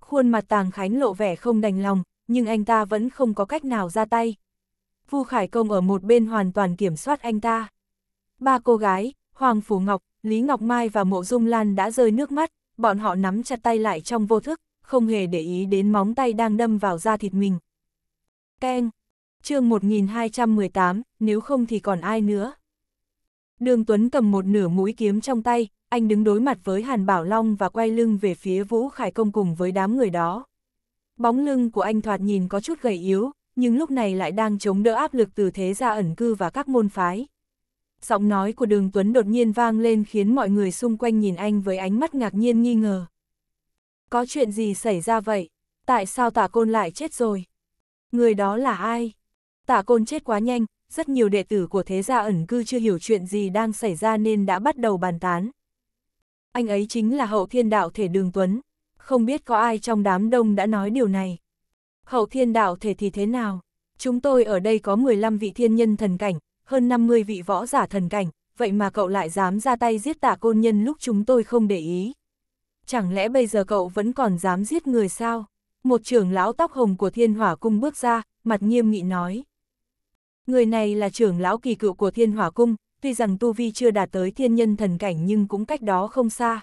Khuôn mặt tàng khánh lộ vẻ không đành lòng, nhưng anh ta vẫn không có cách nào ra tay. Vu Khải Công ở một bên hoàn toàn kiểm soát anh ta. Ba cô gái, Hoàng Phủ Ngọc, Lý Ngọc Mai và Mộ Dung Lan đã rơi nước mắt, bọn họ nắm chặt tay lại trong vô thức, không hề để ý đến móng tay đang đâm vào da thịt mình. Keng! chương 1218, nếu không thì còn ai nữa? Đường Tuấn cầm một nửa mũi kiếm trong tay, anh đứng đối mặt với Hàn Bảo Long và quay lưng về phía Vũ Khải Công cùng với đám người đó. Bóng lưng của anh thoạt nhìn có chút gầy yếu, nhưng lúc này lại đang chống đỡ áp lực từ thế gia ẩn cư và các môn phái. Giọng nói của đường Tuấn đột nhiên vang lên khiến mọi người xung quanh nhìn anh với ánh mắt ngạc nhiên nghi ngờ. Có chuyện gì xảy ra vậy? Tại sao tả côn lại chết rồi? Người đó là ai? Tả côn chết quá nhanh, rất nhiều đệ tử của thế gia ẩn cư chưa hiểu chuyện gì đang xảy ra nên đã bắt đầu bàn tán. Anh ấy chính là hậu thiên đạo thể đường Tuấn, không biết có ai trong đám đông đã nói điều này. Hậu thiên đạo thể thì thế nào? Chúng tôi ở đây có 15 vị thiên nhân thần cảnh, hơn 50 vị võ giả thần cảnh, vậy mà cậu lại dám ra tay giết tả côn nhân lúc chúng tôi không để ý. Chẳng lẽ bây giờ cậu vẫn còn dám giết người sao? Một trưởng lão tóc hồng của thiên hỏa cung bước ra, mặt nghiêm nghị nói. Người này là trưởng lão kỳ cựu của thiên hỏa cung, tuy rằng Tu Vi chưa đạt tới thiên nhân thần cảnh nhưng cũng cách đó không xa.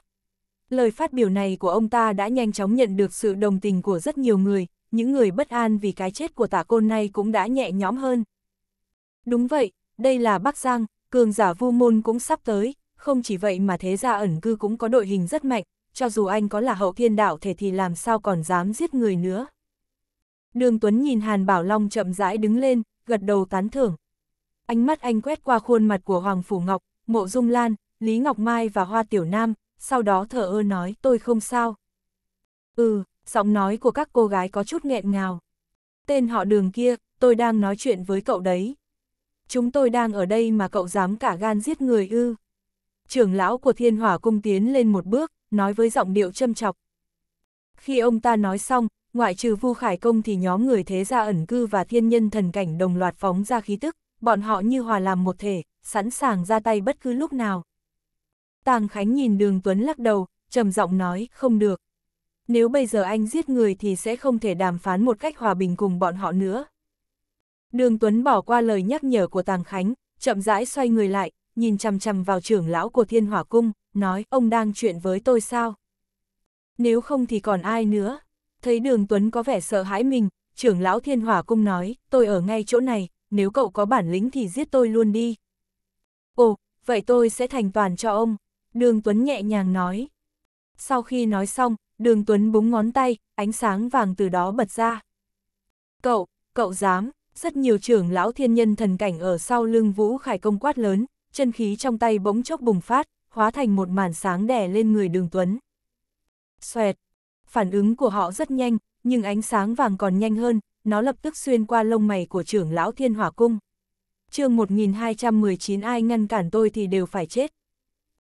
Lời phát biểu này của ông ta đã nhanh chóng nhận được sự đồng tình của rất nhiều người, những người bất an vì cái chết của tả côn này cũng đã nhẹ nhõm hơn. Đúng vậy, đây là Bắc Giang, cường giả vu môn cũng sắp tới, không chỉ vậy mà thế gia ẩn cư cũng có đội hình rất mạnh, cho dù anh có là hậu thiên đạo thể thì làm sao còn dám giết người nữa. Đường Tuấn nhìn Hàn Bảo Long chậm rãi đứng lên, gật đầu tán thưởng. Ánh mắt anh quét qua khuôn mặt của Hoàng Phủ Ngọc, Mộ Dung Lan, Lý Ngọc Mai và Hoa Tiểu Nam, sau đó thở ơ nói tôi không sao. Ừ, giọng nói của các cô gái có chút nghẹn ngào. Tên họ đường kia, tôi đang nói chuyện với cậu đấy. Chúng tôi đang ở đây mà cậu dám cả gan giết người ư. Trưởng lão của thiên hỏa cung tiến lên một bước, nói với giọng điệu châm chọc. Khi ông ta nói xong, ngoại trừ Vu Khải Công thì nhóm người thế gia ẩn cư và thiên nhân thần cảnh đồng loạt phóng ra khí tức, bọn họ như hòa làm một thể, sẵn sàng ra tay bất cứ lúc nào. Tàng Khánh nhìn Đường Tuấn lắc đầu, trầm giọng nói, không được. Nếu bây giờ anh giết người thì sẽ không thể đàm phán một cách hòa bình cùng bọn họ nữa. Đường Tuấn bỏ qua lời nhắc nhở của Tàng Khánh, chậm rãi xoay người lại, nhìn chằm chằm vào trưởng lão của Thiên Hỏa Cung, nói, ông đang chuyện với tôi sao? Nếu không thì còn ai nữa? Thấy đường Tuấn có vẻ sợ hãi mình, trưởng lão thiên hỏa cung nói, tôi ở ngay chỗ này, nếu cậu có bản lĩnh thì giết tôi luôn đi. Ồ, vậy tôi sẽ thành toàn cho ông, đường Tuấn nhẹ nhàng nói. Sau khi nói xong, đường Tuấn búng ngón tay, ánh sáng vàng từ đó bật ra. Cậu, cậu dám, rất nhiều trưởng lão thiên nhân thần cảnh ở sau lưng Vũ Khải công quát lớn, chân khí trong tay bỗng chốc bùng phát, hóa thành một màn sáng đè lên người đường Tuấn. Xoẹt, phản ứng của họ rất nhanh, nhưng ánh sáng vàng còn nhanh hơn, nó lập tức xuyên qua lông mày của trưởng lão thiên hỏa cung. chương 1219 ai ngăn cản tôi thì đều phải chết.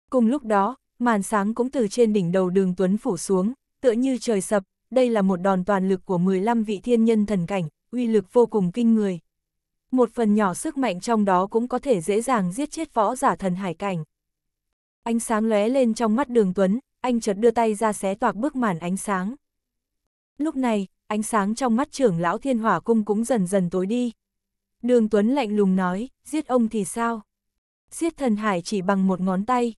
Cùng lúc đó, màn sáng cũng từ trên đỉnh đầu đường Tuấn phủ xuống, tựa như trời sập, đây là một đòn toàn lực của 15 vị thiên nhân thần cảnh, uy lực vô cùng kinh người. Một phần nhỏ sức mạnh trong đó cũng có thể dễ dàng giết chết võ giả thần hải cảnh. Ánh sáng lóe lên trong mắt đường Tuấn, anh chợt đưa tay ra xé toạc bức màn ánh sáng. Lúc này, ánh sáng trong mắt trưởng lão thiên hỏa cung cũng dần dần tối đi. Đường Tuấn lạnh lùng nói, giết ông thì sao? Giết thần hải chỉ bằng một ngón tay.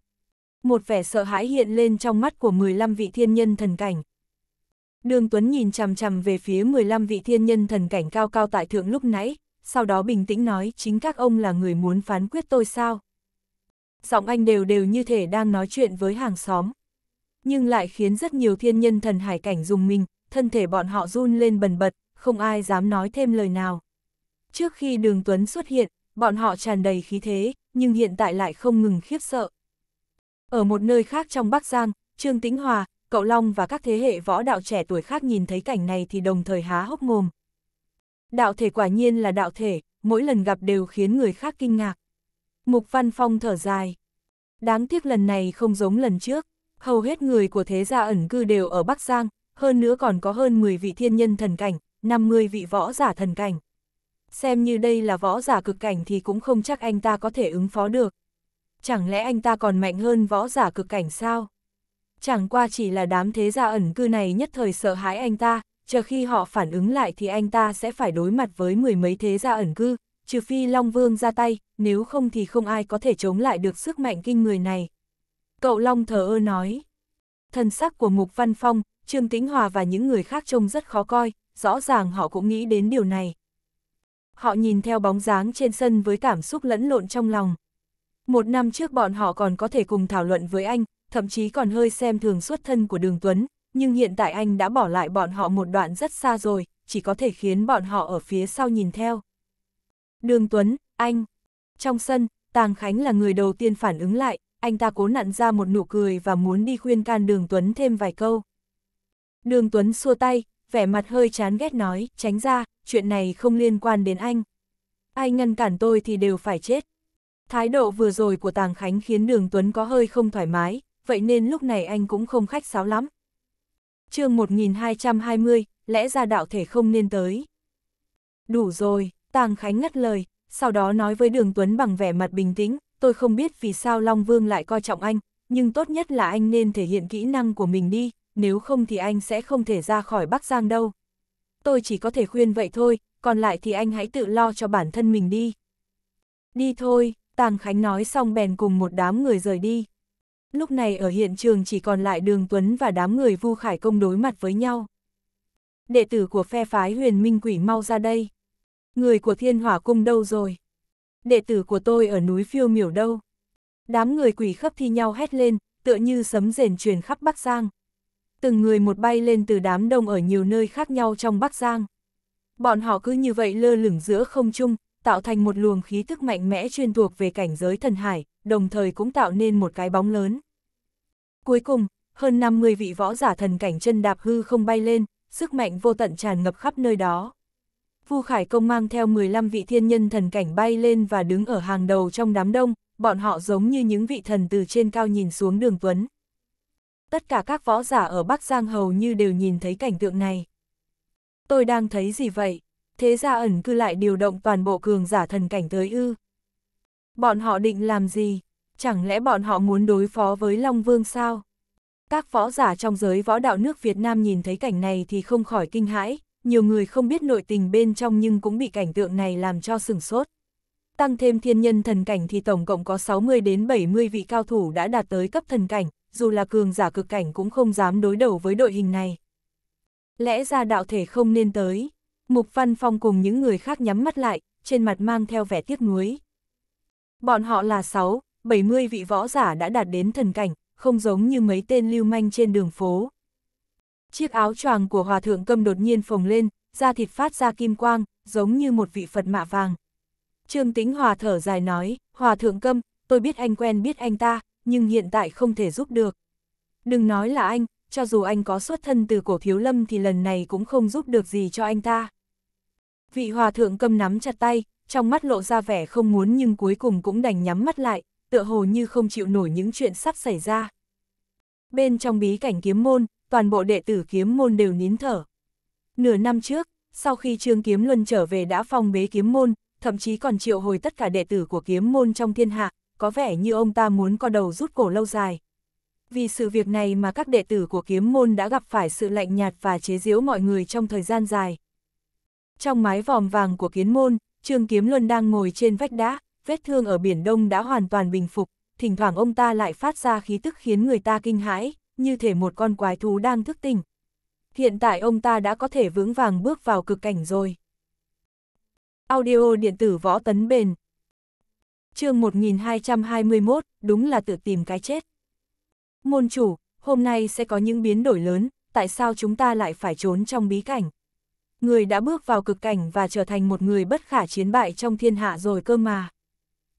Một vẻ sợ hãi hiện lên trong mắt của 15 vị thiên nhân thần cảnh. Đường Tuấn nhìn chằm chằm về phía 15 vị thiên nhân thần cảnh cao cao tại thượng lúc nãy, sau đó bình tĩnh nói chính các ông là người muốn phán quyết tôi sao. Giọng anh đều đều như thể đang nói chuyện với hàng xóm nhưng lại khiến rất nhiều thiên nhân thần hải cảnh dùng mình, thân thể bọn họ run lên bần bật, không ai dám nói thêm lời nào. Trước khi đường Tuấn xuất hiện, bọn họ tràn đầy khí thế, nhưng hiện tại lại không ngừng khiếp sợ. Ở một nơi khác trong Bắc Giang, Trương Tĩnh Hòa, Cậu Long và các thế hệ võ đạo trẻ tuổi khác nhìn thấy cảnh này thì đồng thời há hốc mồm. Đạo thể quả nhiên là đạo thể, mỗi lần gặp đều khiến người khác kinh ngạc. Mục Văn Phong thở dài. Đáng tiếc lần này không giống lần trước, hầu hết người của thế gia ẩn cư đều ở Bắc Giang, hơn nữa còn có hơn 10 vị thiên nhân thần cảnh, 50 vị võ giả thần cảnh. Xem như đây là võ giả cực cảnh thì cũng không chắc anh ta có thể ứng phó được. Chẳng lẽ anh ta còn mạnh hơn võ giả cực cảnh sao? Chẳng qua chỉ là đám thế gia ẩn cư này nhất thời sợ hãi anh ta, chờ khi họ phản ứng lại thì anh ta sẽ phải đối mặt với mười mấy thế gia ẩn cư, trừ phi Long Vương ra tay, nếu không thì không ai có thể chống lại được sức mạnh kinh người này. Cậu Long thờ ơ nói. thân sắc của Mục Văn Phong, Trương Tĩnh Hòa và những người khác trông rất khó coi, rõ ràng họ cũng nghĩ đến điều này. Họ nhìn theo bóng dáng trên sân với cảm xúc lẫn lộn trong lòng. Một năm trước bọn họ còn có thể cùng thảo luận với anh, thậm chí còn hơi xem thường xuất thân của Đường Tuấn, nhưng hiện tại anh đã bỏ lại bọn họ một đoạn rất xa rồi, chỉ có thể khiến bọn họ ở phía sau nhìn theo. Đường Tuấn, anh. Trong sân, Tàng Khánh là người đầu tiên phản ứng lại, anh ta cố nặn ra một nụ cười và muốn đi khuyên can đường Tuấn thêm vài câu. Đường Tuấn xua tay, vẻ mặt hơi chán ghét nói, tránh ra, chuyện này không liên quan đến anh. Ai ngăn cản tôi thì đều phải chết. Thái độ vừa rồi của Tàng Khánh khiến đường Tuấn có hơi không thoải mái, vậy nên lúc này anh cũng không khách sáo lắm. chương 1220, lẽ ra đạo thể không nên tới. Đủ rồi, Tàng Khánh ngắt lời, sau đó nói với đường Tuấn bằng vẻ mặt bình tĩnh, tôi không biết vì sao Long Vương lại coi trọng anh, nhưng tốt nhất là anh nên thể hiện kỹ năng của mình đi, nếu không thì anh sẽ không thể ra khỏi Bắc Giang đâu. Tôi chỉ có thể khuyên vậy thôi, còn lại thì anh hãy tự lo cho bản thân mình đi. Đi thôi, Tàng Khánh nói xong bèn cùng một đám người rời đi. Lúc này ở hiện trường chỉ còn lại Đường Tuấn và đám người Vu Khải Công đối mặt với nhau. Đệ tử của phe phái huyền minh quỷ mau ra đây. Người của thiên hỏa cung đâu rồi? đệ tử của tôi ở núi phiêu miểu đâu. Đám người quỷ khắp thi nhau hét lên, tựa như sấm rền truyền khắp Bắc Giang. Từng người một bay lên từ đám đông ở nhiều nơi khác nhau trong Bắc Giang. Bọn họ cứ như vậy lơ lửng giữa không trung, tạo thành một luồng khí thức mạnh mẽ chuyên thuộc về cảnh giới thần hải, đồng thời cũng tạo nên một cái bóng lớn. Cuối cùng, hơn 50 vị võ giả thần cảnh chân đạp hư không bay lên, sức mạnh vô tận tràn ngập khắp nơi đó. Phu Khải Công mang theo 15 vị thiên nhân thần cảnh bay lên và đứng ở hàng đầu trong đám đông, bọn họ giống như những vị thần từ trên cao nhìn xuống đường Tuấn. Tất cả các võ giả ở Bắc Giang hầu như đều nhìn thấy cảnh tượng này. Tôi đang thấy gì vậy? Thế ra ẩn cư lại điều động toàn bộ cường giả thần cảnh tới ư. Bọn họ định làm gì? Chẳng lẽ bọn họ muốn đối phó với Long Vương sao? Các võ giả trong giới võ đạo nước Việt Nam nhìn thấy cảnh này thì không khỏi kinh hãi, nhiều người không biết nội tình bên trong nhưng cũng bị cảnh tượng này làm cho sừng sốt. Tăng thêm thiên nhân thần cảnh thì tổng cộng có 60 đến 70 vị cao thủ đã đạt tới cấp thần cảnh, dù là cường giả cực cảnh cũng không dám đối đầu với đội hình này. Lẽ ra đạo thể không nên tới, Mục Văn Phong cùng những người khác nhắm mắt lại, trên mặt mang theo vẻ tiếc nuối. Bọn họ là 6, 70 vị võ giả đã đạt đến thần cảnh, không giống như mấy tên lưu manh trên đường phố, Chiếc áo choàng của hòa thượng câm đột nhiên phồng lên, da thịt phát ra kim quang, giống như một vị Phật mạ vàng. Trương Tĩnh Hòa thở dài nói, Hòa thượng câm, tôi biết anh quen biết anh ta, nhưng hiện tại không thể giúp được. Đừng nói là anh, cho dù anh có xuất thân từ cổ thiếu lâm thì lần này cũng không giúp được gì cho anh ta. Vị hòa thượng cầm nắm chặt tay, trong mắt lộ ra vẻ không muốn nhưng cuối cùng cũng đành nhắm mắt lại, tựa hồ như không chịu nổi những chuyện sắp xảy ra. Bên trong bí cảnh kiếm môn, toàn bộ đệ tử kiếm môn đều nín thở. Nửa năm trước, sau khi Trương Kiếm Luân trở về đã phong bế kiếm môn, thậm chí còn triệu hồi tất cả đệ tử của kiếm môn trong thiên hạ, có vẻ như ông ta muốn co đầu rút cổ lâu dài. Vì sự việc này mà các đệ tử của kiếm môn đã gặp phải sự lạnh nhạt và chế giễu mọi người trong thời gian dài. Trong mái vòm vàng của kiếm môn, Trương Kiếm Luân đang ngồi trên vách đá, vết thương ở biển Đông đã hoàn toàn bình phục, thỉnh thoảng ông ta lại phát ra khí tức khiến người ta kinh hãi như thể một con quái thú đang thức tỉnh. Hiện tại ông ta đã có thể vững vàng bước vào cực cảnh rồi. Audio điện tử võ tấn bền chương 1221, đúng là tự tìm cái chết. Môn chủ, hôm nay sẽ có những biến đổi lớn, tại sao chúng ta lại phải trốn trong bí cảnh? Người đã bước vào cực cảnh và trở thành một người bất khả chiến bại trong thiên hạ rồi cơ mà.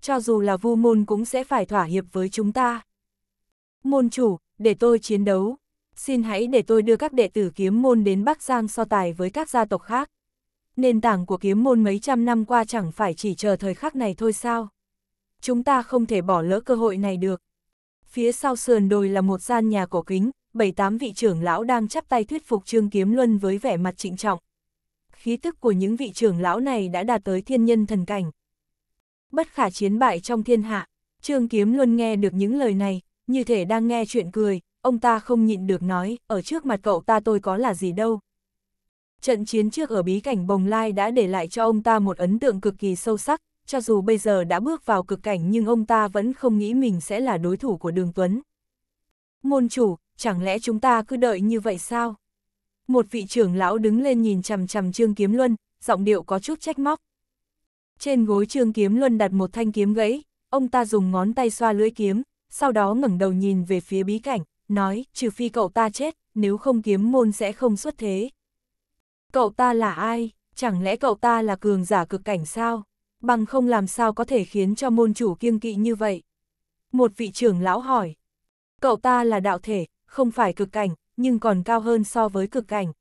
Cho dù là vu môn cũng sẽ phải thỏa hiệp với chúng ta. Môn chủ, để tôi chiến đấu. Xin hãy để tôi đưa các đệ tử kiếm môn đến Bắc Giang so tài với các gia tộc khác. Nền tảng của kiếm môn mấy trăm năm qua chẳng phải chỉ chờ thời khắc này thôi sao. Chúng ta không thể bỏ lỡ cơ hội này được. Phía sau sườn đồi là một gian nhà cổ kính, bảy tám vị trưởng lão đang chắp tay thuyết phục Trương Kiếm Luân với vẻ mặt trịnh trọng. Khí tức của những vị trưởng lão này đã đạt tới thiên nhân thần cảnh. Bất khả chiến bại trong thiên hạ, Trương Kiếm Luân nghe được những lời này, như thể đang nghe chuyện cười, ông ta không nhịn được nói, ở trước mặt cậu ta tôi có là gì đâu. Trận chiến trước ở bí cảnh Bồng Lai đã để lại cho ông ta một ấn tượng cực kỳ sâu sắc, cho dù bây giờ đã bước vào cực cảnh nhưng ông ta vẫn không nghĩ mình sẽ là đối thủ của Đường Tuấn. Môn chủ, chẳng lẽ chúng ta cứ đợi như vậy sao? Một vị trưởng lão đứng lên nhìn chằm chằm Trương Kiếm Luân, giọng điệu có chút trách móc. Trên gối Trương Kiếm Luân đặt một thanh kiếm gãy, ông ta dùng ngón tay xoa lưỡi kiếm, sau đó ngẩng đầu nhìn về phía bí cảnh, nói, trừ phi cậu ta chết, nếu không kiếm môn sẽ không xuất thế. Cậu ta là ai? Chẳng lẽ cậu ta là cường giả cực cảnh sao? Bằng không làm sao có thể khiến cho môn chủ kiêng kỵ như vậy? Một vị trưởng lão hỏi. Cậu ta là đạo thể, không phải cực cảnh, nhưng còn cao hơn so với cực cảnh.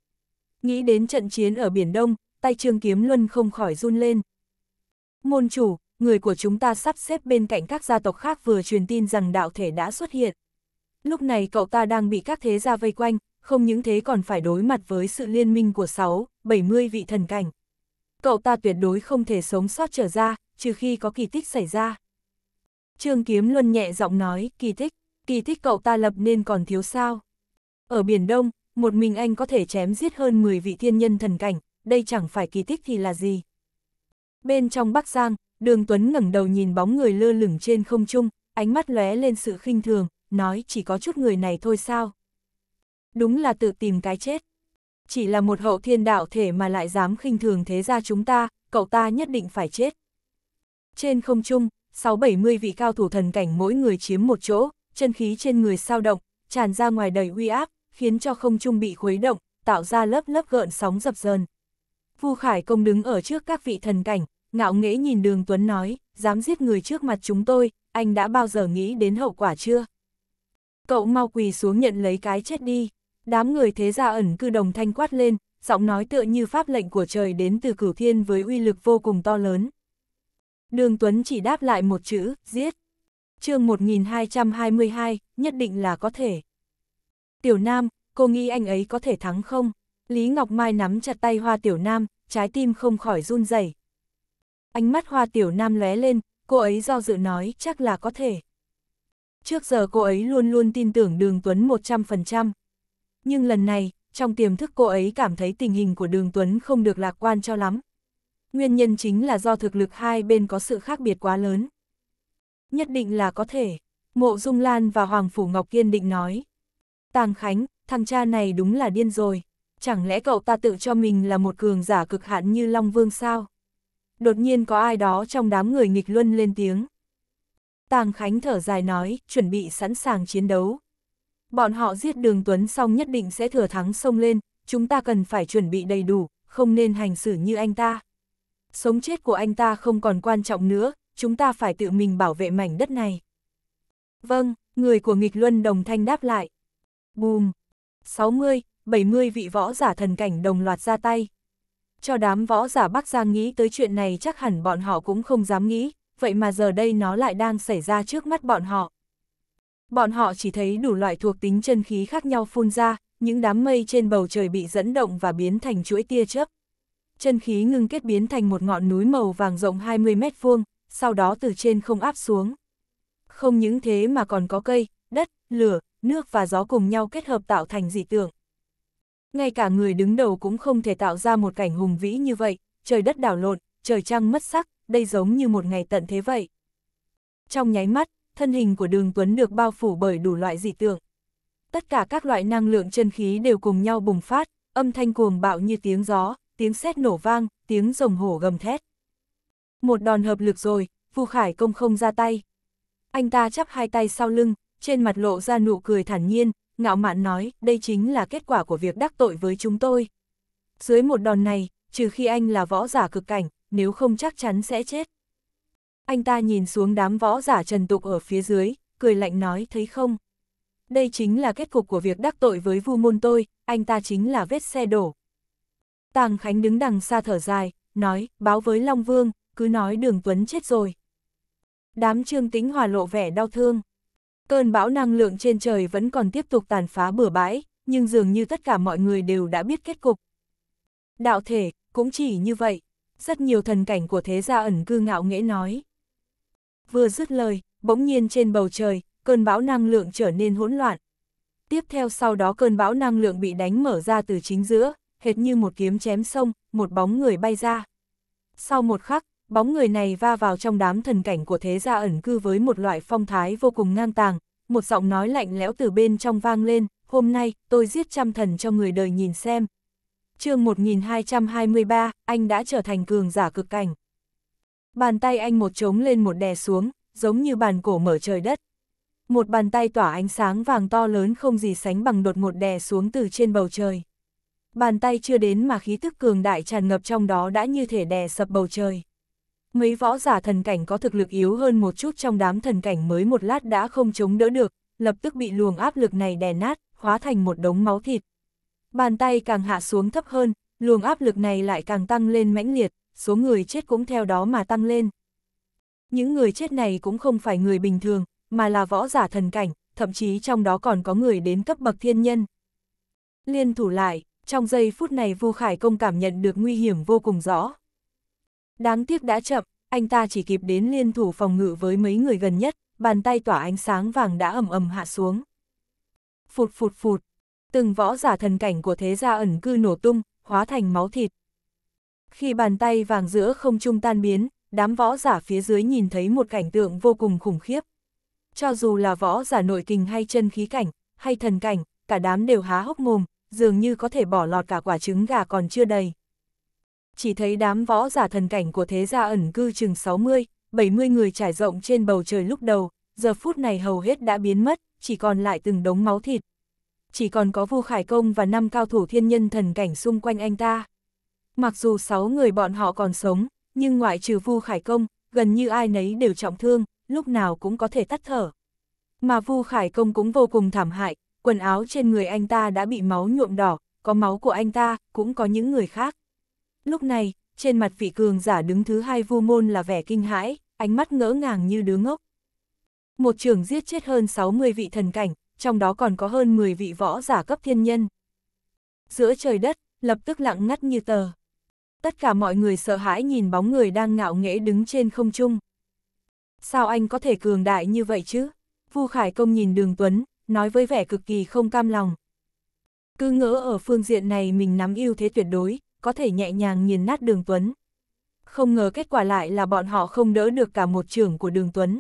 Nghĩ đến trận chiến ở Biển Đông, tay Trương Kiếm Luân không khỏi run lên. Môn chủ, người của chúng ta sắp xếp bên cạnh các gia tộc khác vừa truyền tin rằng đạo thể đã xuất hiện. Lúc này cậu ta đang bị các thế gia vây quanh, không những thế còn phải đối mặt với sự liên minh của 6, 70 vị thần cảnh. Cậu ta tuyệt đối không thể sống sót trở ra, trừ khi có kỳ tích xảy ra. Trương Kiếm Luân nhẹ giọng nói, kỳ tích, kỳ tích cậu ta lập nên còn thiếu sao. Ở Biển Đông, một mình anh có thể chém giết hơn 10 vị thiên nhân thần cảnh, đây chẳng phải kỳ tích thì là gì. Bên trong Bắc Giang, Đường Tuấn ngẩng đầu nhìn bóng người lơ lửng trên không trung, ánh mắt lóe lên sự khinh thường, nói chỉ có chút người này thôi sao. Đúng là tự tìm cái chết. Chỉ là một hậu thiên đạo thể mà lại dám khinh thường thế ra chúng ta, cậu ta nhất định phải chết. Trên không trung, 6-70 vị cao thủ thần cảnh mỗi người chiếm một chỗ, chân khí trên người sao động, tràn ra ngoài đầy uy áp, khiến cho không trung bị khuấy động, tạo ra lớp lớp gợn sóng dập dờn. Vu Khải Công đứng ở trước các vị thần cảnh, ngạo nghễ nhìn đường Tuấn nói, dám giết người trước mặt chúng tôi, anh đã bao giờ nghĩ đến hậu quả chưa? Cậu mau quỳ xuống nhận lấy cái chết đi. Đám người thế gia ẩn cư đồng thanh quát lên, giọng nói tựa như pháp lệnh của trời đến từ cửu thiên với uy lực vô cùng to lớn. Đường Tuấn chỉ đáp lại một chữ, giết. chương 1222, nhất định là có thể. Tiểu Nam, cô nghĩ anh ấy có thể thắng không? Lý Ngọc Mai nắm chặt tay hoa Tiểu Nam, trái tim không khỏi run rẩy Ánh mắt hoa tiểu nam lóe lên, cô ấy do dự nói chắc là có thể. Trước giờ cô ấy luôn luôn tin tưởng đường Tuấn 100%. Nhưng lần này, trong tiềm thức cô ấy cảm thấy tình hình của đường Tuấn không được lạc quan cho lắm. Nguyên nhân chính là do thực lực hai bên có sự khác biệt quá lớn. Nhất định là có thể, Mộ Dung Lan và Hoàng Phủ Ngọc Kiên định nói. Tàng Khánh, thằng cha này đúng là điên rồi. Chẳng lẽ cậu ta tự cho mình là một cường giả cực hạn như Long Vương sao? đột nhiên có ai đó trong đám người nghịch luân lên tiếng. Tàng Khánh thở dài nói, chuẩn bị sẵn sàng chiến đấu. Bọn họ giết đường Tuấn xong nhất định sẽ thừa thắng xông lên, chúng ta cần phải chuẩn bị đầy đủ, không nên hành xử như anh ta. Sống chết của anh ta không còn quan trọng nữa, chúng ta phải tự mình bảo vệ mảnh đất này. Vâng, người của nghịch luân đồng thanh đáp lại. Bùm! 60, 70 vị võ giả thần cảnh đồng loạt ra tay, cho đám võ giả Bắc Giang nghĩ tới chuyện này chắc hẳn bọn họ cũng không dám nghĩ, vậy mà giờ đây nó lại đang xảy ra trước mắt bọn họ. Bọn họ chỉ thấy đủ loại thuộc tính chân khí khác nhau phun ra, những đám mây trên bầu trời bị dẫn động và biến thành chuỗi tia chớp. Chân khí ngưng kết biến thành một ngọn núi màu vàng rộng 20 mét vuông, sau đó từ trên không áp xuống. Không những thế mà còn có cây, đất, lửa, nước và gió cùng nhau kết hợp tạo thành dị tượng ngay cả người đứng đầu cũng không thể tạo ra một cảnh hùng vĩ như vậy, trời đất đảo lộn, trời trăng mất sắc, đây giống như một ngày tận thế vậy. Trong nháy mắt, thân hình của đường Tuấn được bao phủ bởi đủ loại dị tượng. Tất cả các loại năng lượng chân khí đều cùng nhau bùng phát, âm thanh cuồng bạo như tiếng gió, tiếng sét nổ vang, tiếng rồng hổ gầm thét. Một đòn hợp lực rồi, Vu Khải Công không ra tay. Anh ta chắp hai tay sau lưng, trên mặt lộ ra nụ cười thản nhiên, ngạo mạn nói, đây chính là kết quả của việc đắc tội với chúng tôi. Dưới một đòn này, trừ khi anh là võ giả cực cảnh, nếu không chắc chắn sẽ chết. Anh ta nhìn xuống đám võ giả trần tục ở phía dưới, cười lạnh nói thấy không. Đây chính là kết cục của việc đắc tội với vu môn tôi, anh ta chính là vết xe đổ. Tàng Khánh đứng đằng xa thở dài, nói, báo với Long Vương, cứ nói đường Tuấn chết rồi. Đám Trương tính Hòa lộ vẻ đau thương. Cơn bão năng lượng trên trời vẫn còn tiếp tục tàn phá bừa bãi, nhưng dường như tất cả mọi người đều đã biết kết cục. Đạo thể, cũng chỉ như vậy. Rất nhiều thần cảnh của thế gia ẩn cư ngạo nghễ nói. Vừa dứt lời, bỗng nhiên trên bầu trời, cơn bão năng lượng trở nên hỗn loạn. Tiếp theo sau đó cơn bão năng lượng bị đánh mở ra từ chính giữa, hệt như một kiếm chém sông, một bóng người bay ra. Sau một khắc, bóng người này va vào trong đám thần cảnh của thế gia ẩn cư với một loại phong thái vô cùng ngang tàng, một giọng nói lạnh lẽo từ bên trong vang lên, hôm nay tôi giết trăm thần cho người đời nhìn xem. chương 1223, anh đã trở thành cường giả cực cảnh. Bàn tay anh một trống lên một đè xuống, giống như bàn cổ mở trời đất. Một bàn tay tỏa ánh sáng vàng to lớn không gì sánh bằng đột một đè xuống từ trên bầu trời. Bàn tay chưa đến mà khí thức cường đại tràn ngập trong đó đã như thể đè sập bầu trời mấy võ giả thần cảnh có thực lực yếu hơn một chút trong đám thần cảnh mới một lát đã không chống đỡ được, lập tức bị luồng áp lực này đè nát, hóa thành một đống máu thịt. Bàn tay càng hạ xuống thấp hơn, luồng áp lực này lại càng tăng lên mãnh liệt, số người chết cũng theo đó mà tăng lên. Những người chết này cũng không phải người bình thường, mà là võ giả thần cảnh, thậm chí trong đó còn có người đến cấp bậc thiên nhân. Liên thủ lại, trong giây phút này Vu Khải Công cảm nhận được nguy hiểm vô cùng rõ. Đáng tiếc đã chậm, anh ta chỉ kịp đến liên thủ phòng ngự với mấy người gần nhất, bàn tay tỏa ánh sáng vàng đã ầm ầm hạ xuống. Phụt phụt phụt, từng võ giả thần cảnh của thế gia ẩn cư nổ tung, hóa thành máu thịt. Khi bàn tay vàng giữa không trung tan biến, đám võ giả phía dưới nhìn thấy một cảnh tượng vô cùng khủng khiếp. Cho dù là võ giả nội kình hay chân khí cảnh, hay thần cảnh, cả đám đều há hốc mồm, dường như có thể bỏ lọt cả quả trứng gà còn chưa đầy chỉ thấy đám võ giả thần cảnh của thế gia ẩn cư chừng 60, 70 người trải rộng trên bầu trời lúc đầu, giờ phút này hầu hết đã biến mất, chỉ còn lại từng đống máu thịt. Chỉ còn có Vu Khải Công và năm cao thủ thiên nhân thần cảnh xung quanh anh ta. Mặc dù 6 người bọn họ còn sống, nhưng ngoại trừ Vu Khải Công, gần như ai nấy đều trọng thương, lúc nào cũng có thể tắt thở. Mà Vu Khải Công cũng vô cùng thảm hại, quần áo trên người anh ta đã bị máu nhuộm đỏ, có máu của anh ta, cũng có những người khác. Lúc này, trên mặt vị cường giả đứng thứ hai vu môn là vẻ kinh hãi, ánh mắt ngỡ ngàng như đứa ngốc. Một trưởng giết chết hơn 60 vị thần cảnh, trong đó còn có hơn 10 vị võ giả cấp thiên nhân. Giữa trời đất, lập tức lặng ngắt như tờ. Tất cả mọi người sợ hãi nhìn bóng người đang ngạo nghễ đứng trên không trung. Sao anh có thể cường đại như vậy chứ? Vu Khải Công nhìn Đường Tuấn, nói với vẻ cực kỳ không cam lòng. Cứ ngỡ ở phương diện này mình nắm ưu thế tuyệt đối, có thể nhẹ nhàng nghiền nát đường Tuấn. Không ngờ kết quả lại là bọn họ không đỡ được cả một trưởng của đường Tuấn.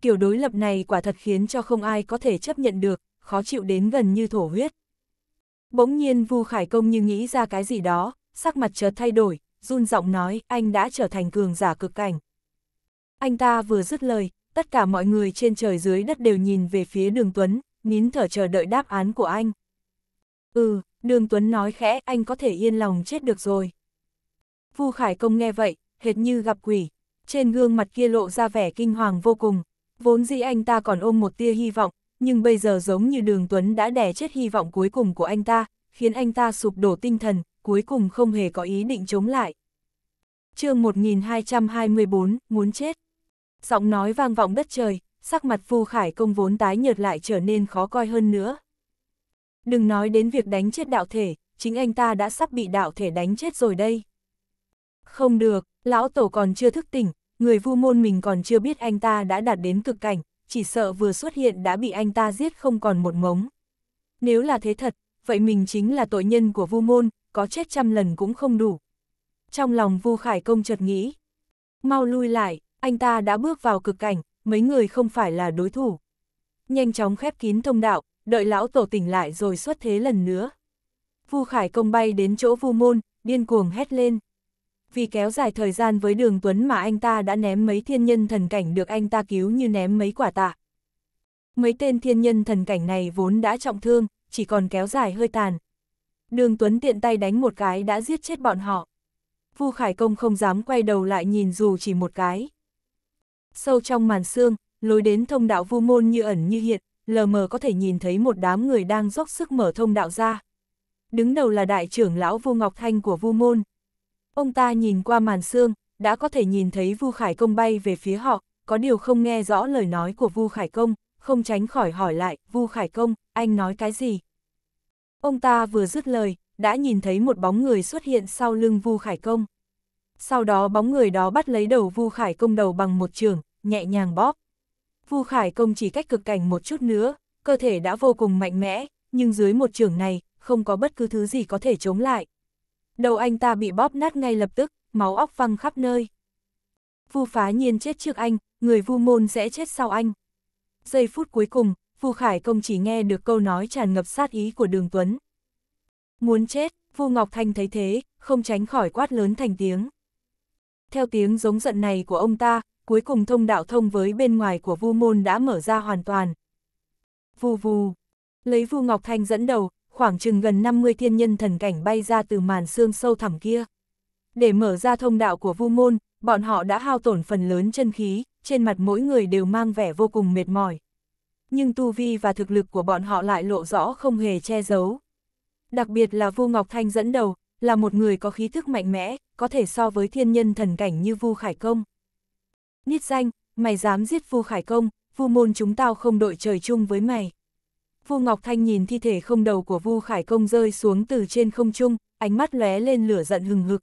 Kiểu đối lập này quả thật khiến cho không ai có thể chấp nhận được, khó chịu đến gần như thổ huyết. Bỗng nhiên Vu Khải Công như nghĩ ra cái gì đó, sắc mặt chợt thay đổi, run giọng nói anh đã trở thành cường giả cực cảnh. Anh ta vừa dứt lời, tất cả mọi người trên trời dưới đất đều nhìn về phía đường Tuấn, nín thở chờ đợi đáp án của anh. Ừ, Đường Tuấn nói khẽ, anh có thể yên lòng chết được rồi. Vu Khải Công nghe vậy, hệt như gặp quỷ, trên gương mặt kia lộ ra vẻ kinh hoàng vô cùng. Vốn dĩ anh ta còn ôm một tia hy vọng, nhưng bây giờ giống như đường Tuấn đã đè chết hy vọng cuối cùng của anh ta, khiến anh ta sụp đổ tinh thần, cuối cùng không hề có ý định chống lại. chương 1224, muốn chết. Giọng nói vang vọng đất trời, sắc mặt Vu Khải Công vốn tái nhợt lại trở nên khó coi hơn nữa. Đừng nói đến việc đánh chết đạo thể, chính anh ta đã sắp bị đạo thể đánh chết rồi đây. Không được, lão tổ còn chưa thức tỉnh, người vu môn mình còn chưa biết anh ta đã đạt đến cực cảnh, chỉ sợ vừa xuất hiện đã bị anh ta giết không còn một ngống. Nếu là thế thật, vậy mình chính là tội nhân của vu môn, có chết trăm lần cũng không đủ. Trong lòng vu khải công chợt nghĩ, mau lui lại, anh ta đã bước vào cực cảnh, mấy người không phải là đối thủ. Nhanh chóng khép kín thông đạo, đợi lão tổ tỉnh lại rồi xuất thế lần nữa. Vu Khải Công bay đến chỗ Vu Môn, điên cuồng hét lên. Vì kéo dài thời gian với đường Tuấn mà anh ta đã ném mấy thiên nhân thần cảnh được anh ta cứu như ném mấy quả tạ. Mấy tên thiên nhân thần cảnh này vốn đã trọng thương, chỉ còn kéo dài hơi tàn. Đường Tuấn tiện tay đánh một cái đã giết chết bọn họ. Vu Khải Công không dám quay đầu lại nhìn dù chỉ một cái. Sâu trong màn xương, lối đến thông đạo vu môn như ẩn như hiện, lờ mờ có thể nhìn thấy một đám người đang dốc sức mở thông đạo ra. Đứng đầu là đại trưởng lão Vu Ngọc Thanh của Vu Môn. Ông ta nhìn qua màn xương, đã có thể nhìn thấy Vu Khải Công bay về phía họ, có điều không nghe rõ lời nói của Vu Khải Công, không tránh khỏi hỏi lại, Vu Khải Công, anh nói cái gì? Ông ta vừa dứt lời, đã nhìn thấy một bóng người xuất hiện sau lưng Vu Khải Công. Sau đó bóng người đó bắt lấy đầu Vu Khải Công đầu bằng một trường, nhẹ nhàng bóp. Vu Khải Công chỉ cách cực cảnh một chút nữa, cơ thể đã vô cùng mạnh mẽ, nhưng dưới một trường này, không có bất cứ thứ gì có thể chống lại. Đầu anh ta bị bóp nát ngay lập tức, máu óc văng khắp nơi. Vu phá nhiên chết trước anh, người vu môn sẽ chết sau anh. Giây phút cuối cùng, Vu Khải Công chỉ nghe được câu nói tràn ngập sát ý của Đường Tuấn. Muốn chết, Vu Ngọc Thanh thấy thế, không tránh khỏi quát lớn thành tiếng. Theo tiếng giống giận này của ông ta, cuối cùng thông đạo thông với bên ngoài của vu môn đã mở ra hoàn toàn. Vù vù, lấy vu Ngọc Thanh dẫn đầu, khoảng chừng gần 50 thiên nhân thần cảnh bay ra từ màn xương sâu thẳm kia. Để mở ra thông đạo của vu môn, bọn họ đã hao tổn phần lớn chân khí, trên mặt mỗi người đều mang vẻ vô cùng mệt mỏi. Nhưng tu vi và thực lực của bọn họ lại lộ rõ không hề che giấu. Đặc biệt là Vu Ngọc Thanh dẫn đầu, là một người có khí thức mạnh mẽ, có thể so với thiên nhân thần cảnh như Vu Khải Công nít danh, mày dám giết Vu Khải Công, Vu môn chúng tao không đội trời chung với mày. Vu Ngọc Thanh nhìn thi thể không đầu của Vu Khải Công rơi xuống từ trên không trung, ánh mắt lóe lên lửa giận hừng hực.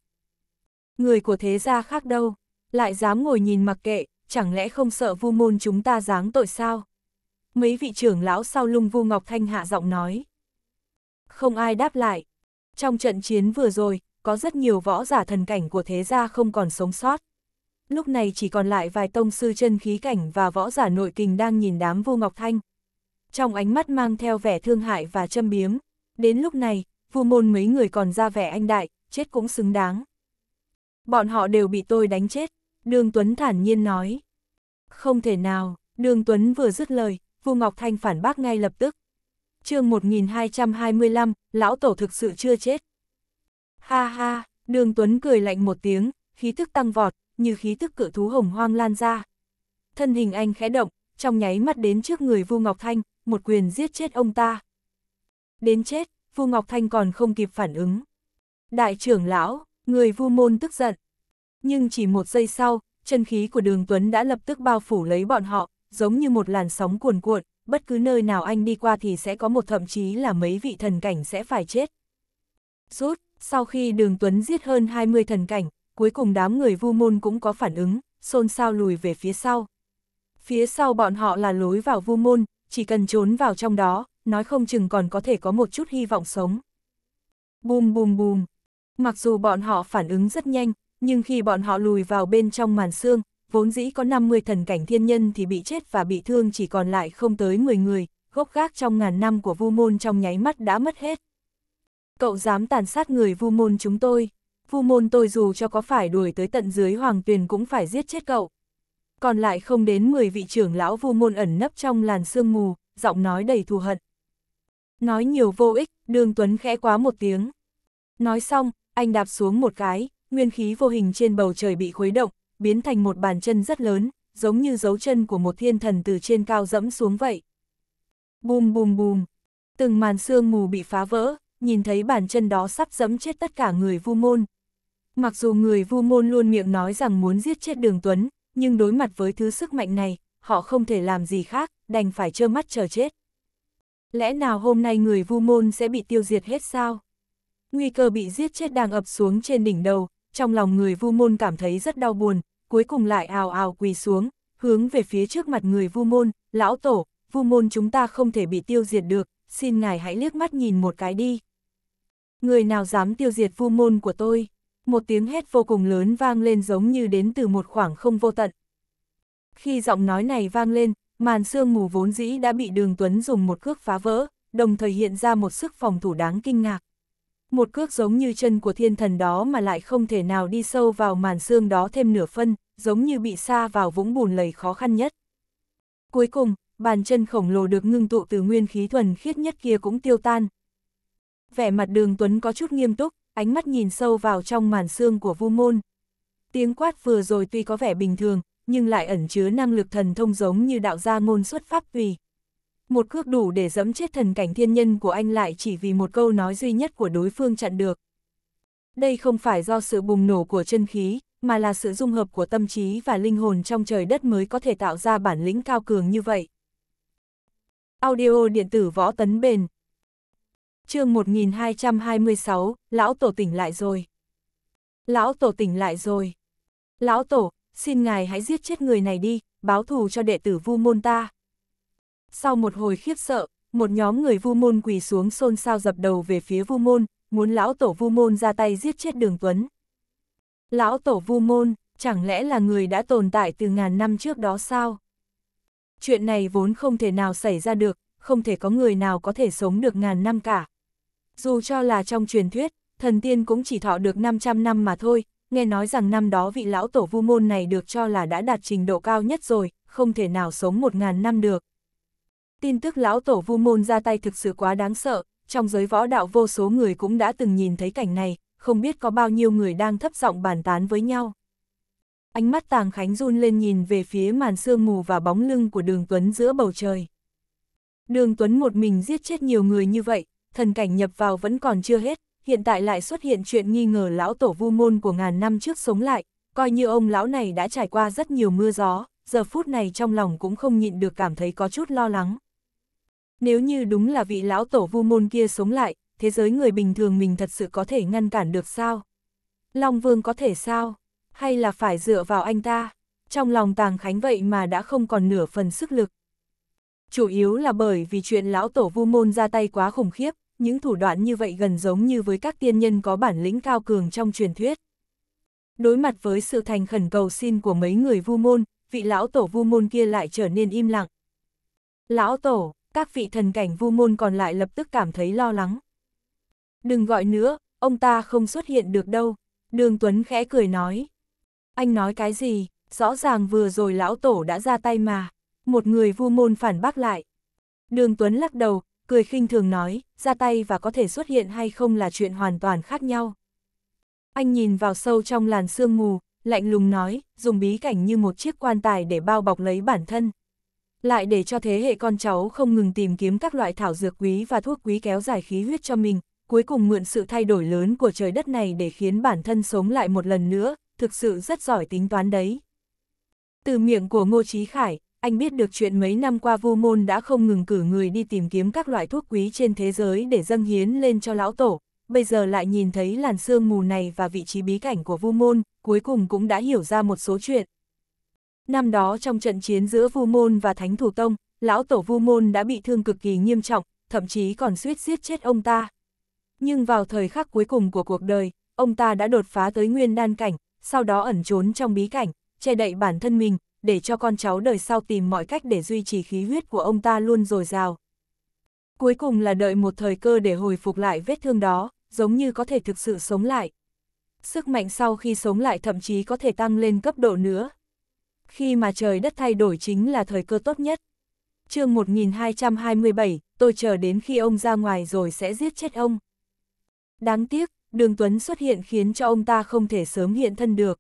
Người của thế gia khác đâu, lại dám ngồi nhìn mặc kệ, chẳng lẽ không sợ Vu môn chúng ta giáng tội sao? Mấy vị trưởng lão sau lưng Vu Ngọc Thanh hạ giọng nói. Không ai đáp lại. Trong trận chiến vừa rồi, có rất nhiều võ giả thần cảnh của thế gia không còn sống sót lúc này chỉ còn lại vài tông sư chân khí cảnh và võ giả nội kình đang nhìn đám vô ngọc thanh. Trong ánh mắt mang theo vẻ thương hại và châm biếm, đến lúc này, vu môn mấy người còn ra vẻ anh đại, chết cũng xứng đáng. Bọn họ đều bị tôi đánh chết, Đường Tuấn thản nhiên nói. Không thể nào, Đường Tuấn vừa dứt lời, Vu Ngọc Thanh phản bác ngay lập tức. chương 1225, lão tổ thực sự chưa chết. Ha ha, Đường Tuấn cười lạnh một tiếng, khí thức tăng vọt, như khí tức cự thú hồng hoang lan ra. Thân hình anh khẽ động, trong nháy mắt đến trước người Vu Ngọc Thanh, một quyền giết chết ông ta. Đến chết, Vu Ngọc Thanh còn không kịp phản ứng. Đại trưởng lão, người Vu Môn tức giận. Nhưng chỉ một giây sau, chân khí của Đường Tuấn đã lập tức bao phủ lấy bọn họ, giống như một làn sóng cuồn cuộn, bất cứ nơi nào anh đi qua thì sẽ có một thậm chí là mấy vị thần cảnh sẽ phải chết. Rút, sau khi Đường Tuấn giết hơn 20 thần cảnh, cuối cùng đám người vu môn cũng có phản ứng, xôn xao lùi về phía sau. Phía sau bọn họ là lối vào vu môn, chỉ cần trốn vào trong đó, nói không chừng còn có thể có một chút hy vọng sống. Bùm bùm bùm. Mặc dù bọn họ phản ứng rất nhanh, nhưng khi bọn họ lùi vào bên trong màn xương, vốn dĩ có 50 thần cảnh thiên nhân thì bị chết và bị thương chỉ còn lại không tới 10 người, gốc gác trong ngàn năm của vu môn trong nháy mắt đã mất hết. Cậu dám tàn sát người vu môn chúng tôi. Vu môn tôi dù cho có phải đuổi tới tận dưới hoàng tuyền cũng phải giết chết cậu. Còn lại không đến 10 vị trưởng lão vu môn ẩn nấp trong làn sương mù, giọng nói đầy thù hận. Nói nhiều vô ích, đường Tuấn khẽ quá một tiếng. Nói xong, anh đạp xuống một cái, nguyên khí vô hình trên bầu trời bị khuấy động, biến thành một bàn chân rất lớn, giống như dấu chân của một thiên thần từ trên cao dẫm xuống vậy. Bùm bùm bùm, từng màn sương mù bị phá vỡ, nhìn thấy bàn chân đó sắp dẫm chết tất cả người vu môn, Mặc dù người vu môn luôn miệng nói rằng muốn giết chết đường Tuấn, nhưng đối mặt với thứ sức mạnh này, họ không thể làm gì khác, đành phải trơ mắt chờ chết. Lẽ nào hôm nay người vu môn sẽ bị tiêu diệt hết sao? Nguy cơ bị giết chết đang ập xuống trên đỉnh đầu, trong lòng người vu môn cảm thấy rất đau buồn, cuối cùng lại ào ào quỳ xuống, hướng về phía trước mặt người vu môn, lão tổ, vu môn chúng ta không thể bị tiêu diệt được, xin ngài hãy liếc mắt nhìn một cái đi. Người nào dám tiêu diệt vu môn của tôi? một tiếng hét vô cùng lớn vang lên giống như đến từ một khoảng không vô tận. Khi giọng nói này vang lên, màn sương mù vốn dĩ đã bị đường Tuấn dùng một cước phá vỡ, đồng thời hiện ra một sức phòng thủ đáng kinh ngạc. Một cước giống như chân của thiên thần đó mà lại không thể nào đi sâu vào màn xương đó thêm nửa phân, giống như bị xa vào vũng bùn lầy khó khăn nhất. Cuối cùng, bàn chân khổng lồ được ngưng tụ từ nguyên khí thuần khiết nhất kia cũng tiêu tan. Vẻ mặt đường Tuấn có chút nghiêm túc, ánh mắt nhìn sâu vào trong màn xương của vu môn. Tiếng quát vừa rồi tuy có vẻ bình thường, nhưng lại ẩn chứa năng lực thần thông giống như đạo gia ngôn xuất pháp tùy. Một cước đủ để dẫm chết thần cảnh thiên nhân của anh lại chỉ vì một câu nói duy nhất của đối phương chặn được. Đây không phải do sự bùng nổ của chân khí, mà là sự dung hợp của tâm trí và linh hồn trong trời đất mới có thể tạo ra bản lĩnh cao cường như vậy. Audio điện tử võ tấn bền chương 1226, Lão Tổ tỉnh lại rồi. Lão Tổ tỉnh lại rồi. Lão Tổ, xin ngài hãy giết chết người này đi, báo thù cho đệ tử vu môn ta. Sau một hồi khiếp sợ, một nhóm người vu môn quỳ xuống xôn xao dập đầu về phía vu môn, muốn lão tổ vu môn ra tay giết chết đường Tuấn. Lão tổ vu môn, chẳng lẽ là người đã tồn tại từ ngàn năm trước đó sao? Chuyện này vốn không thể nào xảy ra được, không thể có người nào có thể sống được ngàn năm cả, dù cho là trong truyền thuyết, thần tiên cũng chỉ thọ được 500 năm mà thôi, nghe nói rằng năm đó vị lão tổ vu môn này được cho là đã đạt trình độ cao nhất rồi, không thể nào sống 1.000 năm được. Tin tức lão tổ vu môn ra tay thực sự quá đáng sợ, trong giới võ đạo vô số người cũng đã từng nhìn thấy cảnh này, không biết có bao nhiêu người đang thấp giọng bàn tán với nhau. Ánh mắt Tàng Khánh run lên nhìn về phía màn sương mù và bóng lưng của đường Tuấn giữa bầu trời. Đường Tuấn một mình giết chết nhiều người như vậy, thần cảnh nhập vào vẫn còn chưa hết, hiện tại lại xuất hiện chuyện nghi ngờ lão tổ vu môn của ngàn năm trước sống lại, coi như ông lão này đã trải qua rất nhiều mưa gió, giờ phút này trong lòng cũng không nhịn được cảm thấy có chút lo lắng. Nếu như đúng là vị lão tổ vu môn kia sống lại, thế giới người bình thường mình thật sự có thể ngăn cản được sao? Long Vương có thể sao? Hay là phải dựa vào anh ta? Trong lòng Tàng Khánh vậy mà đã không còn nửa phần sức lực. Chủ yếu là bởi vì chuyện lão tổ vu môn ra tay quá khủng khiếp, những thủ đoạn như vậy gần giống như với các tiên nhân có bản lĩnh cao cường trong truyền thuyết. Đối mặt với sự thành khẩn cầu xin của mấy người vu môn, vị lão tổ vu môn kia lại trở nên im lặng. Lão tổ, các vị thần cảnh vu môn còn lại lập tức cảm thấy lo lắng. Đừng gọi nữa, ông ta không xuất hiện được đâu, đường Tuấn khẽ cười nói. Anh nói cái gì, rõ ràng vừa rồi lão tổ đã ra tay mà, một người vu môn phản bác lại. Đường Tuấn lắc đầu, cười khinh thường nói, ra tay và có thể xuất hiện hay không là chuyện hoàn toàn khác nhau. Anh nhìn vào sâu trong làn sương mù, lạnh lùng nói, dùng bí cảnh như một chiếc quan tài để bao bọc lấy bản thân. Lại để cho thế hệ con cháu không ngừng tìm kiếm các loại thảo dược quý và thuốc quý kéo dài khí huyết cho mình, cuối cùng mượn sự thay đổi lớn của trời đất này để khiến bản thân sống lại một lần nữa, thực sự rất giỏi tính toán đấy. Từ miệng của Ngô Chí Khải, anh biết được chuyện mấy năm qua Vu môn đã không ngừng cử người đi tìm kiếm các loại thuốc quý trên thế giới để dâng hiến lên cho lão tổ, bây giờ lại nhìn thấy làn sương mù này và vị trí bí cảnh của vu môn, cuối cùng cũng đã hiểu ra một số chuyện. Năm đó trong trận chiến giữa vu môn và thánh thủ tông, lão tổ vu môn đã bị thương cực kỳ nghiêm trọng, thậm chí còn suýt giết chết ông ta. Nhưng vào thời khắc cuối cùng của cuộc đời, ông ta đã đột phá tới nguyên đan cảnh, sau đó ẩn trốn trong bí cảnh, che đậy bản thân mình, để cho con cháu đời sau tìm mọi cách để duy trì khí huyết của ông ta luôn dồi dào. Cuối cùng là đợi một thời cơ để hồi phục lại vết thương đó, giống như có thể thực sự sống lại. Sức mạnh sau khi sống lại thậm chí có thể tăng lên cấp độ nữa. Khi mà trời đất thay đổi chính là thời cơ tốt nhất. chương 1227, tôi chờ đến khi ông ra ngoài rồi sẽ giết chết ông. Đáng tiếc, Đường Tuấn xuất hiện khiến cho ông ta không thể sớm hiện thân được.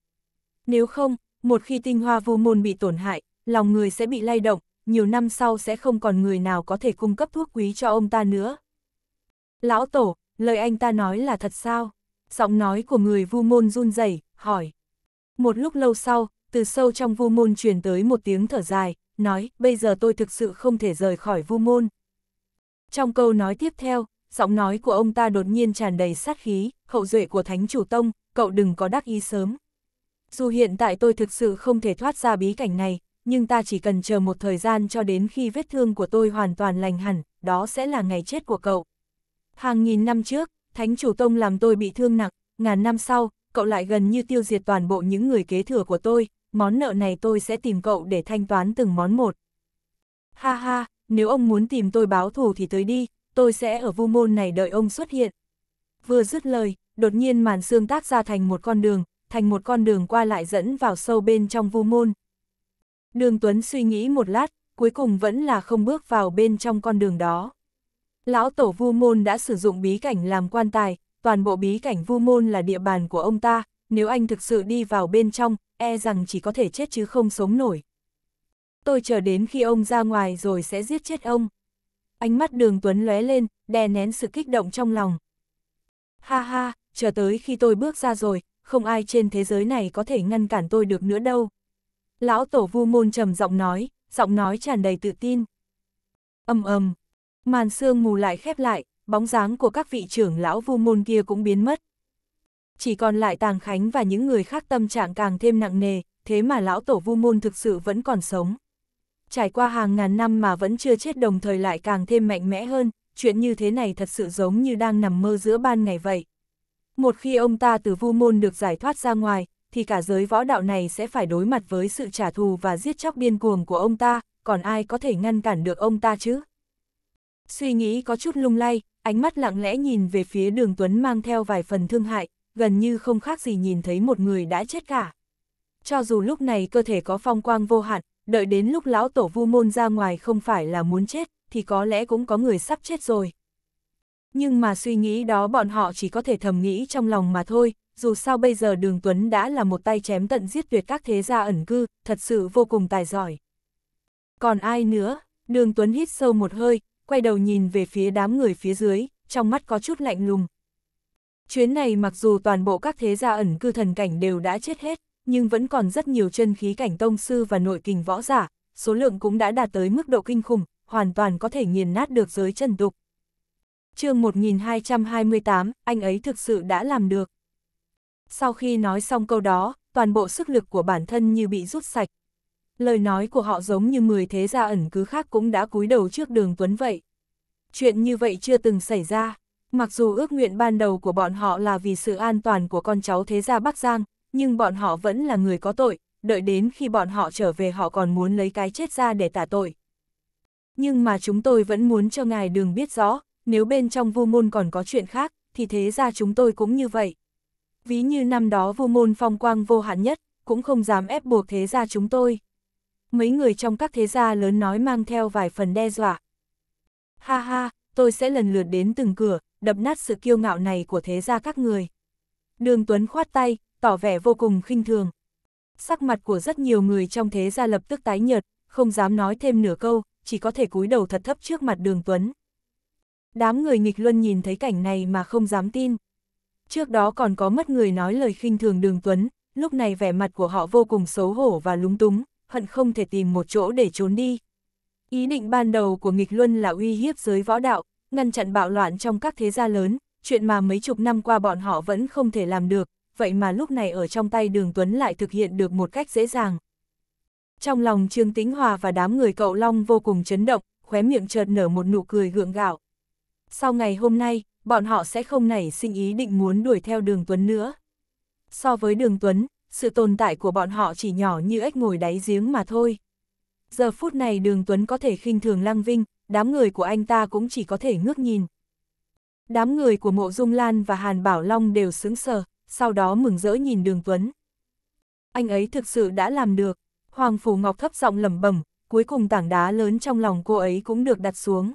Nếu không, một khi tinh hoa vô môn bị tổn hại, lòng người sẽ bị lay động, nhiều năm sau sẽ không còn người nào có thể cung cấp thuốc quý cho ông ta nữa. Lão Tổ, lời anh ta nói là thật sao? Giọng nói của người vu môn run rẩy hỏi. Một lúc lâu sau, từ sâu trong vu môn truyền tới một tiếng thở dài, nói, bây giờ tôi thực sự không thể rời khỏi vu môn. Trong câu nói tiếp theo, giọng nói của ông ta đột nhiên tràn đầy sát khí, hậu duệ của Thánh Chủ Tông, cậu đừng có đắc ý sớm. Dù hiện tại tôi thực sự không thể thoát ra bí cảnh này, nhưng ta chỉ cần chờ một thời gian cho đến khi vết thương của tôi hoàn toàn lành hẳn, đó sẽ là ngày chết của cậu. Hàng nghìn năm trước, Thánh Chủ Tông làm tôi bị thương nặng, ngàn năm sau, cậu lại gần như tiêu diệt toàn bộ những người kế thừa của tôi, món nợ này tôi sẽ tìm cậu để thanh toán từng món một. Ha ha, nếu ông muốn tìm tôi báo thù thì tới đi, tôi sẽ ở vu môn này đợi ông xuất hiện. Vừa dứt lời, đột nhiên màn xương tác ra thành một con đường, thành một con đường qua lại dẫn vào sâu bên trong vu môn. Đường Tuấn suy nghĩ một lát, cuối cùng vẫn là không bước vào bên trong con đường đó. Lão tổ vu môn đã sử dụng bí cảnh làm quan tài, toàn bộ bí cảnh vu môn là địa bàn của ông ta, nếu anh thực sự đi vào bên trong, e rằng chỉ có thể chết chứ không sống nổi. Tôi chờ đến khi ông ra ngoài rồi sẽ giết chết ông. Ánh mắt đường Tuấn lóe lên, đè nén sự kích động trong lòng. Ha ha, chờ tới khi tôi bước ra rồi, không ai trên thế giới này có thể ngăn cản tôi được nữa đâu. Lão tổ vu môn trầm giọng nói, giọng nói tràn đầy tự tin. Âm ầm, màn sương mù lại khép lại, bóng dáng của các vị trưởng lão vu môn kia cũng biến mất. Chỉ còn lại Tàng Khánh và những người khác tâm trạng càng thêm nặng nề, thế mà lão tổ vu môn thực sự vẫn còn sống. Trải qua hàng ngàn năm mà vẫn chưa chết đồng thời lại càng thêm mạnh mẽ hơn, chuyện như thế này thật sự giống như đang nằm mơ giữa ban ngày vậy. Một khi ông ta từ vu môn được giải thoát ra ngoài, thì cả giới võ đạo này sẽ phải đối mặt với sự trả thù và giết chóc điên cuồng của ông ta, còn ai có thể ngăn cản được ông ta chứ? Suy nghĩ có chút lung lay, ánh mắt lặng lẽ nhìn về phía đường Tuấn mang theo vài phần thương hại, gần như không khác gì nhìn thấy một người đã chết cả. Cho dù lúc này cơ thể có phong quang vô hạn, đợi đến lúc lão tổ vu môn ra ngoài không phải là muốn chết, thì có lẽ cũng có người sắp chết rồi nhưng mà suy nghĩ đó bọn họ chỉ có thể thầm nghĩ trong lòng mà thôi, dù sao bây giờ Đường Tuấn đã là một tay chém tận giết tuyệt các thế gia ẩn cư, thật sự vô cùng tài giỏi. Còn ai nữa? Đường Tuấn hít sâu một hơi, quay đầu nhìn về phía đám người phía dưới, trong mắt có chút lạnh lùng. Chuyến này mặc dù toàn bộ các thế gia ẩn cư thần cảnh đều đã chết hết, nhưng vẫn còn rất nhiều chân khí cảnh tông sư và nội kình võ giả, số lượng cũng đã đạt tới mức độ kinh khủng, hoàn toàn có thể nghiền nát được giới chân tục chương 1228, anh ấy thực sự đã làm được. Sau khi nói xong câu đó, toàn bộ sức lực của bản thân như bị rút sạch. Lời nói của họ giống như 10 thế gia ẩn cứ khác cũng đã cúi đầu trước đường Tuấn vậy. Chuyện như vậy chưa từng xảy ra. Mặc dù ước nguyện ban đầu của bọn họ là vì sự an toàn của con cháu thế gia Bắc Giang, nhưng bọn họ vẫn là người có tội, đợi đến khi bọn họ trở về họ còn muốn lấy cái chết ra để tả tội. Nhưng mà chúng tôi vẫn muốn cho ngài Đường biết rõ, nếu bên trong vu môn còn có chuyện khác, thì thế ra chúng tôi cũng như vậy. Ví như năm đó vu môn phong quang vô hạn nhất, cũng không dám ép buộc thế ra chúng tôi. Mấy người trong các thế gia lớn nói mang theo vài phần đe dọa. Ha ha, tôi sẽ lần lượt đến từng cửa, đập nát sự kiêu ngạo này của thế gia các người. Đường Tuấn khoát tay, tỏ vẻ vô cùng khinh thường. Sắc mặt của rất nhiều người trong thế gia lập tức tái nhợt, không dám nói thêm nửa câu, chỉ có thể cúi đầu thật thấp trước mặt đường Tuấn. Đám người nghịch luân nhìn thấy cảnh này mà không dám tin. Trước đó còn có mất người nói lời khinh thường đường Tuấn, lúc này vẻ mặt của họ vô cùng xấu hổ và lúng túng, hận không thể tìm một chỗ để trốn đi. Ý định ban đầu của nghịch luân là uy hiếp giới võ đạo, ngăn chặn bạo loạn trong các thế gia lớn, chuyện mà mấy chục năm qua bọn họ vẫn không thể làm được, vậy mà lúc này ở trong tay đường Tuấn lại thực hiện được một cách dễ dàng. Trong lòng Trương Tĩnh Hòa và đám người cậu Long vô cùng chấn động, khóe miệng chợt nở một nụ cười gượng gạo. Sau ngày hôm nay, bọn họ sẽ không nảy sinh ý định muốn đuổi theo đường Tuấn nữa. So với đường Tuấn, sự tồn tại của bọn họ chỉ nhỏ như ếch ngồi đáy giếng mà thôi. Giờ phút này đường Tuấn có thể khinh thường Lăng Vinh, đám người của anh ta cũng chỉ có thể ngước nhìn. Đám người của Mộ Dung Lan và Hàn Bảo Long đều sững sờ, sau đó mừng rỡ nhìn đường Tuấn. Anh ấy thực sự đã làm được, Hoàng Phủ Ngọc thấp giọng lẩm bẩm, cuối cùng tảng đá lớn trong lòng cô ấy cũng được đặt xuống.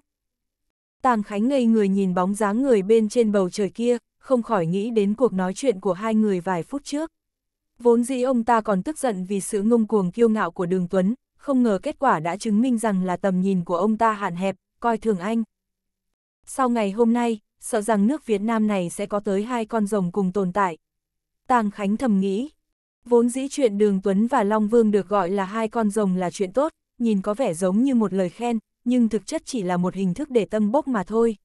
Tàng Khánh ngây người nhìn bóng dáng người bên trên bầu trời kia, không khỏi nghĩ đến cuộc nói chuyện của hai người vài phút trước. Vốn dĩ ông ta còn tức giận vì sự ngông cuồng kiêu ngạo của Đường Tuấn, không ngờ kết quả đã chứng minh rằng là tầm nhìn của ông ta hạn hẹp, coi thường anh. Sau ngày hôm nay, sợ rằng nước Việt Nam này sẽ có tới hai con rồng cùng tồn tại. Tàng Khánh thầm nghĩ, vốn dĩ chuyện Đường Tuấn và Long Vương được gọi là hai con rồng là chuyện tốt, nhìn có vẻ giống như một lời khen, nhưng thực chất chỉ là một hình thức để tâm bốc mà thôi.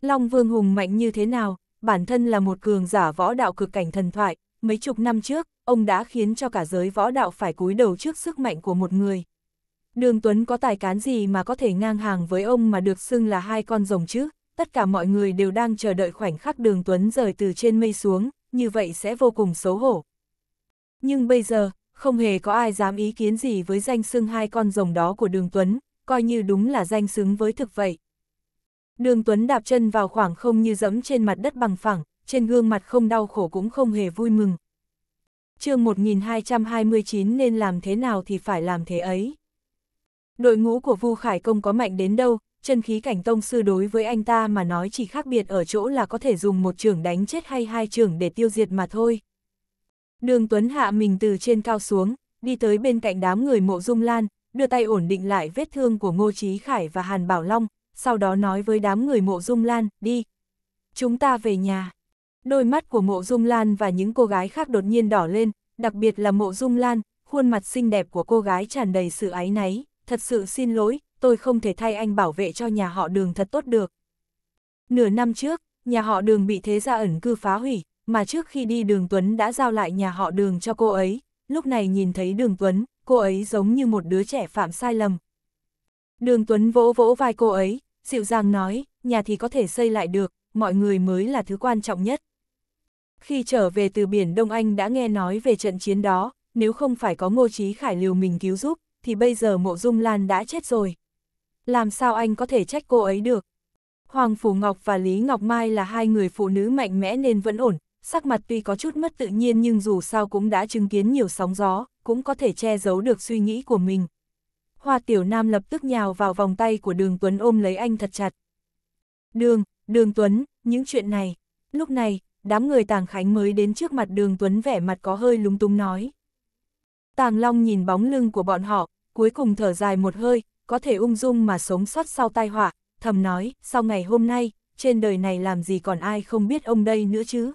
Long Vương hùng mạnh như thế nào, bản thân là một cường giả võ đạo cực cảnh thần thoại, mấy chục năm trước, ông đã khiến cho cả giới võ đạo phải cúi đầu trước sức mạnh của một người. Đường Tuấn có tài cán gì mà có thể ngang hàng với ông mà được xưng là hai con rồng chứ? Tất cả mọi người đều đang chờ đợi khoảnh khắc Đường Tuấn rời từ trên mây xuống, như vậy sẽ vô cùng xấu hổ. Nhưng bây giờ, không hề có ai dám ý kiến gì với danh xưng hai con rồng đó của Đường Tuấn, coi như đúng là danh xứng với thực vậy. Đường Tuấn đạp chân vào khoảng không như dẫm trên mặt đất bằng phẳng, trên gương mặt không đau khổ cũng không hề vui mừng. chương 1229 nên làm thế nào thì phải làm thế ấy. Đội ngũ của Vu Khải Công có mạnh đến đâu, chân khí cảnh tông sư đối với anh ta mà nói chỉ khác biệt ở chỗ là có thể dùng một trường đánh chết hay hai trường để tiêu diệt mà thôi. Đường Tuấn hạ mình từ trên cao xuống, đi tới bên cạnh đám người mộ dung lan, đưa tay ổn định lại vết thương của Ngô Chí Khải và Hàn Bảo Long, sau đó nói với đám người mộ dung lan, đi. Chúng ta về nhà. Đôi mắt của mộ dung lan và những cô gái khác đột nhiên đỏ lên, đặc biệt là mộ dung lan, khuôn mặt xinh đẹp của cô gái tràn đầy sự áy náy, thật sự xin lỗi, tôi không thể thay anh bảo vệ cho nhà họ đường thật tốt được. Nửa năm trước, nhà họ đường bị thế gia ẩn cư phá hủy, mà trước khi đi đường Tuấn đã giao lại nhà họ đường cho cô ấy, lúc này nhìn thấy đường Tuấn, cô ấy giống như một đứa trẻ phạm sai lầm. Đường Tuấn vỗ vỗ vai cô ấy, dịu dàng nói, nhà thì có thể xây lại được, mọi người mới là thứ quan trọng nhất. Khi trở về từ biển Đông Anh đã nghe nói về trận chiến đó, nếu không phải có ngô trí khải liều mình cứu giúp, thì bây giờ mộ dung lan đã chết rồi. Làm sao anh có thể trách cô ấy được? Hoàng Phủ Ngọc và Lý Ngọc Mai là hai người phụ nữ mạnh mẽ nên vẫn ổn, sắc mặt tuy có chút mất tự nhiên nhưng dù sao cũng đã chứng kiến nhiều sóng gió, cũng có thể che giấu được suy nghĩ của mình. Hoa Tiểu Nam lập tức nhào vào vòng tay của Đường Tuấn ôm lấy anh thật chặt. Đường, Đường Tuấn, những chuyện này. Lúc này, đám người Tàng Khánh mới đến trước mặt Đường Tuấn vẻ mặt có hơi lúng túng nói. Tàng Long nhìn bóng lưng của bọn họ, cuối cùng thở dài một hơi, có thể ung dung mà sống sót sau tai họa, thầm nói, sau ngày hôm nay, trên đời này làm gì còn ai không biết ông đây nữa chứ.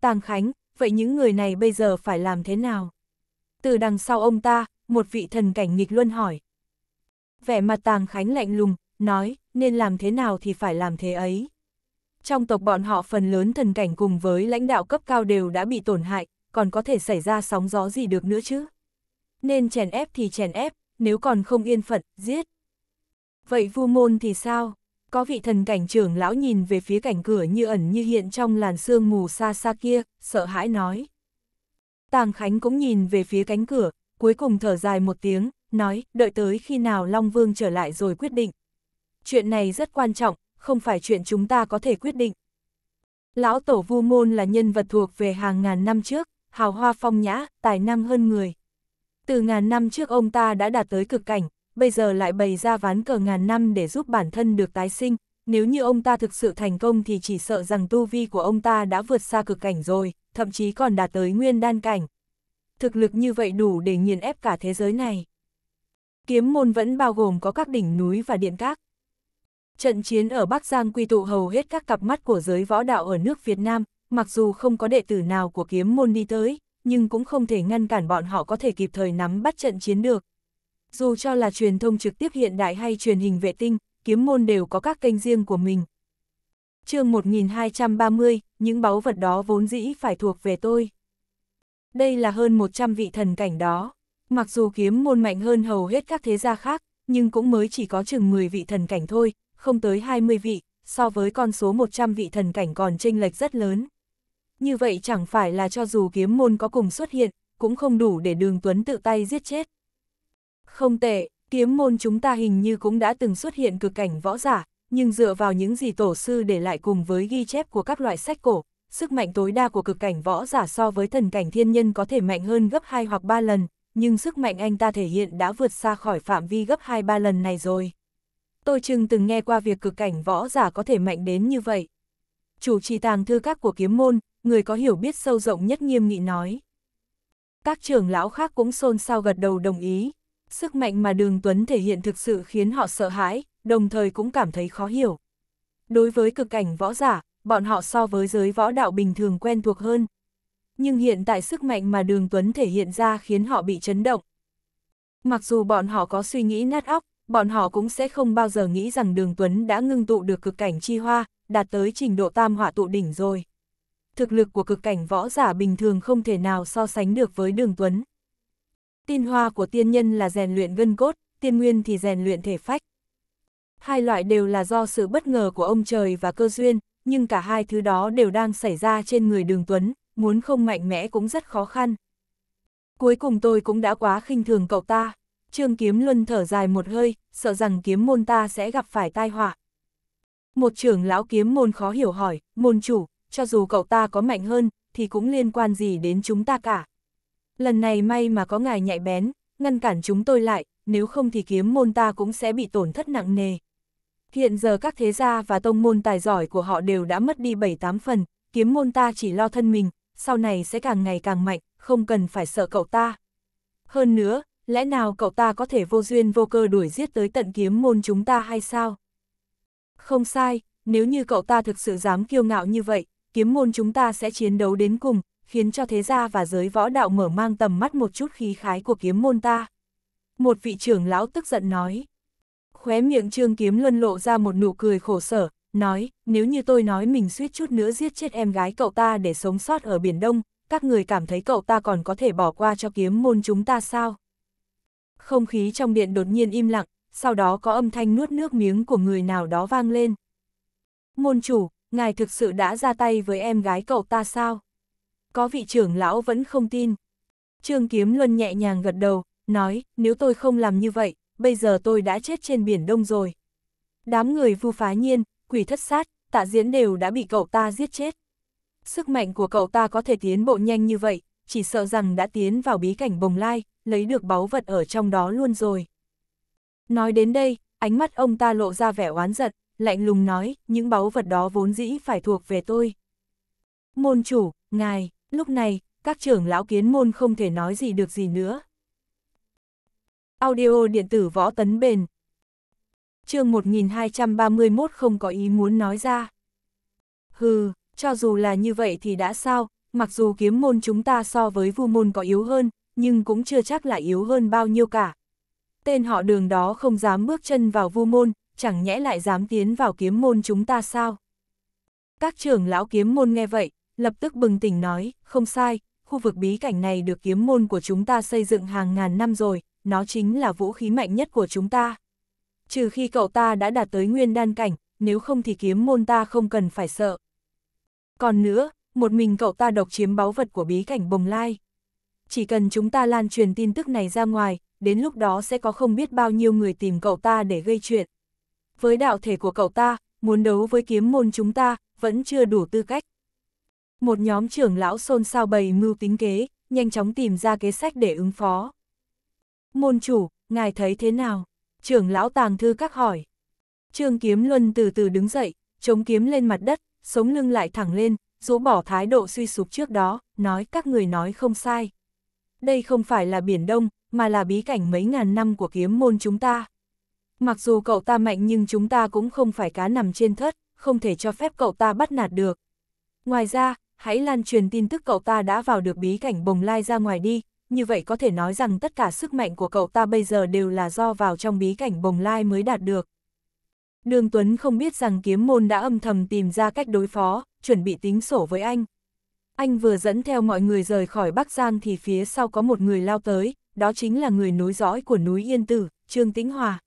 Tàng Khánh, vậy những người này bây giờ phải làm thế nào? Từ đằng sau ông ta, một vị thần cảnh nghịch luân hỏi. Vẻ mặt Tàng Khánh lạnh lùng, nói, nên làm thế nào thì phải làm thế ấy. Trong tộc bọn họ phần lớn thần cảnh cùng với lãnh đạo cấp cao đều đã bị tổn hại, còn có thể xảy ra sóng gió gì được nữa chứ. Nên chèn ép thì chèn ép, nếu còn không yên phận, giết. Vậy vu môn thì sao? Có vị thần cảnh trưởng lão nhìn về phía cảnh cửa như ẩn như hiện trong làn sương mù xa xa kia, sợ hãi nói. Tàng Khánh cũng nhìn về phía cánh cửa, cuối cùng thở dài một tiếng, nói, đợi tới khi nào Long Vương trở lại rồi quyết định. Chuyện này rất quan trọng, không phải chuyện chúng ta có thể quyết định. Lão Tổ Vu Môn là nhân vật thuộc về hàng ngàn năm trước, hào hoa phong nhã, tài năng hơn người. Từ ngàn năm trước ông ta đã đạt tới cực cảnh, bây giờ lại bày ra ván cờ ngàn năm để giúp bản thân được tái sinh, nếu như ông ta thực sự thành công thì chỉ sợ rằng tu vi của ông ta đã vượt xa cực cảnh rồi, thậm chí còn đạt tới nguyên đan cảnh. Thực lực như vậy đủ để nghiền ép cả thế giới này. Kiếm môn vẫn bao gồm có các đỉnh núi và điện các. Trận chiến ở Bắc Giang quy tụ hầu hết các cặp mắt của giới võ đạo ở nước Việt Nam, mặc dù không có đệ tử nào của kiếm môn đi tới, nhưng cũng không thể ngăn cản bọn họ có thể kịp thời nắm bắt trận chiến được, dù cho là truyền thông trực tiếp hiện đại hay truyền hình vệ tinh, kiếm môn đều có các kênh riêng của mình. chương 1230, những báu vật đó vốn dĩ phải thuộc về tôi. Đây là hơn 100 vị thần cảnh đó. Mặc dù kiếm môn mạnh hơn hầu hết các thế gia khác, nhưng cũng mới chỉ có chừng 10 vị thần cảnh thôi, không tới 20 vị, so với con số 100 vị thần cảnh còn chênh lệch rất lớn. Như vậy chẳng phải là cho dù kiếm môn có cùng xuất hiện, cũng không đủ để đường Tuấn tự tay giết chết. Không tệ, kiếm môn chúng ta hình như cũng đã từng xuất hiện cực cảnh võ giả, nhưng dựa vào những gì tổ sư để lại cùng với ghi chép của các loại sách cổ, sức mạnh tối đa của cực cảnh võ giả so với thần cảnh thiên nhân có thể mạnh hơn gấp 2 hoặc 3 lần, nhưng sức mạnh anh ta thể hiện đã vượt xa khỏi phạm vi gấp 2-3 lần này rồi. Tôi chừng từng nghe qua việc cực cảnh võ giả có thể mạnh đến như vậy. Chủ trì tàng thư các của kiếm môn, người có hiểu biết sâu rộng nhất nghiêm nghị nói. Các trưởng lão khác cũng xôn xao gật đầu đồng ý. Sức mạnh mà Đường Tuấn thể hiện thực sự khiến họ sợ hãi, đồng thời cũng cảm thấy khó hiểu. Đối với cực cảnh võ giả, bọn họ so với giới võ đạo bình thường quen thuộc hơn. Nhưng hiện tại sức mạnh mà Đường Tuấn thể hiện ra khiến họ bị chấn động. Mặc dù bọn họ có suy nghĩ nát óc, bọn họ cũng sẽ không bao giờ nghĩ rằng Đường Tuấn đã ngưng tụ được cực cảnh chi hoa, đạt tới trình độ tam hỏa tụ đỉnh rồi. Thực lực của cực cảnh võ giả bình thường không thể nào so sánh được với Đường Tuấn. Tin hoa của tiên nhân là rèn luyện gân cốt, tiên nguyên thì rèn luyện thể phách. Hai loại đều là do sự bất ngờ của ông trời và cơ duyên, nhưng cả hai thứ đó đều đang xảy ra trên người đường Tuấn, muốn không mạnh mẽ cũng rất khó khăn. Cuối cùng tôi cũng đã quá khinh thường cậu ta. Trương Kiếm Luân thở dài một hơi, sợ rằng kiếm môn ta sẽ gặp phải tai họa. Một trưởng lão kiếm môn khó hiểu hỏi, môn chủ, cho dù cậu ta có mạnh hơn, thì cũng liên quan gì đến chúng ta cả lần này may mà có ngài nhạy bén, ngăn cản chúng tôi lại, nếu không thì kiếm môn ta cũng sẽ bị tổn thất nặng nề. Hiện giờ các thế gia và tông môn tài giỏi của họ đều đã mất đi 7-8 phần, kiếm môn ta chỉ lo thân mình, sau này sẽ càng ngày càng mạnh, không cần phải sợ cậu ta. Hơn nữa, lẽ nào cậu ta có thể vô duyên vô cơ đuổi giết tới tận kiếm môn chúng ta hay sao? Không sai, nếu như cậu ta thực sự dám kiêu ngạo như vậy, kiếm môn chúng ta sẽ chiến đấu đến cùng, khiến cho thế gia và giới võ đạo mở mang tầm mắt một chút khí khái của kiếm môn ta. Một vị trưởng lão tức giận nói. Khóe miệng trương kiếm luân lộ ra một nụ cười khổ sở, nói, nếu như tôi nói mình suýt chút nữa giết chết em gái cậu ta để sống sót ở Biển Đông, các người cảm thấy cậu ta còn có thể bỏ qua cho kiếm môn chúng ta sao? Không khí trong điện đột nhiên im lặng, sau đó có âm thanh nuốt nước miếng của người nào đó vang lên. Môn chủ, ngài thực sự đã ra tay với em gái cậu ta sao? có vị trưởng lão vẫn không tin. Trương Kiếm Luân nhẹ nhàng gật đầu, nói, nếu tôi không làm như vậy, bây giờ tôi đã chết trên biển đông rồi. Đám người vu phá nhiên, quỷ thất sát, tạ diễn đều đã bị cậu ta giết chết. Sức mạnh của cậu ta có thể tiến bộ nhanh như vậy, chỉ sợ rằng đã tiến vào bí cảnh bồng lai, lấy được báu vật ở trong đó luôn rồi. Nói đến đây, ánh mắt ông ta lộ ra vẻ oán giận, lạnh lùng nói, những báu vật đó vốn dĩ phải thuộc về tôi. Môn chủ, ngài, Lúc này, các trưởng lão kiến môn không thể nói gì được gì nữa. Audio điện tử võ tấn bền chương 1231 không có ý muốn nói ra. Hừ, cho dù là như vậy thì đã sao, mặc dù kiếm môn chúng ta so với vu môn có yếu hơn, nhưng cũng chưa chắc là yếu hơn bao nhiêu cả. Tên họ đường đó không dám bước chân vào vu môn, chẳng nhẽ lại dám tiến vào kiếm môn chúng ta sao? Các trưởng lão kiếm môn nghe vậy, lập tức bừng tỉnh nói, không sai, khu vực bí cảnh này được kiếm môn của chúng ta xây dựng hàng ngàn năm rồi, nó chính là vũ khí mạnh nhất của chúng ta. Trừ khi cậu ta đã đạt tới nguyên đan cảnh, nếu không thì kiếm môn ta không cần phải sợ. Còn nữa, một mình cậu ta độc chiếm báu vật của bí cảnh bồng lai. Chỉ cần chúng ta lan truyền tin tức này ra ngoài, đến lúc đó sẽ có không biết bao nhiêu người tìm cậu ta để gây chuyện. Với đạo thể của cậu ta, muốn đấu với kiếm môn chúng ta, vẫn chưa đủ tư cách. Một nhóm trưởng lão xôn xao bày mưu tính kế, nhanh chóng tìm ra kế sách để ứng phó. Môn chủ, ngài thấy thế nào? Trưởng lão tàng thư các hỏi. Trương Kiếm Luân từ từ đứng dậy, chống kiếm lên mặt đất, sống lưng lại thẳng lên, rũ bỏ thái độ suy sụp trước đó, nói các người nói không sai. Đây không phải là biển đông, mà là bí cảnh mấy ngàn năm của kiếm môn chúng ta. Mặc dù cậu ta mạnh nhưng chúng ta cũng không phải cá nằm trên thất, không thể cho phép cậu ta bắt nạt được. Ngoài ra, hãy lan truyền tin tức cậu ta đã vào được bí cảnh bồng lai ra ngoài đi, như vậy có thể nói rằng tất cả sức mạnh của cậu ta bây giờ đều là do vào trong bí cảnh bồng lai mới đạt được. Đường Tuấn không biết rằng kiếm môn đã âm thầm tìm ra cách đối phó, chuẩn bị tính sổ với anh. Anh vừa dẫn theo mọi người rời khỏi Bắc Giang thì phía sau có một người lao tới, đó chính là người nối dõi của núi Yên Tử, Trương Tĩnh Hòa.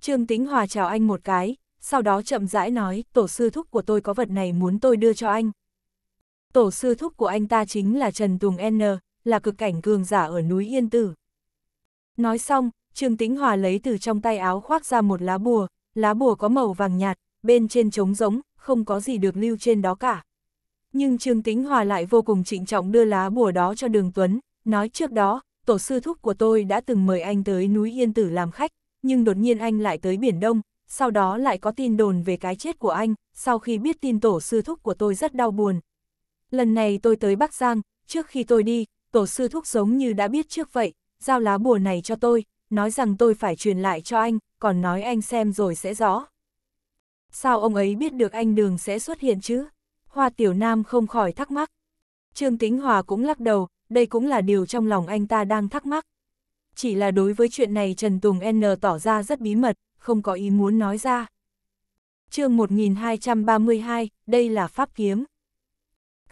Trương Tĩnh Hòa chào anh một cái, sau đó chậm rãi nói, tổ sư thúc của tôi có vật này muốn tôi đưa cho anh. Tổ sư thúc của anh ta chính là Trần Tùng N, là cực cảnh cường giả ở núi Yên Tử. Nói xong, Trương Tĩnh Hòa lấy từ trong tay áo khoác ra một lá bùa, lá bùa có màu vàng nhạt, bên trên trống rỗng, không có gì được lưu trên đó cả. Nhưng Trương Tĩnh Hòa lại vô cùng trịnh trọng đưa lá bùa đó cho Đường Tuấn, nói trước đó, tổ sư thúc của tôi đã từng mời anh tới núi Yên Tử làm khách, nhưng đột nhiên anh lại tới Biển Đông, sau đó lại có tin đồn về cái chết của anh, sau khi biết tin tổ sư thúc của tôi rất đau buồn, Lần này tôi tới Bắc Giang, trước khi tôi đi, tổ sư thúc giống như đã biết trước vậy, giao lá bùa này cho tôi, nói rằng tôi phải truyền lại cho anh, còn nói anh xem rồi sẽ rõ. Sao ông ấy biết được anh đường sẽ xuất hiện chứ? Hoa Tiểu Nam không khỏi thắc mắc. Trương Tính Hòa cũng lắc đầu, đây cũng là điều trong lòng anh ta đang thắc mắc. Chỉ là đối với chuyện này Trần Tùng N tỏ ra rất bí mật, không có ý muốn nói ra. chương 1232, đây là Pháp Kiếm.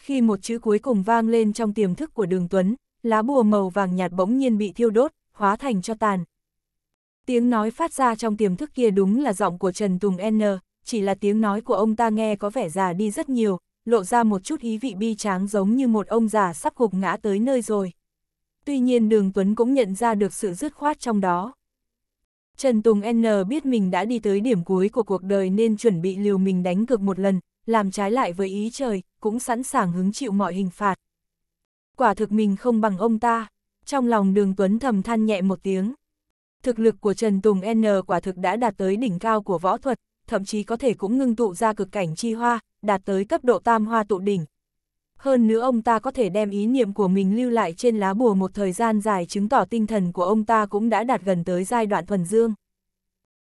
Khi một chữ cuối cùng vang lên trong tiềm thức của đường Tuấn, lá bùa màu vàng nhạt bỗng nhiên bị thiêu đốt, hóa thành cho tàn. Tiếng nói phát ra trong tiềm thức kia đúng là giọng của Trần Tùng N, chỉ là tiếng nói của ông ta nghe có vẻ già đi rất nhiều, lộ ra một chút ý vị bi tráng giống như một ông già sắp gục ngã tới nơi rồi. Tuy nhiên đường Tuấn cũng nhận ra được sự dứt khoát trong đó. Trần Tùng N biết mình đã đi tới điểm cuối của cuộc đời nên chuẩn bị liều mình đánh cực một lần, làm trái lại với ý trời, cũng sẵn sàng hứng chịu mọi hình phạt. Quả thực mình không bằng ông ta, trong lòng đường Tuấn thầm than nhẹ một tiếng. Thực lực của Trần Tùng N quả thực đã đạt tới đỉnh cao của võ thuật, thậm chí có thể cũng ngưng tụ ra cực cảnh chi hoa, đạt tới cấp độ tam hoa tụ đỉnh. Hơn nữa ông ta có thể đem ý niệm của mình lưu lại trên lá bùa một thời gian dài chứng tỏ tinh thần của ông ta cũng đã đạt gần tới giai đoạn thuần dương.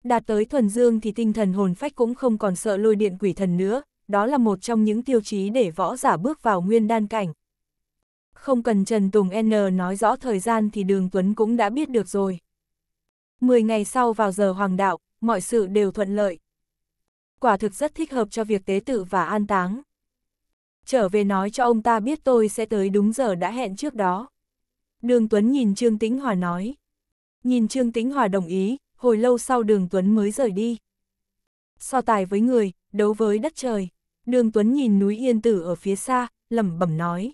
Đạt tới thuần dương thì tinh thần hồn phách cũng không còn sợ lôi điện quỷ thần nữa, đó là một trong những tiêu chí để võ giả bước vào nguyên đan cảnh. Không cần Trần Tùng N nói rõ thời gian thì Đường Tuấn cũng đã biết được rồi. Mười ngày sau vào giờ hoàng đạo, mọi sự đều thuận lợi. Quả thực rất thích hợp cho việc tế tự và an táng. Trở về nói cho ông ta biết tôi sẽ tới đúng giờ đã hẹn trước đó. Đường Tuấn nhìn Trương Tĩnh Hòa nói. Nhìn Trương Tĩnh Hòa đồng ý, hồi lâu sau Đường Tuấn mới rời đi. So tài với người, đấu với đất trời đường Tuấn nhìn núi Yên Tử ở phía xa, lẩm bẩm nói.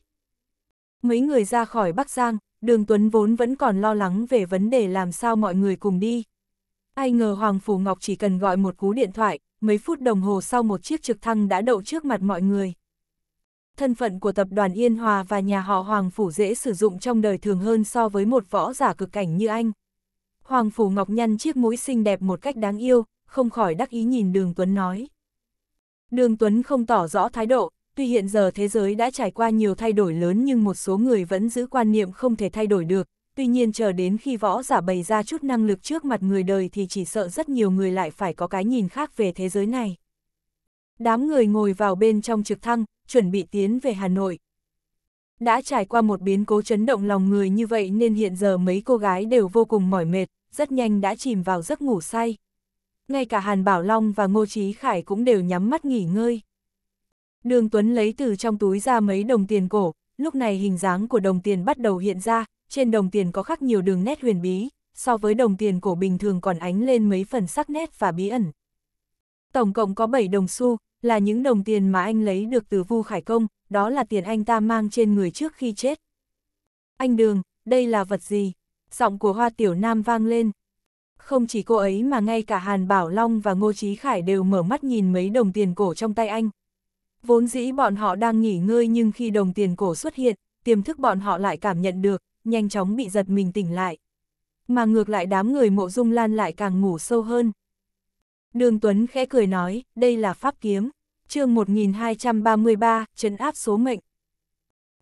Mấy người ra khỏi Bắc Giang, đường Tuấn vốn vẫn còn lo lắng về vấn đề làm sao mọi người cùng đi. Ai ngờ Hoàng Phủ Ngọc chỉ cần gọi một cú điện thoại, mấy phút đồng hồ sau một chiếc trực thăng đã đậu trước mặt mọi người. Thân phận của tập đoàn Yên Hòa và nhà họ Hoàng Phủ dễ sử dụng trong đời thường hơn so với một võ giả cực cảnh như anh. Hoàng Phủ Ngọc nhăn chiếc mũi xinh đẹp một cách đáng yêu, không khỏi đắc ý nhìn đường Tuấn nói. Đường Tuấn không tỏ rõ thái độ, tuy hiện giờ thế giới đã trải qua nhiều thay đổi lớn nhưng một số người vẫn giữ quan niệm không thể thay đổi được, tuy nhiên chờ đến khi võ giả bày ra chút năng lực trước mặt người đời thì chỉ sợ rất nhiều người lại phải có cái nhìn khác về thế giới này. Đám người ngồi vào bên trong trực thăng, chuẩn bị tiến về Hà Nội. Đã trải qua một biến cố chấn động lòng người như vậy nên hiện giờ mấy cô gái đều vô cùng mỏi mệt, rất nhanh đã chìm vào giấc ngủ say ngay cả Hàn Bảo Long và Ngô Chí Khải cũng đều nhắm mắt nghỉ ngơi. Đường Tuấn lấy từ trong túi ra mấy đồng tiền cổ, lúc này hình dáng của đồng tiền bắt đầu hiện ra, trên đồng tiền có khắc nhiều đường nét huyền bí, so với đồng tiền cổ bình thường còn ánh lên mấy phần sắc nét và bí ẩn. Tổng cộng có 7 đồng xu, là những đồng tiền mà anh lấy được từ Vu Khải Công, đó là tiền anh ta mang trên người trước khi chết. Anh Đường, đây là vật gì? Giọng của Hoa Tiểu Nam vang lên. Không chỉ cô ấy mà ngay cả Hàn Bảo Long và Ngô Chí Khải đều mở mắt nhìn mấy đồng tiền cổ trong tay anh. Vốn dĩ bọn họ đang nghỉ ngơi nhưng khi đồng tiền cổ xuất hiện, tiềm thức bọn họ lại cảm nhận được, nhanh chóng bị giật mình tỉnh lại. Mà ngược lại đám người mộ dung lan lại càng ngủ sâu hơn. Đường Tuấn khẽ cười nói, đây là pháp kiếm, chương 1233, chấn áp số mệnh.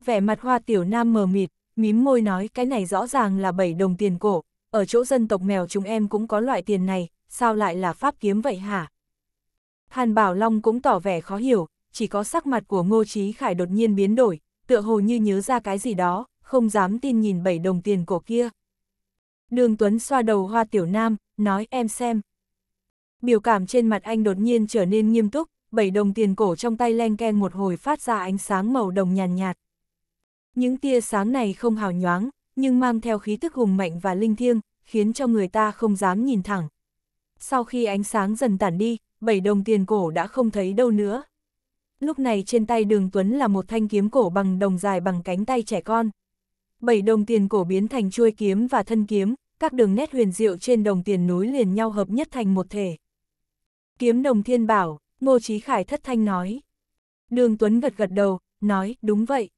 Vẻ mặt hoa tiểu nam mờ mịt, mím môi nói cái này rõ ràng là 7 đồng tiền cổ, ở chỗ dân tộc nghèo chúng em cũng có loại tiền này, sao lại là pháp kiếm vậy hả? Hàn Bảo Long cũng tỏ vẻ khó hiểu, chỉ có sắc mặt của Ngô Chí Khải đột nhiên biến đổi, tựa hồ như nhớ ra cái gì đó, không dám tin nhìn bảy đồng tiền cổ kia. Đường Tuấn xoa đầu hoa tiểu nam, nói em xem. Biểu cảm trên mặt anh đột nhiên trở nên nghiêm túc, bảy đồng tiền cổ trong tay len ken một hồi phát ra ánh sáng màu đồng nhàn nhạt. Những tia sáng này không hào nhoáng, nhưng mang theo khí tức hùng mạnh và linh thiêng, khiến cho người ta không dám nhìn thẳng. Sau khi ánh sáng dần tản đi, bảy đồng tiền cổ đã không thấy đâu nữa. Lúc này trên tay đường Tuấn là một thanh kiếm cổ bằng đồng dài bằng cánh tay trẻ con. Bảy đồng tiền cổ biến thành chuôi kiếm và thân kiếm, các đường nét huyền diệu trên đồng tiền núi liền nhau hợp nhất thành một thể. Kiếm đồng thiên bảo, Ngô Chí Khải thất thanh nói. Đường Tuấn gật gật đầu, nói, đúng vậy.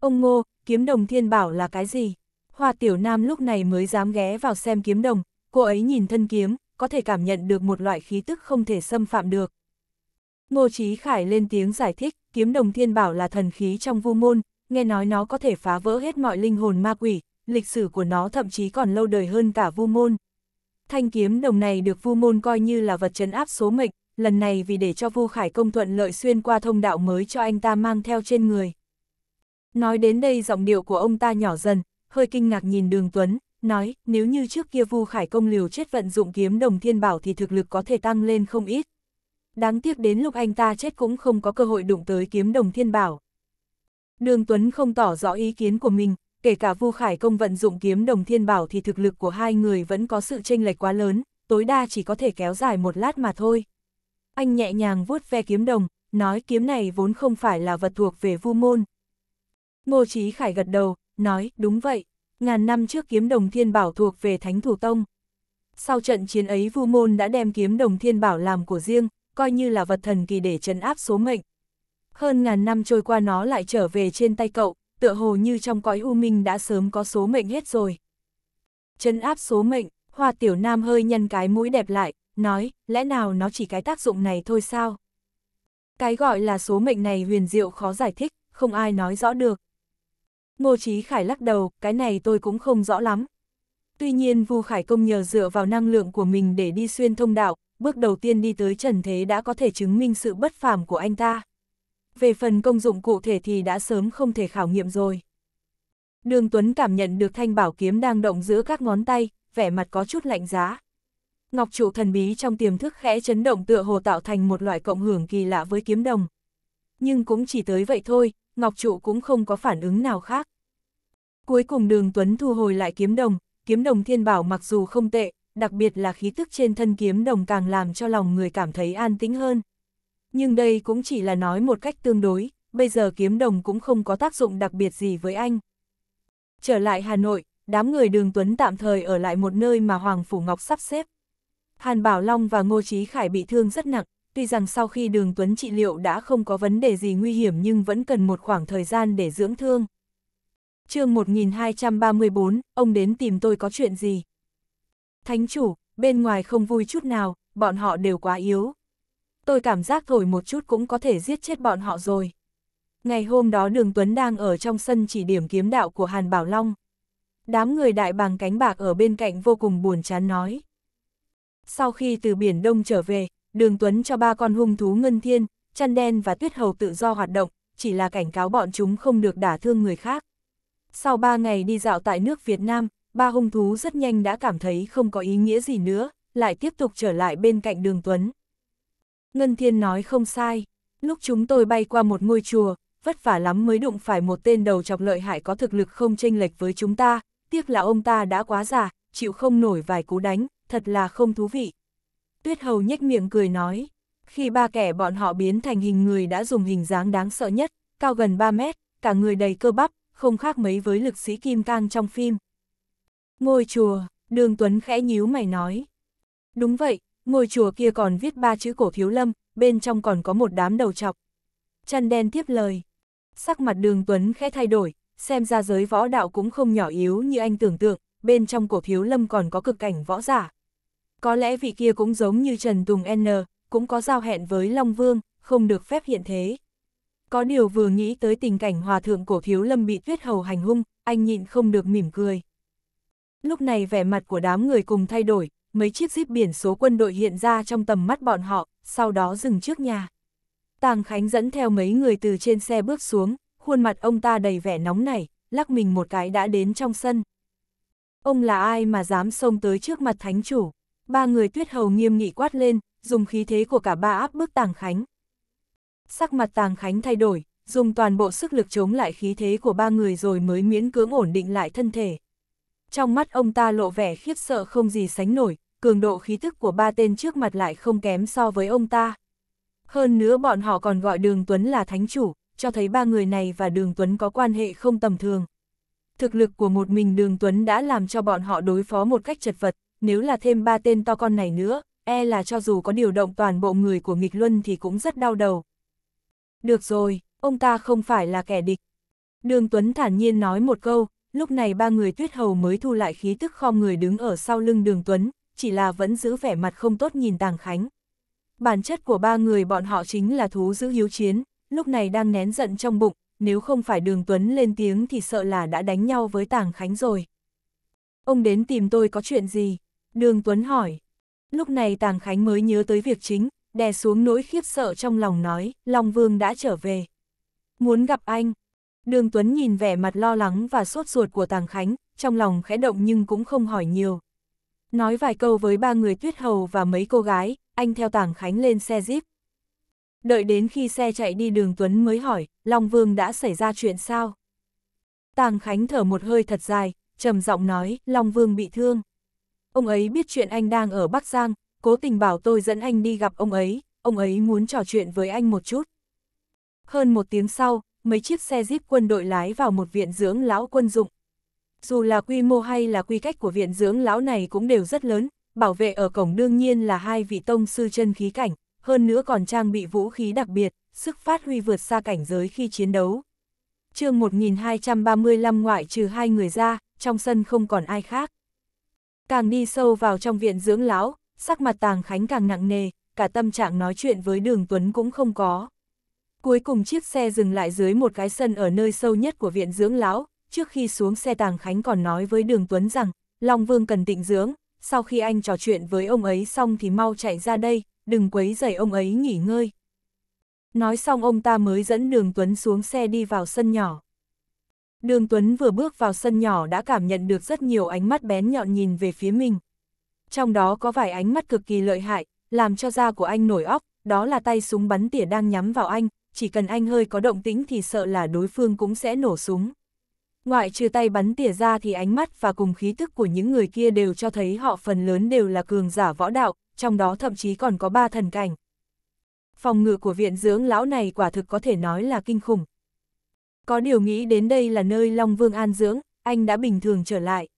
Ông Ngô, kiếm đồng thiên bảo là cái gì? Hoa Tiểu Nam lúc này mới dám ghé vào xem kiếm đồng, cô ấy nhìn thân kiếm, có thể cảm nhận được một loại khí tức không thể xâm phạm được. Ngô Chí Khải lên tiếng giải thích, kiếm đồng thiên bảo là thần khí trong vu môn, nghe nói nó có thể phá vỡ hết mọi linh hồn ma quỷ, lịch sử của nó thậm chí còn lâu đời hơn cả vu môn. Thanh kiếm đồng này được vu môn coi như là vật trấn áp số mệnh, lần này vì để cho vu khải công thuận lợi xuyên qua thông đạo mới cho anh ta mang theo trên người. Nói đến đây giọng điệu của ông ta nhỏ dần, hơi kinh ngạc nhìn đường Tuấn, nói, nếu như trước kia Vu Khải Công liều chết vận dụng kiếm đồng thiên bảo thì thực lực có thể tăng lên không ít. Đáng tiếc đến lúc anh ta chết cũng không có cơ hội đụng tới kiếm đồng thiên bảo. Đường Tuấn không tỏ rõ ý kiến của mình, kể cả Vu Khải Công vận dụng kiếm đồng thiên bảo thì thực lực của hai người vẫn có sự chênh lệch quá lớn, tối đa chỉ có thể kéo dài một lát mà thôi. Anh nhẹ nhàng vuốt ve kiếm đồng, nói kiếm này vốn không phải là vật thuộc về Vu môn. Ngô Chí Khải gật đầu, nói, đúng vậy, ngàn năm trước kiếm đồng thiên bảo thuộc về Thánh Thủ Tông. Sau trận chiến ấy Vu Môn đã đem kiếm đồng thiên bảo làm của riêng, coi như là vật thần kỳ để trấn áp số mệnh. Hơn ngàn năm trôi qua nó lại trở về trên tay cậu, tựa hồ như trong cõi u minh đã sớm có số mệnh hết rồi. Trấn áp số mệnh, Hoa Tiểu Nam hơi nhăn cái mũi đẹp lại, nói, lẽ nào nó chỉ cái tác dụng này thôi sao? Cái gọi là số mệnh này huyền diệu khó giải thích, không ai nói rõ được. Ngô Chí Khải lắc đầu, cái này tôi cũng không rõ lắm. Tuy nhiên Vu Khải Công nhờ dựa vào năng lượng của mình để đi xuyên thông đạo, bước đầu tiên đi tới trần thế đã có thể chứng minh sự bất phàm của anh ta. Về phần công dụng cụ thể thì đã sớm không thể khảo nghiệm rồi. Đường Tuấn cảm nhận được thanh bảo kiếm đang động giữa các ngón tay, vẻ mặt có chút lạnh giá. Ngọc trụ thần bí trong tiềm thức khẽ chấn động tựa hồ tạo thành một loại cộng hưởng kỳ lạ với kiếm đồng. Nhưng cũng chỉ tới vậy thôi, Ngọc Trụ cũng không có phản ứng nào khác. Cuối cùng đường Tuấn thu hồi lại kiếm đồng, kiếm đồng thiên bảo mặc dù không tệ, đặc biệt là khí tức trên thân kiếm đồng càng làm cho lòng người cảm thấy an tĩnh hơn. Nhưng đây cũng chỉ là nói một cách tương đối, bây giờ kiếm đồng cũng không có tác dụng đặc biệt gì với anh. Trở lại Hà Nội, đám người đường Tuấn tạm thời ở lại một nơi mà Hoàng Phủ Ngọc sắp xếp. Hàn Bảo Long và Ngô Chí Khải bị thương rất nặng, tuy rằng sau khi đường Tuấn trị liệu đã không có vấn đề gì nguy hiểm nhưng vẫn cần một khoảng thời gian để dưỡng thương. chương 1234, ông đến tìm tôi có chuyện gì? Thánh chủ, bên ngoài không vui chút nào, bọn họ đều quá yếu. Tôi cảm giác thổi một chút cũng có thể giết chết bọn họ rồi. Ngày hôm đó đường Tuấn đang ở trong sân chỉ điểm kiếm đạo của Hàn Bảo Long. Đám người đại bàng cánh bạc ở bên cạnh vô cùng buồn chán nói. Sau khi từ biển Đông trở về, đường Tuấn cho ba con hung thú ngân thiên, chăn đen và tuyết hầu tự do hoạt động, chỉ là cảnh cáo bọn chúng không được đả thương người khác. Sau ba ngày đi dạo tại nước Việt Nam, ba hung thú rất nhanh đã cảm thấy không có ý nghĩa gì nữa, lại tiếp tục trở lại bên cạnh đường Tuấn. Ngân Thiên nói không sai, lúc chúng tôi bay qua một ngôi chùa, vất vả lắm mới đụng phải một tên đầu chọc lợi hại có thực lực không chênh lệch với chúng ta, tiếc là ông ta đã quá già, chịu không nổi vài cú đánh, thật là không thú vị. Tuyết Hầu nhếch miệng cười nói, khi ba kẻ bọn họ biến thành hình người đã dùng hình dáng đáng sợ nhất, cao gần 3 mét, cả người đầy cơ bắp, không khác mấy với lực sĩ Kim Cang trong phim. Ngôi chùa, Đường Tuấn khẽ nhíu mày nói. Đúng vậy, ngôi chùa kia còn viết ba chữ cổ thiếu lâm, bên trong còn có một đám đầu trọc. Chăn đen tiếp lời. Sắc mặt đường Tuấn khẽ thay đổi, xem ra giới võ đạo cũng không nhỏ yếu như anh tưởng tượng, bên trong cổ thiếu lâm còn có cực cảnh võ giả. Có lẽ vị kia cũng giống như Trần Tùng N, cũng có giao hẹn với Long Vương, không được phép hiện thế. Có điều vừa nghĩ tới tình cảnh hòa thượng cổ thiếu lâm bị tuyết hầu hành hung, anh nhịn không được mỉm cười. Lúc này vẻ mặt của đám người cùng thay đổi, mấy chiếc jeep biển số quân đội hiện ra trong tầm mắt bọn họ, sau đó dừng trước nhà. Tàng Khánh dẫn theo mấy người từ trên xe bước xuống, khuôn mặt ông ta đầy vẻ nóng nảy, lắc mình một cái đã đến trong sân. Ông là ai mà dám xông tới trước mặt thánh chủ? ba người tuyết hầu nghiêm nghị quát lên, dùng khí thế của cả ba áp bức Tàng Khánh. Sắc mặt Tàng Khánh thay đổi, dùng toàn bộ sức lực chống lại khí thế của ba người rồi mới miễn cưỡng ổn định lại thân thể. Trong mắt ông ta lộ vẻ khiếp sợ không gì sánh nổi, cường độ khí thức của ba tên trước mặt lại không kém so với ông ta. Hơn nữa bọn họ còn gọi Đường Tuấn là thánh chủ, cho thấy ba người này và Đường Tuấn có quan hệ không tầm thường. Thực lực của một mình Đường Tuấn đã làm cho bọn họ đối phó một cách chật vật, nếu là thêm ba tên to con này nữa, e là cho dù có điều động toàn bộ người của nghịch luân thì cũng rất đau đầu. Được rồi, ông ta không phải là kẻ địch. Đường Tuấn thản nhiên nói một câu, lúc này ba người tuyết hầu mới thu lại khí tức khom người đứng ở sau lưng đường Tuấn, chỉ là vẫn giữ vẻ mặt không tốt nhìn Tàng Khánh. Bản chất của ba người bọn họ chính là thú giữ hiếu chiến, lúc này đang nén giận trong bụng, nếu không phải đường Tuấn lên tiếng thì sợ là đã đánh nhau với Tàng Khánh rồi. Ông đến tìm tôi có chuyện gì? Đường Tuấn hỏi. Lúc này Tàng Khánh mới nhớ tới việc chính, đè xuống nỗi khiếp sợ trong lòng nói, Long Vương đã trở về. Muốn gặp anh. Đường Tuấn nhìn vẻ mặt lo lắng và sốt ruột của Tàng Khánh, trong lòng khẽ động nhưng cũng không hỏi nhiều. Nói vài câu với ba người tuyết hầu và mấy cô gái, anh theo Tàng Khánh lên xe Jeep. Đợi đến khi xe chạy đi đường Tuấn mới hỏi, Long Vương đã xảy ra chuyện sao? Tàng Khánh thở một hơi thật dài, trầm giọng nói, Long Vương bị thương ông ấy biết chuyện anh đang ở Bắc Giang, cố tình bảo tôi dẫn anh đi gặp ông ấy, ông ấy muốn trò chuyện với anh một chút. Hơn một tiếng sau, mấy chiếc xe jeep quân đội lái vào một viện dưỡng lão quân dụng. Dù là quy mô hay là quy cách của viện dưỡng lão này cũng đều rất lớn, bảo vệ ở cổng đương nhiên là hai vị tông sư chân khí cảnh, hơn nữa còn trang bị vũ khí đặc biệt, sức phát huy vượt xa cảnh giới khi chiến đấu. chương 1235 ngoại trừ hai người ra, trong sân không còn ai khác. Càng đi sâu vào trong viện dưỡng lão, sắc mặt Tàng Khánh càng nặng nề, cả tâm trạng nói chuyện với Đường Tuấn cũng không có. Cuối cùng chiếc xe dừng lại dưới một cái sân ở nơi sâu nhất của viện dưỡng lão, trước khi xuống xe Tàng Khánh còn nói với Đường Tuấn rằng, Long Vương cần tịnh dưỡng, sau khi anh trò chuyện với ông ấy xong thì mau chạy ra đây, đừng quấy rầy ông ấy nghỉ ngơi. Nói xong ông ta mới dẫn Đường Tuấn xuống xe đi vào sân nhỏ. Đường Tuấn vừa bước vào sân nhỏ đã cảm nhận được rất nhiều ánh mắt bén nhọn nhìn về phía mình. Trong đó có vài ánh mắt cực kỳ lợi hại, làm cho da của anh nổi óc, đó là tay súng bắn tỉa đang nhắm vào anh, chỉ cần anh hơi có động tĩnh thì sợ là đối phương cũng sẽ nổ súng. Ngoại trừ tay bắn tỉa ra thì ánh mắt và cùng khí thức của những người kia đều cho thấy họ phần lớn đều là cường giả võ đạo, trong đó thậm chí còn có ba thần cảnh. Phòng ngự của viện dưỡng lão này quả thực có thể nói là kinh khủng, có điều nghĩ đến đây là nơi Long Vương an dưỡng, anh đã bình thường trở lại.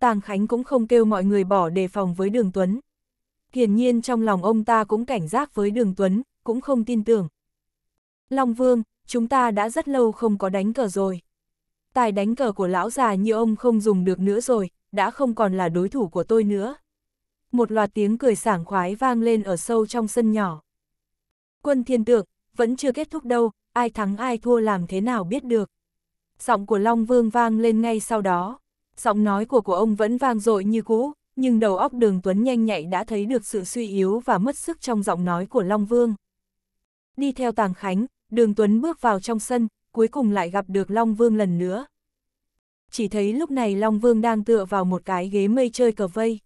Tàng Khánh cũng không kêu mọi người bỏ đề phòng với Đường Tuấn. Hiển nhiên trong lòng ông ta cũng cảnh giác với Đường Tuấn, cũng không tin tưởng. Long Vương, chúng ta đã rất lâu không có đánh cờ rồi. Tài đánh cờ của lão già như ông không dùng được nữa rồi, đã không còn là đối thủ của tôi nữa. Một loạt tiếng cười sảng khoái vang lên ở sâu trong sân nhỏ. Quân thiên tượng, vẫn chưa kết thúc đâu, ai thắng ai thua làm thế nào biết được. Giọng của Long Vương vang lên ngay sau đó, giọng nói của của ông vẫn vang dội như cũ, nhưng đầu óc đường Tuấn nhanh nhạy đã thấy được sự suy yếu và mất sức trong giọng nói của Long Vương. Đi theo Tàng Khánh, đường Tuấn bước vào trong sân, cuối cùng lại gặp được Long Vương lần nữa. Chỉ thấy lúc này Long Vương đang tựa vào một cái ghế mây chơi cờ vây.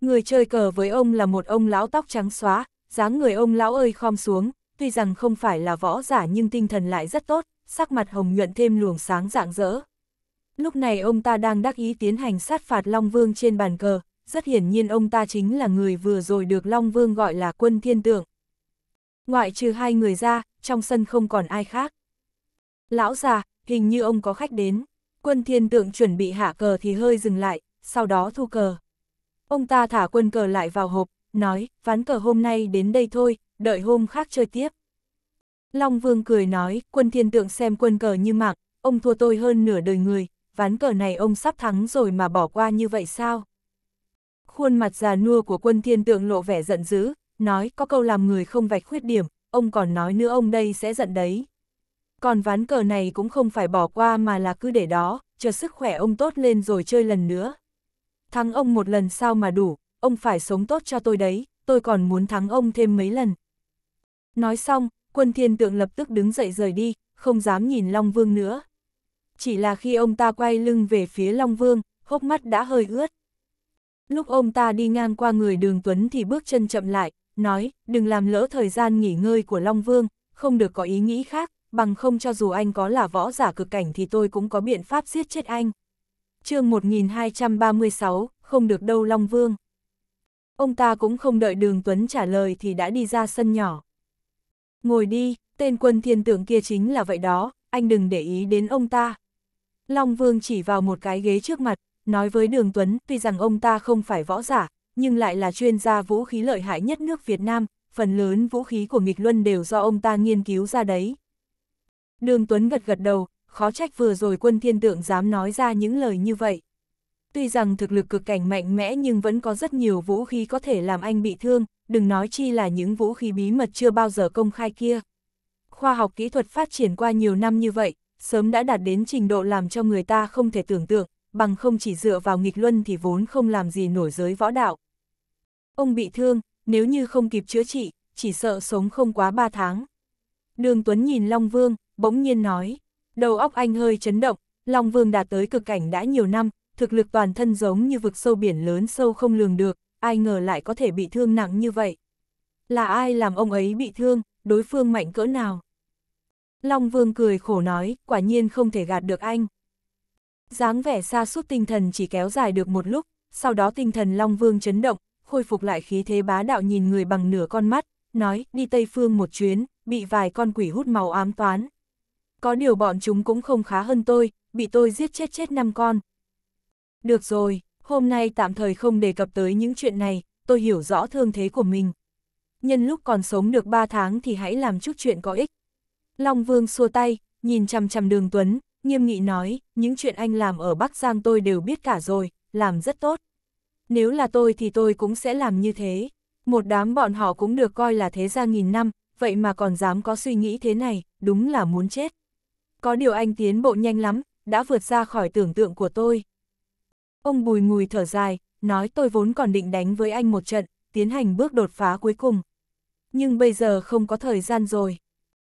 Người chơi cờ với ông là một ông lão tóc trắng xóa, dáng người ông lão ơi khom xuống, tuy rằng không phải là võ giả nhưng tinh thần lại rất tốt, sắc mặt hồng nhuận thêm luồng sáng rạng rỡ. Lúc này ông ta đang đắc ý tiến hành sát phạt Long Vương trên bàn cờ, rất hiển nhiên ông ta chính là người vừa rồi được Long Vương gọi là quân thiên tượng. Ngoại trừ hai người ra, trong sân không còn ai khác. Lão già, hình như ông có khách đến. Quân thiên tượng chuẩn bị hạ cờ thì hơi dừng lại, sau đó thu cờ. Ông ta thả quân cờ lại vào hộp, nói, ván cờ hôm nay đến đây thôi, đợi hôm khác chơi tiếp. Long Vương cười nói, quân thiên tượng xem quân cờ như mạng, ông thua tôi hơn nửa đời người, ván cờ này ông sắp thắng rồi mà bỏ qua như vậy sao? Khuôn mặt già nua của quân thiên tượng lộ vẻ giận dữ, nói có câu làm người không vạch khuyết điểm, ông còn nói nữa ông đây sẽ giận đấy. Còn ván cờ này cũng không phải bỏ qua mà là cứ để đó, chờ sức khỏe ông tốt lên rồi chơi lần nữa. Thắng ông một lần sao mà đủ, ông phải sống tốt cho tôi đấy, tôi còn muốn thắng ông thêm mấy lần, Nói xong, quân thiên tượng lập tức đứng dậy rời đi, không dám nhìn Long Vương nữa. Chỉ là khi ông ta quay lưng về phía Long Vương, hốc mắt đã hơi ướt. Lúc ông ta đi ngang qua người đường Tuấn thì bước chân chậm lại, nói, đừng làm lỡ thời gian nghỉ ngơi của Long Vương, không được có ý nghĩ khác, bằng không cho dù anh có là võ giả cực cảnh thì tôi cũng có biện pháp giết chết anh. chương 1236, không được đâu Long Vương. Ông ta cũng không đợi đường Tuấn trả lời thì đã đi ra sân nhỏ. Ngồi đi, tên quân thiên tưởng kia chính là vậy đó, anh đừng để ý đến ông ta. Long Vương chỉ vào một cái ghế trước mặt, nói với Đường Tuấn, tuy rằng ông ta không phải võ giả, nhưng lại là chuyên gia vũ khí lợi hại nhất nước Việt Nam, phần lớn vũ khí của nghịch luân đều do ông ta nghiên cứu ra đấy. Đường Tuấn gật gật đầu, khó trách vừa rồi quân thiên tượng dám nói ra những lời như vậy tuy rằng thực lực cực cảnh mạnh mẽ nhưng vẫn có rất nhiều vũ khí có thể làm anh bị thương, đừng nói chi là những vũ khí bí mật chưa bao giờ công khai kia. Khoa học kỹ thuật phát triển qua nhiều năm như vậy, sớm đã đạt đến trình độ làm cho người ta không thể tưởng tượng, bằng không chỉ dựa vào nghịch luân thì vốn không làm gì nổi giới võ đạo. Ông bị thương, nếu như không kịp chữa trị, chỉ sợ sống không quá 3 tháng. Đường Tuấn nhìn Long Vương, bỗng nhiên nói, đầu óc anh hơi chấn động, Long Vương đạt tới cực cảnh đã nhiều năm, thực lực toàn thân giống như vực sâu biển lớn sâu không lường được, ai ngờ lại có thể bị thương nặng như vậy. Là ai làm ông ấy bị thương, đối phương mạnh cỡ nào? Long Vương cười khổ nói, quả nhiên không thể gạt được anh. dáng vẻ xa suốt tinh thần chỉ kéo dài được một lúc, sau đó tinh thần Long Vương chấn động, khôi phục lại khí thế bá đạo nhìn người bằng nửa con mắt, nói, đi Tây Phương một chuyến, bị vài con quỷ hút màu ám toán. Có điều bọn chúng cũng không khá hơn tôi, bị tôi giết chết chết năm con, được rồi, hôm nay tạm thời không đề cập tới những chuyện này, tôi hiểu rõ thương thế của mình. Nhân lúc còn sống được 3 tháng thì hãy làm chút chuyện có ích. Long Vương xua tay, nhìn chằm chằm đường Tuấn, nghiêm nghị nói, những chuyện anh làm ở Bắc Giang tôi đều biết cả rồi, làm rất tốt. Nếu là tôi thì tôi cũng sẽ làm như thế. Một đám bọn họ cũng được coi là thế gia nghìn năm, vậy mà còn dám có suy nghĩ thế này, đúng là muốn chết. Có điều anh tiến bộ nhanh lắm, đã vượt ra khỏi tưởng tượng của tôi. Ông bùi ngùi thở dài, nói tôi vốn còn định đánh với anh một trận, tiến hành bước đột phá cuối cùng. Nhưng bây giờ không có thời gian rồi.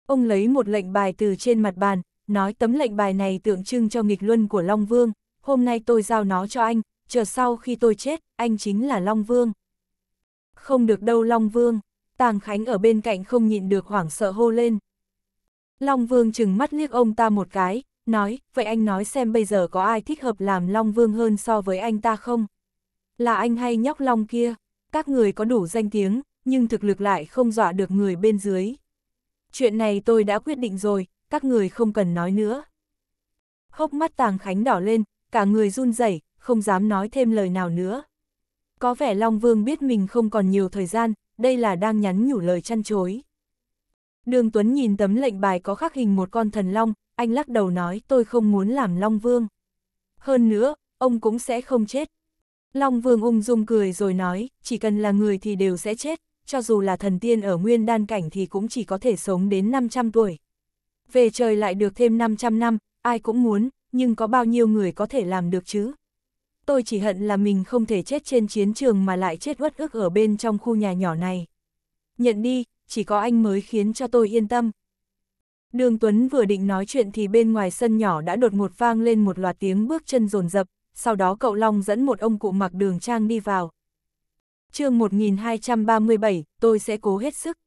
Ông lấy một lệnh bài từ trên mặt bàn, nói tấm lệnh bài này tượng trưng cho nghịch luân của Long Vương, hôm nay tôi giao nó cho anh, chờ sau khi tôi chết, anh chính là Long Vương. Không được đâu Long Vương, Tàng Khánh ở bên cạnh không nhịn được hoảng sợ hô lên. Long Vương chừng mắt liếc ông ta một cái, nói, vậy anh nói xem bây giờ có ai thích hợp làm Long Vương hơn so với anh ta không? Là anh hay nhóc Long kia, các người có đủ danh tiếng, nhưng thực lực lại không dọa được người bên dưới. Chuyện này tôi đã quyết định rồi, các người không cần nói nữa. Hốc mắt Tàng Khánh đỏ lên, cả người run rẩy, không dám nói thêm lời nào nữa. Có vẻ Long Vương biết mình không còn nhiều thời gian, đây là đang nhắn nhủ lời chăn chối. Đường Tuấn nhìn tấm lệnh bài có khắc hình một con thần long, anh lắc đầu nói tôi không muốn làm long vương. Hơn nữa, ông cũng sẽ không chết. Long vương ung dung cười rồi nói, chỉ cần là người thì đều sẽ chết, cho dù là thần tiên ở nguyên đan cảnh thì cũng chỉ có thể sống đến 500 tuổi. Về trời lại được thêm 500 năm, ai cũng muốn, nhưng có bao nhiêu người có thể làm được chứ? Tôi chỉ hận là mình không thể chết trên chiến trường mà lại chết uất ức ở bên trong khu nhà nhỏ này. Nhận đi, chỉ có anh mới khiến cho tôi yên tâm. Đường Tuấn vừa định nói chuyện thì bên ngoài sân nhỏ đã đột ngột vang lên một loạt tiếng bước chân rồn rập, sau đó cậu Long dẫn một ông cụ mặc đường trang đi vào. chương 1237, tôi sẽ cố hết sức.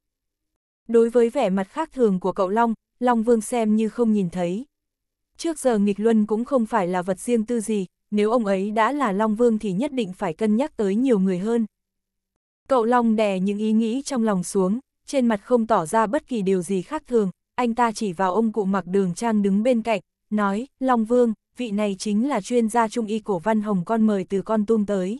Đối với vẻ mặt khác thường của cậu Long, Long Vương xem như không nhìn thấy. Trước giờ nghịch luân cũng không phải là vật riêng tư gì, nếu ông ấy đã là Long Vương thì nhất định phải cân nhắc tới nhiều người hơn. Cậu Long đè những ý nghĩ trong lòng xuống, trên mặt không tỏ ra bất kỳ điều gì khác thường, anh ta chỉ vào ông cụ mặc đường trang đứng bên cạnh, nói, Long Vương, vị này chính là chuyên gia trung y cổ văn hồng con mời từ con tum tới.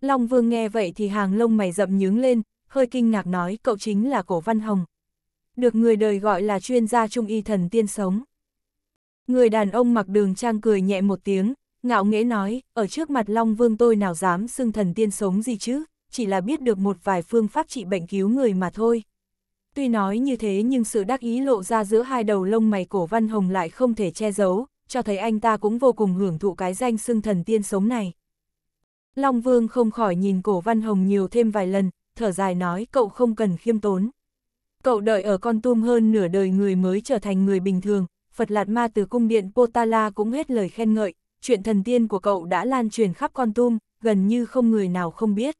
Long Vương nghe vậy thì hàng lông mày rậm nhướng lên, hơi kinh ngạc nói cậu chính là cổ văn hồng. Được người đời gọi là chuyên gia trung y thần tiên sống. Người đàn ông mặc đường trang cười nhẹ một tiếng, ngạo nghễ nói, ở trước mặt Long Vương tôi nào dám xưng thần tiên sống gì chứ chỉ là biết được một vài phương pháp trị bệnh cứu người mà thôi. Tuy nói như thế nhưng sự đắc ý lộ ra giữa hai đầu lông mày cổ văn hồng lại không thể che giấu, cho thấy anh ta cũng vô cùng hưởng thụ cái danh xưng thần tiên sống này. Long Vương không khỏi nhìn cổ văn hồng nhiều thêm vài lần, thở dài nói cậu không cần khiêm tốn. Cậu đợi ở con tum hơn nửa đời người mới trở thành người bình thường, Phật Lạt Ma từ cung điện Potala cũng hết lời khen ngợi, chuyện thần tiên của cậu đã lan truyền khắp con tum, gần như không người nào không biết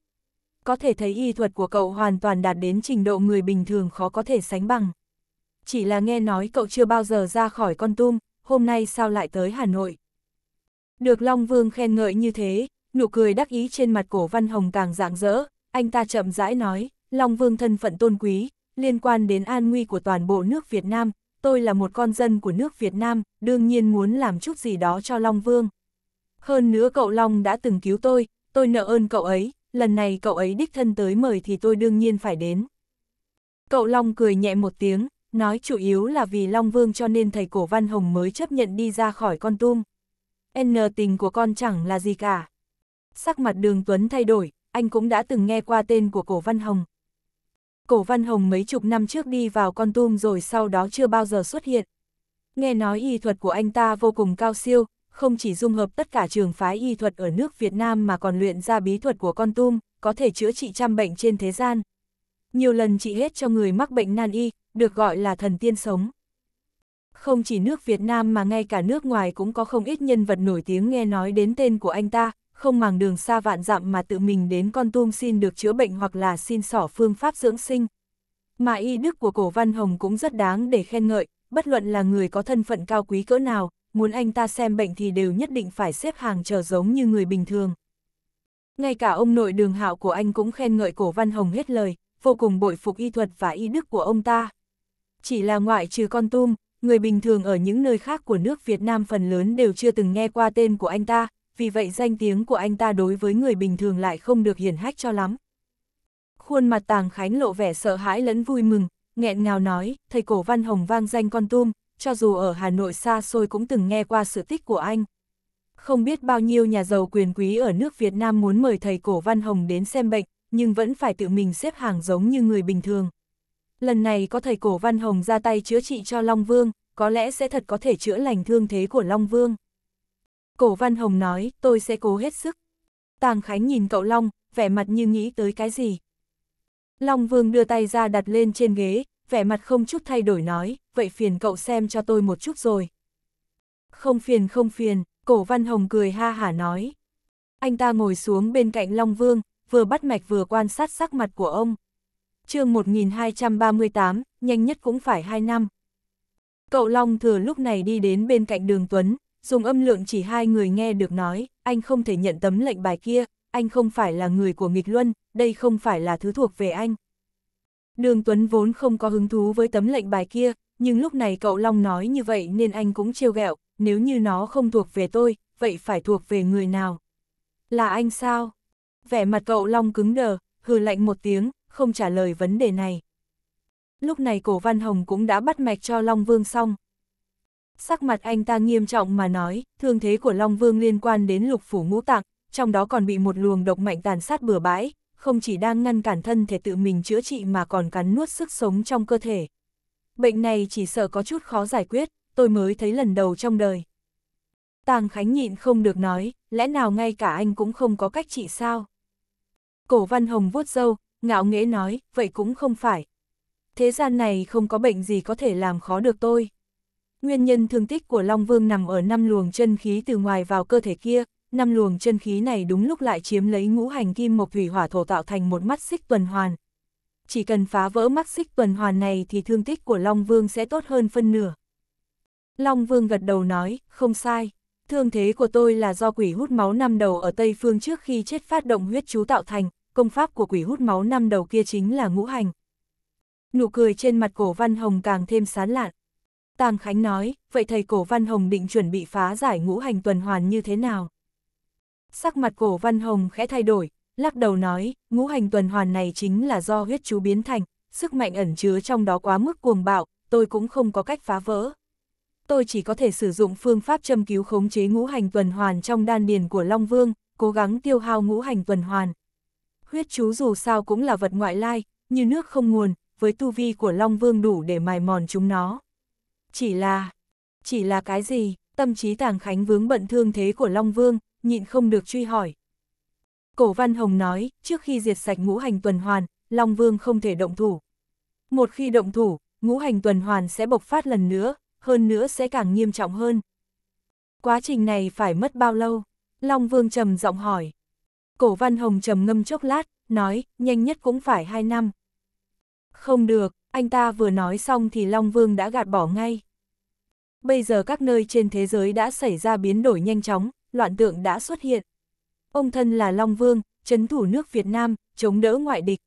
có thể thấy y thuật của cậu hoàn toàn đạt đến trình độ người bình thường khó có thể sánh bằng. Chỉ là nghe nói cậu chưa bao giờ ra khỏi con tum, hôm nay sao lại tới Hà Nội. Được Long Vương khen ngợi như thế, nụ cười đắc ý trên mặt cổ văn hồng càng rạng rỡ, anh ta chậm rãi nói, Long Vương thân phận tôn quý, liên quan đến an nguy của toàn bộ nước Việt Nam, tôi là một con dân của nước Việt Nam, đương nhiên muốn làm chút gì đó cho Long Vương. Hơn nữa cậu Long đã từng cứu tôi, tôi nợ ơn cậu ấy, lần này cậu ấy đích thân tới mời thì tôi đương nhiên phải đến. Cậu Long cười nhẹ một tiếng, nói chủ yếu là vì Long Vương cho nên thầy cổ Văn Hồng mới chấp nhận đi ra khỏi con tum. N tình của con chẳng là gì cả. Sắc mặt đường Tuấn thay đổi, anh cũng đã từng nghe qua tên của cổ Văn Hồng. Cổ Văn Hồng mấy chục năm trước đi vào con tum rồi sau đó chưa bao giờ xuất hiện. Nghe nói y thuật của anh ta vô cùng cao siêu, không chỉ dung hợp tất cả trường phái y thuật ở nước Việt Nam mà còn luyện ra bí thuật của con tum, có thể chữa trị trăm bệnh trên thế gian. Nhiều lần trị hết cho người mắc bệnh nan y, được gọi là thần tiên sống. Không chỉ nước Việt Nam mà ngay cả nước ngoài cũng có không ít nhân vật nổi tiếng nghe nói đến tên của anh ta, không màng đường xa vạn dặm mà tự mình đến con tum xin được chữa bệnh hoặc là xin sỏ phương pháp dưỡng sinh. Mà y đức của cổ văn hồng cũng rất đáng để khen ngợi, bất luận là người có thân phận cao quý cỡ nào, muốn anh ta xem bệnh thì đều nhất định phải xếp hàng chờ giống như người bình thường. Ngay cả ông nội đường hạo của anh cũng khen ngợi cổ văn hồng hết lời, vô cùng bội phục y thuật và y đức của ông ta. Chỉ là ngoại trừ con tum, người bình thường ở những nơi khác của nước Việt Nam phần lớn đều chưa từng nghe qua tên của anh ta, vì vậy danh tiếng của anh ta đối với người bình thường lại không được hiển hách cho lắm. Khuôn mặt tàng khánh lộ vẻ sợ hãi lẫn vui mừng, nghẹn ngào nói, thầy cổ văn hồng vang danh con tum, cho dù ở Hà Nội xa xôi cũng từng nghe qua sự tích của anh. Không biết bao nhiêu nhà giàu quyền quý ở nước Việt Nam muốn mời thầy Cổ Văn Hồng đến xem bệnh, nhưng vẫn phải tự mình xếp hàng giống như người bình thường. Lần này có thầy Cổ Văn Hồng ra tay chữa trị cho Long Vương, có lẽ sẽ thật có thể chữa lành thương thế của Long Vương. Cổ Văn Hồng nói, tôi sẽ cố hết sức. Tàng Khánh nhìn cậu Long, vẻ mặt như nghĩ tới cái gì. Long Vương đưa tay ra đặt lên trên ghế, vẻ mặt không chút thay đổi nói, vậy phiền cậu xem cho tôi một chút rồi. Không phiền không phiền, cổ văn hồng cười ha hả nói. Anh ta ngồi xuống bên cạnh Long Vương, vừa bắt mạch vừa quan sát sắc mặt của ông. chương 1238, nhanh nhất cũng phải 2 năm. Cậu Long thừa lúc này đi đến bên cạnh đường Tuấn, dùng âm lượng chỉ hai người nghe được nói, anh không thể nhận tấm lệnh bài kia, anh không phải là người của nghịch luân, đây không phải là thứ thuộc về anh. Đường Tuấn vốn không có hứng thú với tấm lệnh bài kia, nhưng lúc này cậu Long nói như vậy nên anh cũng trêu ghẹo, nếu như nó không thuộc về tôi, vậy phải thuộc về người nào? Là anh sao? Vẻ mặt cậu Long cứng đờ, hừ lạnh một tiếng, không trả lời vấn đề này. Lúc này cổ Văn Hồng cũng đã bắt mạch cho Long Vương xong. Sắc mặt anh ta nghiêm trọng mà nói, thương thế của Long Vương liên quan đến lục phủ ngũ tạng, trong đó còn bị một luồng độc mạnh tàn sát bừa bãi, không chỉ đang ngăn cản thân thể tự mình chữa trị mà còn cắn nuốt sức sống trong cơ thể. Bệnh này chỉ sợ có chút khó giải quyết, tôi mới thấy lần đầu trong đời. Tàng Khánh nhịn không được nói, lẽ nào ngay cả anh cũng không có cách trị sao? Cổ Văn Hồng vuốt râu, ngạo nghễ nói, vậy cũng không phải. Thế gian này không có bệnh gì có thể làm khó được tôi. Nguyên nhân thương tích của Long Vương nằm ở năm luồng chân khí từ ngoài vào cơ thể kia, năm luồng chân khí này đúng lúc lại chiếm lấy ngũ hành kim mộc thủy hỏa thổ tạo thành một mắt xích tuần hoàn. Chỉ cần phá vỡ mắt xích tuần hoàn này thì thương tích của Long Vương sẽ tốt hơn phân nửa. Long Vương gật đầu nói, không sai, thương thế của tôi là do quỷ hút máu năm đầu ở Tây Phương trước khi chết phát động huyết chú tạo thành, công pháp của quỷ hút máu năm đầu kia chính là ngũ hành. Nụ cười trên mặt cổ văn hồng càng thêm sán lạn. Tàng Khánh nói, vậy thầy cổ văn hồng định chuẩn bị phá giải ngũ hành tuần hoàn như thế nào? Sắc mặt cổ văn hồng khẽ thay đổi, lắc đầu nói, ngũ hành tuần hoàn này chính là do huyết chú biến thành, sức mạnh ẩn chứa trong đó quá mức cuồng bạo, tôi cũng không có cách phá vỡ. Tôi chỉ có thể sử dụng phương pháp châm cứu khống chế ngũ hành tuần hoàn trong đan điền của Long Vương, cố gắng tiêu hao ngũ hành tuần hoàn. Huyết chú dù sao cũng là vật ngoại lai, như nước không nguồn, với tu vi của Long Vương đủ để mài mòn chúng nó. Chỉ là... Chỉ là cái gì? Tâm trí Tàng Khánh vướng bận thương thế của Long Vương, nhịn không được truy hỏi. Cổ Văn Hồng nói, trước khi diệt sạch ngũ hành tuần hoàn, Long Vương không thể động thủ. Một khi động thủ, ngũ hành tuần hoàn sẽ bộc phát lần nữa, hơn nữa sẽ càng nghiêm trọng hơn. Quá trình này phải mất bao lâu? Long Vương trầm giọng hỏi. Cổ Văn Hồng trầm ngâm chốc lát, nói, nhanh nhất cũng phải hai năm. Không được, anh ta vừa nói xong thì Long Vương đã gạt bỏ ngay. Bây giờ các nơi trên thế giới đã xảy ra biến đổi nhanh chóng, loạn tượng đã xuất hiện. Ông thân là Long Vương, chấn thủ nước Việt Nam, chống đỡ ngoại địch.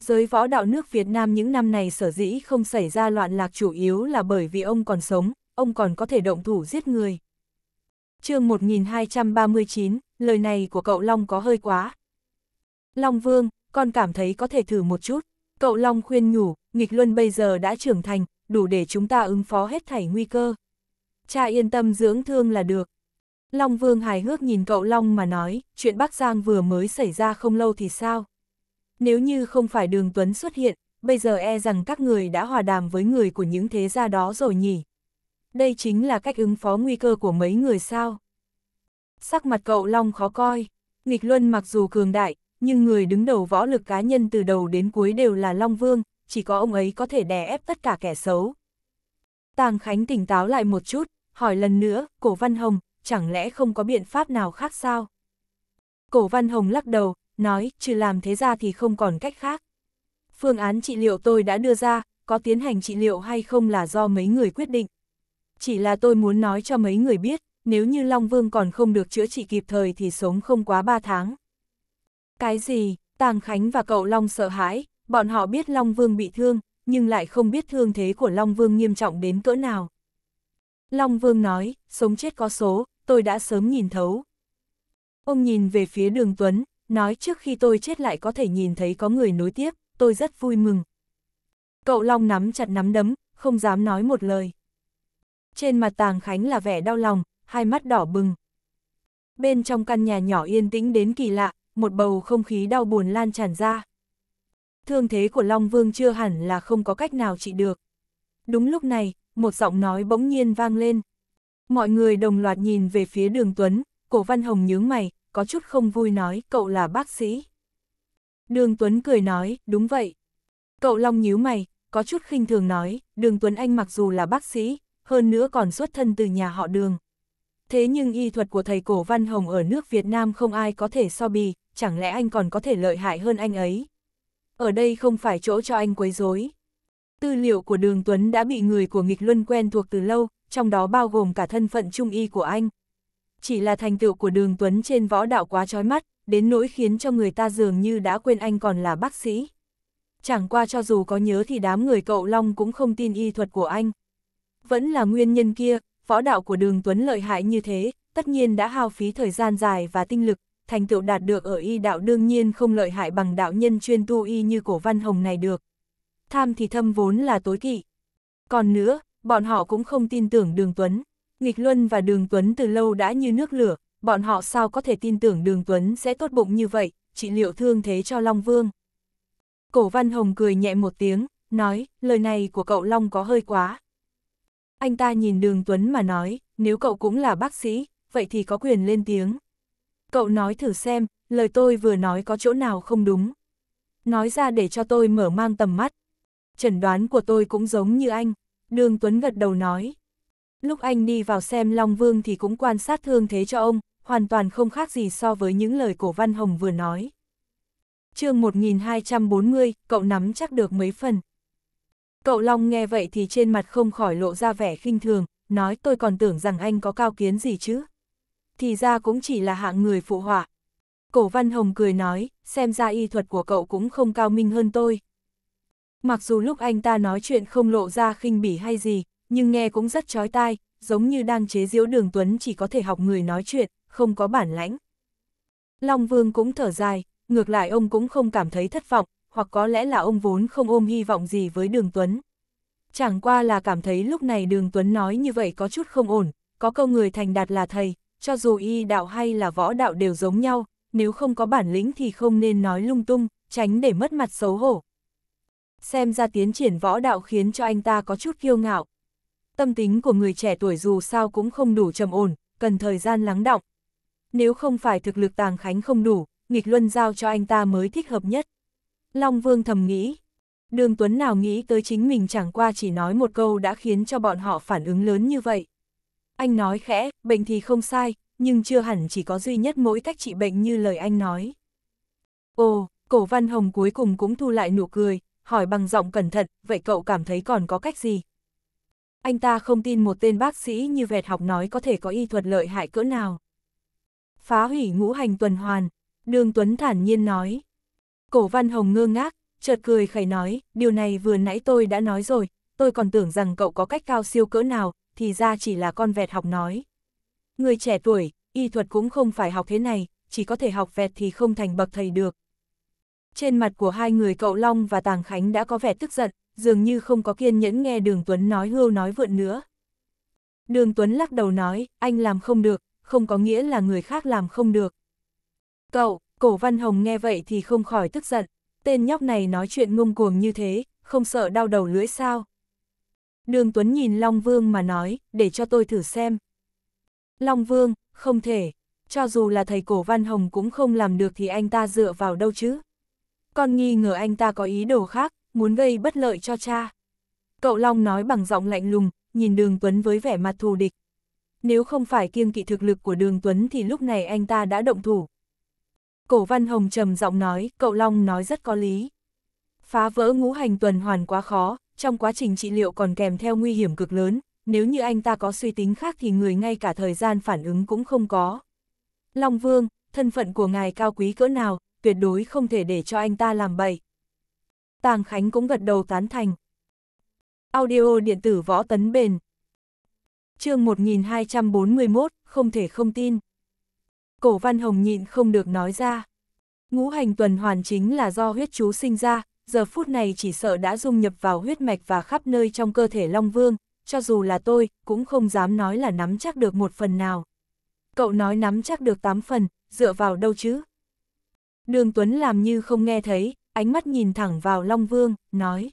Giới võ đạo nước Việt Nam những năm này sở dĩ không xảy ra loạn lạc chủ yếu là bởi vì ông còn sống, ông còn có thể động thủ giết người. chương 1239, lời này của cậu Long có hơi quá. Long Vương, con cảm thấy có thể thử một chút. Cậu Long khuyên nhủ, nghịch luân bây giờ đã trưởng thành, đủ để chúng ta ứng phó hết thảy nguy cơ. Cha yên tâm dưỡng thương là được. Long Vương hài hước nhìn cậu Long mà nói, chuyện Bắc Giang vừa mới xảy ra không lâu thì sao? Nếu như không phải đường Tuấn xuất hiện, bây giờ e rằng các người đã hòa đàm với người của những thế gia đó rồi nhỉ? Đây chính là cách ứng phó nguy cơ của mấy người sao? Sắc mặt cậu Long khó coi, nghịch luân mặc dù cường đại, nhưng người đứng đầu võ lực cá nhân từ đầu đến cuối đều là Long Vương, chỉ có ông ấy có thể đè ép tất cả kẻ xấu. Tàng Khánh tỉnh táo lại một chút, hỏi lần nữa, cổ Văn Hồng, chẳng lẽ không có biện pháp nào khác sao? Cổ Văn Hồng lắc đầu, nói, trừ làm thế ra thì không còn cách khác. Phương án trị liệu tôi đã đưa ra, có tiến hành trị liệu hay không là do mấy người quyết định. Chỉ là tôi muốn nói cho mấy người biết, nếu như Long Vương còn không được chữa trị kịp thời thì sống không quá 3 tháng. Cái gì, Tàng Khánh và cậu Long sợ hãi, bọn họ biết Long Vương bị thương, nhưng lại không biết thương thế của Long Vương nghiêm trọng đến cỡ nào. Long Vương nói, sống chết có số, tôi đã sớm nhìn thấu. Ông nhìn về phía đường Tuấn, nói trước khi tôi chết lại có thể nhìn thấy có người nối tiếp, tôi rất vui mừng. Cậu Long nắm chặt nắm đấm, không dám nói một lời. Trên mặt tàng khánh là vẻ đau lòng, hai mắt đỏ bừng. Bên trong căn nhà nhỏ yên tĩnh đến kỳ lạ, một bầu không khí đau buồn lan tràn ra. Thương thế của Long Vương chưa hẳn là không có cách nào trị được. Đúng lúc này, một giọng nói bỗng nhiên vang lên, Mọi người đồng loạt nhìn về phía đường Tuấn, cổ văn hồng nhướng mày, có chút không vui nói, cậu là bác sĩ. Đường Tuấn cười nói, đúng vậy. Cậu Long nhíu mày, có chút khinh thường nói, đường Tuấn Anh mặc dù là bác sĩ, hơn nữa còn xuất thân từ nhà họ đường. Thế nhưng y thuật của thầy cổ văn hồng ở nước Việt Nam không ai có thể so bì, chẳng lẽ anh còn có thể lợi hại hơn anh ấy. Ở đây không phải chỗ cho anh quấy rối. Tư liệu của đường Tuấn đã bị người của nghịch luân quen thuộc từ lâu, trong đó bao gồm cả thân phận trung y của anh. Chỉ là thành tựu của đường Tuấn trên võ đạo quá trói mắt, đến nỗi khiến cho người ta dường như đã quên anh còn là bác sĩ. Chẳng qua cho dù có nhớ thì đám người cậu Long cũng không tin y thuật của anh. Vẫn là nguyên nhân kia, võ đạo của đường Tuấn lợi hại như thế, tất nhiên đã hao phí thời gian dài và tinh lực, thành tựu đạt được ở y đạo đương nhiên không lợi hại bằng đạo nhân chuyên tu y như cổ văn hồng này được. Tham thì thâm vốn là tối kỵ. Còn nữa, bọn họ cũng không tin tưởng Đường Tuấn. Nghịch Luân và Đường Tuấn từ lâu đã như nước lửa, bọn họ sao có thể tin tưởng Đường Tuấn sẽ tốt bụng như vậy, trị liệu thương thế cho Long Vương. Cổ Văn Hồng cười nhẹ một tiếng, nói, lời này của cậu Long có hơi quá. Anh ta nhìn Đường Tuấn mà nói, nếu cậu cũng là bác sĩ, vậy thì có quyền lên tiếng. Cậu nói thử xem, lời tôi vừa nói có chỗ nào không đúng. Nói ra để cho tôi mở mang tầm mắt. Chẩn đoán của tôi cũng giống như anh, Đường Tuấn gật đầu nói. Lúc anh đi vào xem Long Vương thì cũng quan sát thương thế cho ông, hoàn toàn không khác gì so với những lời cổ Văn Hồng vừa nói. chương 1240, cậu nắm chắc được mấy phần. Cậu Long nghe vậy thì trên mặt không khỏi lộ ra vẻ khinh thường, nói tôi còn tưởng rằng anh có cao kiến gì chứ. Thì ra cũng chỉ là hạng người phụ họa. Cổ Văn Hồng cười nói, xem ra y thuật của cậu cũng không cao minh hơn tôi. Mặc dù lúc anh ta nói chuyện không lộ ra khinh bỉ hay gì, nhưng nghe cũng rất chói tai, giống như đang chế giễu đường Tuấn chỉ có thể học người nói chuyện, không có bản lãnh. Long Vương cũng thở dài, ngược lại ông cũng không cảm thấy thất vọng, hoặc có lẽ là ông vốn không ôm hy vọng gì với đường Tuấn. Chẳng qua là cảm thấy lúc này đường Tuấn nói như vậy có chút không ổn, có câu người thành đạt là thầy, cho dù y đạo hay là võ đạo đều giống nhau, nếu không có bản lĩnh thì không nên nói lung tung, tránh để mất mặt xấu hổ xem ra tiến triển võ đạo khiến cho anh ta có chút kiêu ngạo. Tâm tính của người trẻ tuổi dù sao cũng không đủ trầm ổn, cần thời gian lắng đọng. Nếu không phải thực lực Tàng Khánh không đủ, nghịch luân giao cho anh ta mới thích hợp nhất. Long Vương thầm nghĩ, Đường Tuấn nào nghĩ tới chính mình chẳng qua chỉ nói một câu đã khiến cho bọn họ phản ứng lớn như vậy. Anh nói khẽ, bệnh thì không sai, nhưng chưa hẳn chỉ có duy nhất mỗi cách trị bệnh như lời anh nói. Ồ, cổ văn hồng cuối cùng cũng thu lại nụ cười, hỏi bằng giọng cẩn thận, vậy cậu cảm thấy còn có cách gì? Anh ta không tin một tên bác sĩ như vẹt học nói có thể có y thuật lợi hại cỡ nào. Phá hủy ngũ hành tuần hoàn, Đường Tuấn thản nhiên nói. Cổ Văn Hồng ngơ ngác, chợt cười khẩy nói, điều này vừa nãy tôi đã nói rồi, tôi còn tưởng rằng cậu có cách cao siêu cỡ nào, thì ra chỉ là con vẹt học nói. Người trẻ tuổi, y thuật cũng không phải học thế này, chỉ có thể học vẹt thì không thành bậc thầy được trên mặt của hai người cậu Long và Tàng Khánh đã có vẻ tức giận, dường như không có kiên nhẫn nghe Đường Tuấn nói hưu nói vượn nữa. Đường Tuấn lắc đầu nói, anh làm không được, không có nghĩa là người khác làm không được. Cậu, cổ văn hồng nghe vậy thì không khỏi tức giận, tên nhóc này nói chuyện ngông cuồng như thế, không sợ đau đầu lưỡi sao. Đường Tuấn nhìn Long Vương mà nói, để cho tôi thử xem. Long Vương, không thể, cho dù là thầy cổ văn hồng cũng không làm được thì anh ta dựa vào đâu chứ con nghi ngờ anh ta có ý đồ khác, muốn gây bất lợi cho cha. Cậu Long nói bằng giọng lạnh lùng, nhìn Đường Tuấn với vẻ mặt thù địch. Nếu không phải kiêng kỵ thực lực của Đường Tuấn thì lúc này anh ta đã động thủ. Cổ Văn Hồng trầm giọng nói, cậu Long nói rất có lý. Phá vỡ ngũ hành tuần hoàn quá khó, trong quá trình trị liệu còn kèm theo nguy hiểm cực lớn, nếu như anh ta có suy tính khác thì người ngay cả thời gian phản ứng cũng không có. Long Vương, thân phận của ngài cao quý cỡ nào, tuyệt đối không thể để cho anh ta làm bậy. Tàng Khánh cũng gật đầu tán thành. Audio điện tử võ tấn bền. chương 1241, không thể không tin. Cổ Văn Hồng nhịn không được nói ra. Ngũ hành tuần hoàn chính là do huyết chú sinh ra, giờ phút này chỉ sợ đã dung nhập vào huyết mạch và khắp nơi trong cơ thể Long Vương, cho dù là tôi, cũng không dám nói là nắm chắc được một phần nào. Cậu nói nắm chắc được tám phần, dựa vào đâu chứ? Đường Tuấn làm như không nghe thấy, ánh mắt nhìn thẳng vào Long Vương, nói.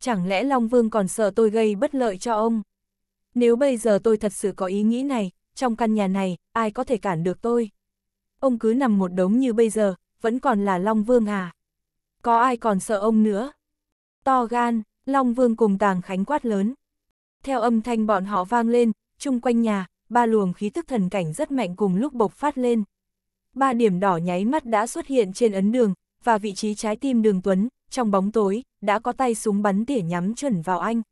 Chẳng lẽ Long Vương còn sợ tôi gây bất lợi cho ông? Nếu bây giờ tôi thật sự có ý nghĩ này, trong căn nhà này, ai có thể cản được tôi? Ông cứ nằm một đống như bây giờ, vẫn còn là Long Vương à? Có ai còn sợ ông nữa? To gan, Long Vương cùng Tàng Khánh quát lớn. Theo âm thanh bọn họ vang lên, chung quanh nhà, ba luồng khí tức thần cảnh rất mạnh cùng lúc bộc phát lên, ba điểm đỏ nháy mắt đã xuất hiện trên ấn đường, và vị trí trái tim đường Tuấn, trong bóng tối, đã có tay súng bắn tỉa nhắm chuẩn vào anh.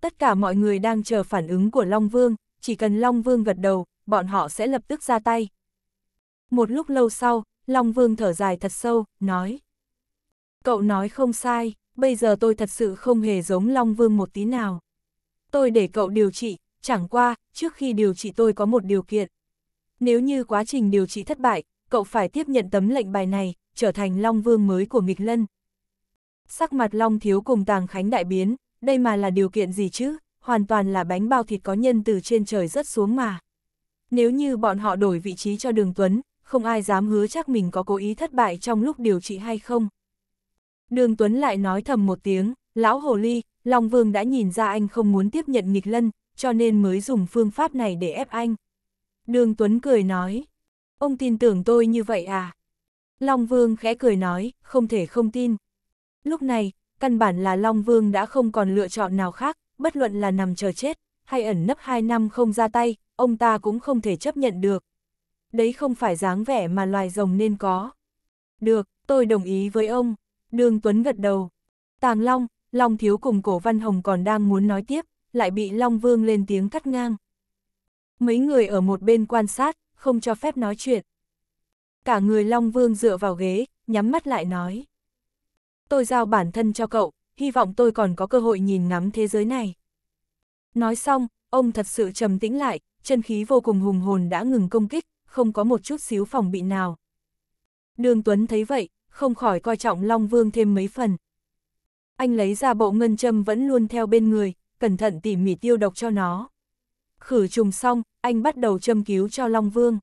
Tất cả mọi người đang chờ phản ứng của Long Vương, chỉ cần Long Vương gật đầu, bọn họ sẽ lập tức ra tay. Một lúc lâu sau, Long Vương thở dài thật sâu, nói. Cậu nói không sai, bây giờ tôi thật sự không hề giống Long Vương một tí nào. Tôi để cậu điều trị, chẳng qua, trước khi điều trị tôi có một điều kiện. Nếu như quá trình điều trị thất bại, cậu phải tiếp nhận tấm lệnh bài này, trở thành Long Vương mới của nghịch lân. Sắc mặt Long Thiếu cùng Tàng Khánh đại biến, đây mà là điều kiện gì chứ, hoàn toàn là bánh bao thịt có nhân từ trên trời rớt xuống mà. Nếu như bọn họ đổi vị trí cho Đường Tuấn, không ai dám hứa chắc mình có cố ý thất bại trong lúc điều trị hay không. Đường Tuấn lại nói thầm một tiếng, lão hồ ly, Long Vương đã nhìn ra anh không muốn tiếp nhận nghịch lân, cho nên mới dùng phương pháp này để ép anh. Đường Tuấn cười nói, ông tin tưởng tôi như vậy à? Long Vương khẽ cười nói, không thể không tin. Lúc này, căn bản là Long Vương đã không còn lựa chọn nào khác, bất luận là nằm chờ chết, hay ẩn nấp hai năm không ra tay, ông ta cũng không thể chấp nhận được. Đấy không phải dáng vẻ mà loài rồng nên có. Được, tôi đồng ý với ông. Đường Tuấn gật đầu. Tàng Long, Long Thiếu cùng Cổ Văn Hồng còn đang muốn nói tiếp, lại bị Long Vương lên tiếng cắt ngang. Mấy người ở một bên quan sát, không cho phép nói chuyện. Cả người Long Vương dựa vào ghế, nhắm mắt lại nói. Tôi giao bản thân cho cậu, hy vọng tôi còn có cơ hội nhìn ngắm thế giới này. Nói xong, ông thật sự trầm tĩnh lại, chân khí vô cùng hùng hồn đã ngừng công kích, không có một chút xíu phòng bị nào. Đường Tuấn thấy vậy, không khỏi coi trọng Long Vương thêm mấy phần. Anh lấy ra bộ ngân châm vẫn luôn theo bên người, cẩn thận tỉ mỉ tiêu độc cho nó khử trùng xong, anh bắt đầu châm cứu cho Long Vương.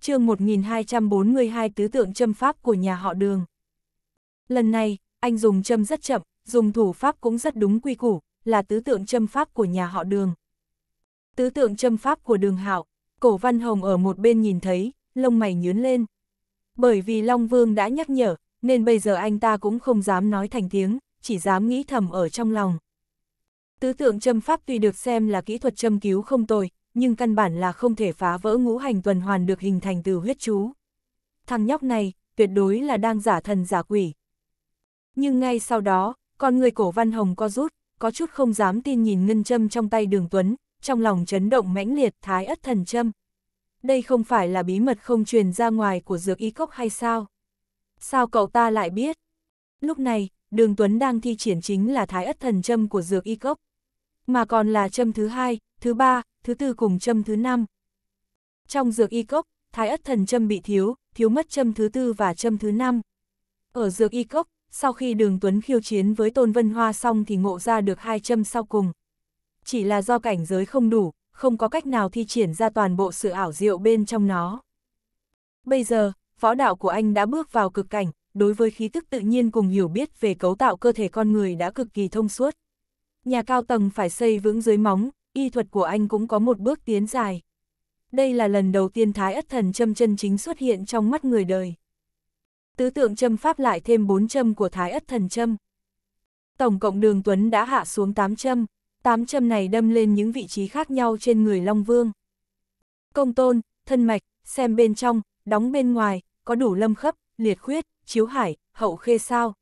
chương 1242 tứ tượng châm pháp của nhà họ đường. Lần này, anh dùng châm rất chậm, dùng thủ pháp cũng rất đúng quy củ, là tứ tượng châm pháp của nhà họ đường. Tứ tượng châm pháp của đường hạo, cổ văn hồng ở một bên nhìn thấy, lông mày nhướn lên. Bởi vì Long Vương đã nhắc nhở, nên bây giờ anh ta cũng không dám nói thành tiếng, chỉ dám nghĩ thầm ở trong lòng. Tứ tượng châm pháp tuy được xem là kỹ thuật châm cứu không tồi, nhưng căn bản là không thể phá vỡ ngũ hành tuần hoàn được hình thành từ huyết chú. Thằng nhóc này, tuyệt đối là đang giả thần giả quỷ. Nhưng ngay sau đó, con người cổ văn hồng co rút, có chút không dám tin nhìn ngân châm trong tay đường tuấn, trong lòng chấn động mãnh liệt thái ất thần châm. Đây không phải là bí mật không truyền ra ngoài của dược y cốc hay sao? Sao cậu ta lại biết? Lúc này, đường tuấn đang thi triển chính là thái ất thần châm của dược y cốc mà còn là châm thứ hai, thứ ba, thứ tư cùng châm thứ năm. Trong dược y cốc, thái ất thần châm bị thiếu, thiếu mất châm thứ tư và châm thứ năm. Ở dược y cốc, sau khi đường Tuấn khiêu chiến với Tôn Vân Hoa xong thì ngộ ra được hai châm sau cùng. Chỉ là do cảnh giới không đủ, không có cách nào thi triển ra toàn bộ sự ảo diệu bên trong nó. Bây giờ, võ đạo của anh đã bước vào cực cảnh, đối với khí tức tự nhiên cùng hiểu biết về cấu tạo cơ thể con người đã cực kỳ thông suốt nhà cao tầng phải xây vững dưới móng, y thuật của anh cũng có một bước tiến dài. Đây là lần đầu tiên Thái Ất Thần Châm chân chính xuất hiện trong mắt người đời. Tứ tượng châm pháp lại thêm bốn châm của Thái Ất Thần Châm. Tổng cộng đường Tuấn đã hạ xuống tám châm, Tám châm này đâm lên những vị trí khác nhau trên người Long Vương. Công tôn, thân mạch, xem bên trong, đóng bên ngoài, có đủ lâm khấp, liệt khuyết, chiếu hải, hậu khê sao,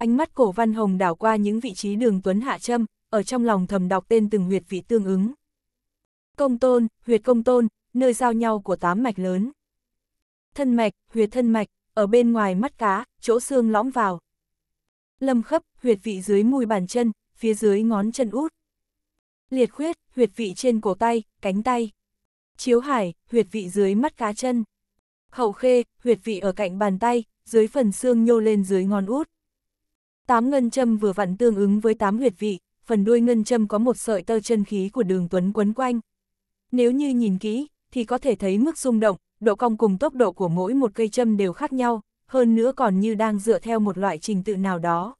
Ánh mắt cổ văn hồng đảo qua những vị trí đường tuấn hạ châm, ở trong lòng thầm đọc tên từng huyệt vị tương ứng. Công tôn, huyệt công tôn, nơi giao nhau của tám mạch lớn. Thân mạch, huyệt thân mạch, ở bên ngoài mắt cá, chỗ xương lõm vào. Lâm khấp, huyệt vị dưới mùi bàn chân, phía dưới ngón chân út. Liệt khuyết, huyệt vị trên cổ tay, cánh tay. Chiếu hải, huyệt vị dưới mắt cá chân. Hậu khê, huyệt vị ở cạnh bàn tay, dưới phần xương nhô lên dưới ngón út. Tám ngân châm vừa vặn tương ứng với tám huyệt vị, phần đuôi ngân châm có một sợi tơ chân khí của đường tuấn quấn quanh. Nếu như nhìn kỹ, thì có thể thấy mức rung động, độ cong cùng tốc độ của mỗi một cây châm đều khác nhau, hơn nữa còn như đang dựa theo một loại trình tự nào đó.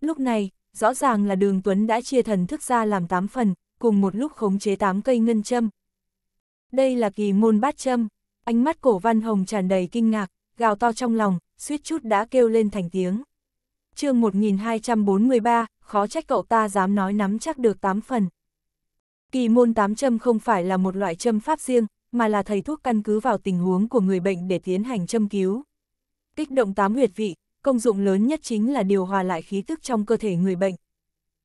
Lúc này, rõ ràng là đường Tuấn đã chia thần thức ra làm tám phần, cùng một lúc khống chế tám cây ngân châm. Đây là kỳ môn bát châm, ánh mắt cổ văn hồng tràn đầy kinh ngạc, gào to trong lòng, suýt chút đã kêu lên thành tiếng chương 1243, khó trách cậu ta dám nói nắm chắc được 8 phần. Kỳ môn 8 châm không phải là một loại châm pháp riêng, mà là thầy thuốc căn cứ vào tình huống của người bệnh để tiến hành châm cứu. Kích động 8 huyệt vị, công dụng lớn nhất chính là điều hòa lại khí tức trong cơ thể người bệnh.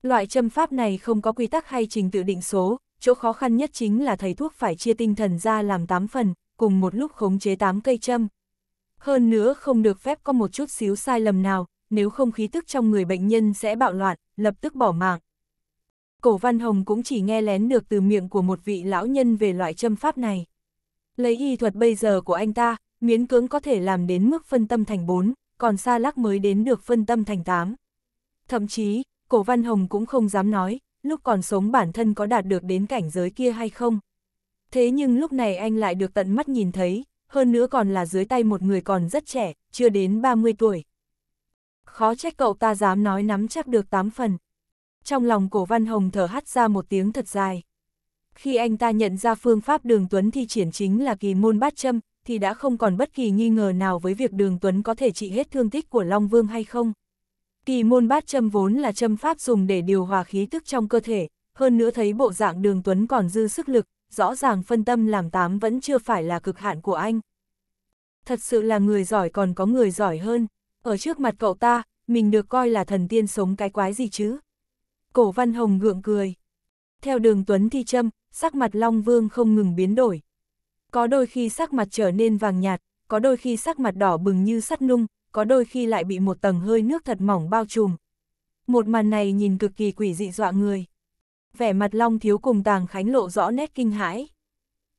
Loại châm pháp này không có quy tắc hay trình tự định số, chỗ khó khăn nhất chính là thầy thuốc phải chia tinh thần ra làm 8 phần, cùng một lúc khống chế 8 cây châm. Hơn nữa không được phép có một chút xíu sai lầm nào, nếu không khí tức trong người bệnh nhân sẽ bạo loạn, lập tức bỏ mạng. Cổ Văn Hồng cũng chỉ nghe lén được từ miệng của một vị lão nhân về loại châm pháp này. Lấy y thuật bây giờ của anh ta, miến cưỡng có thể làm đến mức phân tâm thành 4, còn xa lắc mới đến được phân tâm thành 8. Thậm chí, cổ Văn Hồng cũng không dám nói, lúc còn sống bản thân có đạt được đến cảnh giới kia hay không. Thế nhưng lúc này anh lại được tận mắt nhìn thấy, hơn nữa còn là dưới tay một người còn rất trẻ, chưa đến 30 tuổi, khó trách cậu ta dám nói nắm chắc được tám phần. Trong lòng cổ văn hồng thở hắt ra một tiếng thật dài. Khi anh ta nhận ra phương pháp đường Tuấn thi triển chính là kỳ môn bát châm, thì đã không còn bất kỳ nghi ngờ nào với việc đường Tuấn có thể trị hết thương tích của Long Vương hay không. Kỳ môn bát châm vốn là châm pháp dùng để điều hòa khí tức trong cơ thể, hơn nữa thấy bộ dạng đường Tuấn còn dư sức lực, rõ ràng phân tâm làm tám vẫn chưa phải là cực hạn của anh. Thật sự là người giỏi còn có người giỏi hơn. Ở trước mặt cậu ta, mình được coi là thần tiên sống cái quái gì chứ? Cổ Văn Hồng gượng cười. Theo đường Tuấn Thi Trâm, sắc mặt Long Vương không ngừng biến đổi. Có đôi khi sắc mặt trở nên vàng nhạt, có đôi khi sắc mặt đỏ bừng như sắt nung, có đôi khi lại bị một tầng hơi nước thật mỏng bao trùm. Một màn này nhìn cực kỳ quỷ dị dọa người. Vẻ mặt Long Thiếu cùng Tàng Khánh lộ rõ nét kinh hãi.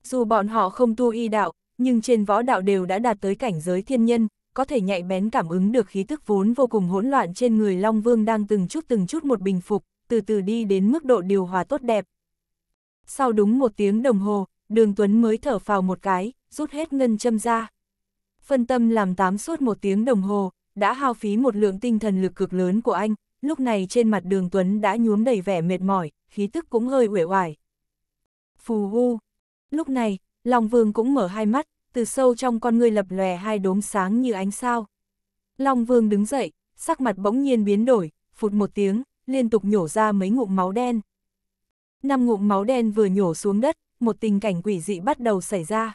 Dù bọn họ không tu y đạo, nhưng trên võ đạo đều đã đạt tới cảnh giới thiên nhân, có thể nhạy bén cảm ứng được khí tức vốn vô cùng hỗn loạn trên người Long Vương đang từng chút từng chút một bình phục, từ từ đi đến mức độ điều hòa tốt đẹp. Sau đúng một tiếng đồng hồ, Đường Tuấn mới thở phào một cái, rút hết ngân châm ra. Phân tâm làm tám suốt một tiếng đồng hồ, đã hao phí một lượng tinh thần lực cực lớn của anh, lúc này trên mặt Đường Tuấn đã nhuốm đầy vẻ mệt mỏi, khí tức cũng hơi uể oải. Phù u. Lúc này, Long Vương cũng mở hai mắt, từ sâu trong con ngươi lập lòe hai đốm sáng như ánh sao. Long Vương đứng dậy, sắc mặt bỗng nhiên biến đổi, phụt một tiếng, liên tục nhổ ra mấy ngụm máu đen. Năm ngụm máu đen vừa nhổ xuống đất, một tình cảnh quỷ dị bắt đầu xảy ra.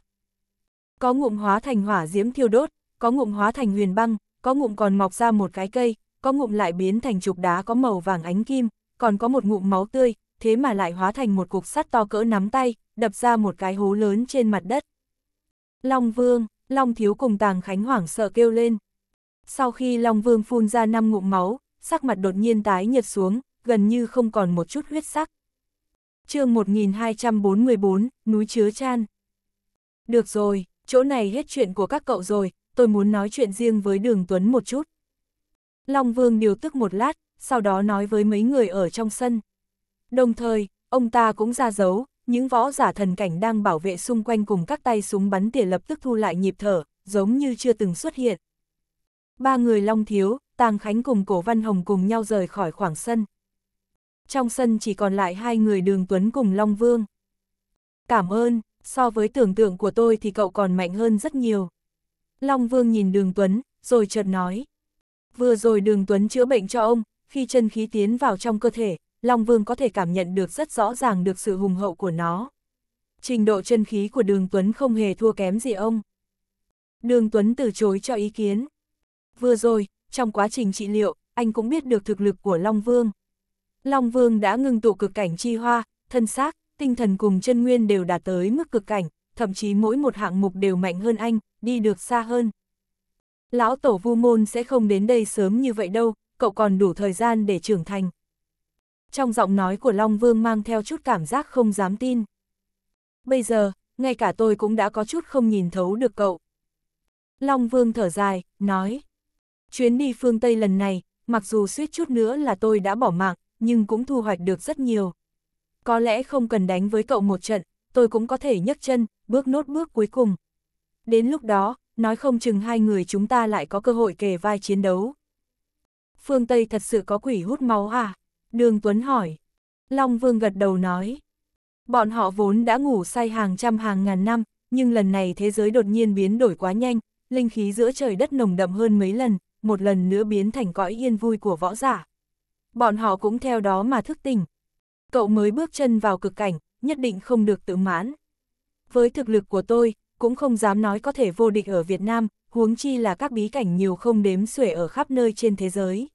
Có ngụm hóa thành hỏa diễm thiêu đốt, có ngụm hóa thành huyền băng, có ngụm còn mọc ra một cái cây, có ngụm lại biến thành trục đá có màu vàng ánh kim, còn có một ngụm máu tươi, thế mà lại hóa thành một cục sắt to cỡ nắm tay, đập ra một cái hố lớn trên mặt đất. Long Vương, Long Thiếu cùng Tàng Khánh hoảng sợ kêu lên. Sau khi Long Vương phun ra năm ngụm máu, sắc mặt đột nhiên tái nhật xuống, gần như không còn một chút huyết sắc. chương 1244, núi chứa chan. Được rồi, chỗ này hết chuyện của các cậu rồi, tôi muốn nói chuyện riêng với Đường Tuấn một chút. Long Vương điều tức một lát, sau đó nói với mấy người ở trong sân. Đồng thời, ông ta cũng ra dấu, những võ giả thần cảnh đang bảo vệ xung quanh cùng các tay súng bắn tỉa lập tức thu lại nhịp thở, giống như chưa từng xuất hiện. Ba người Long Thiếu, Tàng Khánh cùng Cổ Văn Hồng cùng nhau rời khỏi khoảng sân. Trong sân chỉ còn lại hai người Đường Tuấn cùng Long Vương. Cảm ơn, so với tưởng tượng của tôi thì cậu còn mạnh hơn rất nhiều. Long Vương nhìn Đường Tuấn, rồi chợt nói. Vừa rồi Đường Tuấn chữa bệnh cho ông, khi chân khí tiến vào trong cơ thể, Long Vương có thể cảm nhận được rất rõ ràng được sự hùng hậu của nó. Trình độ chân khí của Đường Tuấn không hề thua kém gì ông. Đường Tuấn từ chối cho ý kiến. Vừa rồi, trong quá trình trị liệu, anh cũng biết được thực lực của Long Vương. Long Vương đã ngừng tụ cực cảnh chi hoa, thân xác, tinh thần cùng chân nguyên đều đạt tới mức cực cảnh, thậm chí mỗi một hạng mục đều mạnh hơn anh, đi được xa hơn. Lão Tổ Vu Môn sẽ không đến đây sớm như vậy đâu, cậu còn đủ thời gian để trưởng thành trong giọng nói của Long Vương mang theo chút cảm giác không dám tin. Bây giờ, ngay cả tôi cũng đã có chút không nhìn thấu được cậu. Long Vương thở dài, nói. Chuyến đi phương Tây lần này, mặc dù suýt chút nữa là tôi đã bỏ mạng, nhưng cũng thu hoạch được rất nhiều. Có lẽ không cần đánh với cậu một trận, tôi cũng có thể nhấc chân, bước nốt bước cuối cùng. Đến lúc đó, nói không chừng hai người chúng ta lại có cơ hội kề vai chiến đấu. Phương Tây thật sự có quỷ hút máu à? Đường Tuấn hỏi. Long Vương gật đầu nói. Bọn họ vốn đã ngủ say hàng trăm hàng ngàn năm, nhưng lần này thế giới đột nhiên biến đổi quá nhanh, linh khí giữa trời đất nồng đậm hơn mấy lần, một lần nữa biến thành cõi yên vui của võ giả. Bọn họ cũng theo đó mà thức tỉnh. Cậu mới bước chân vào cực cảnh, nhất định không được tự mãn. Với thực lực của tôi, cũng không dám nói có thể vô địch ở Việt Nam, huống chi là các bí cảnh nhiều không đếm xuể ở khắp nơi trên thế giới.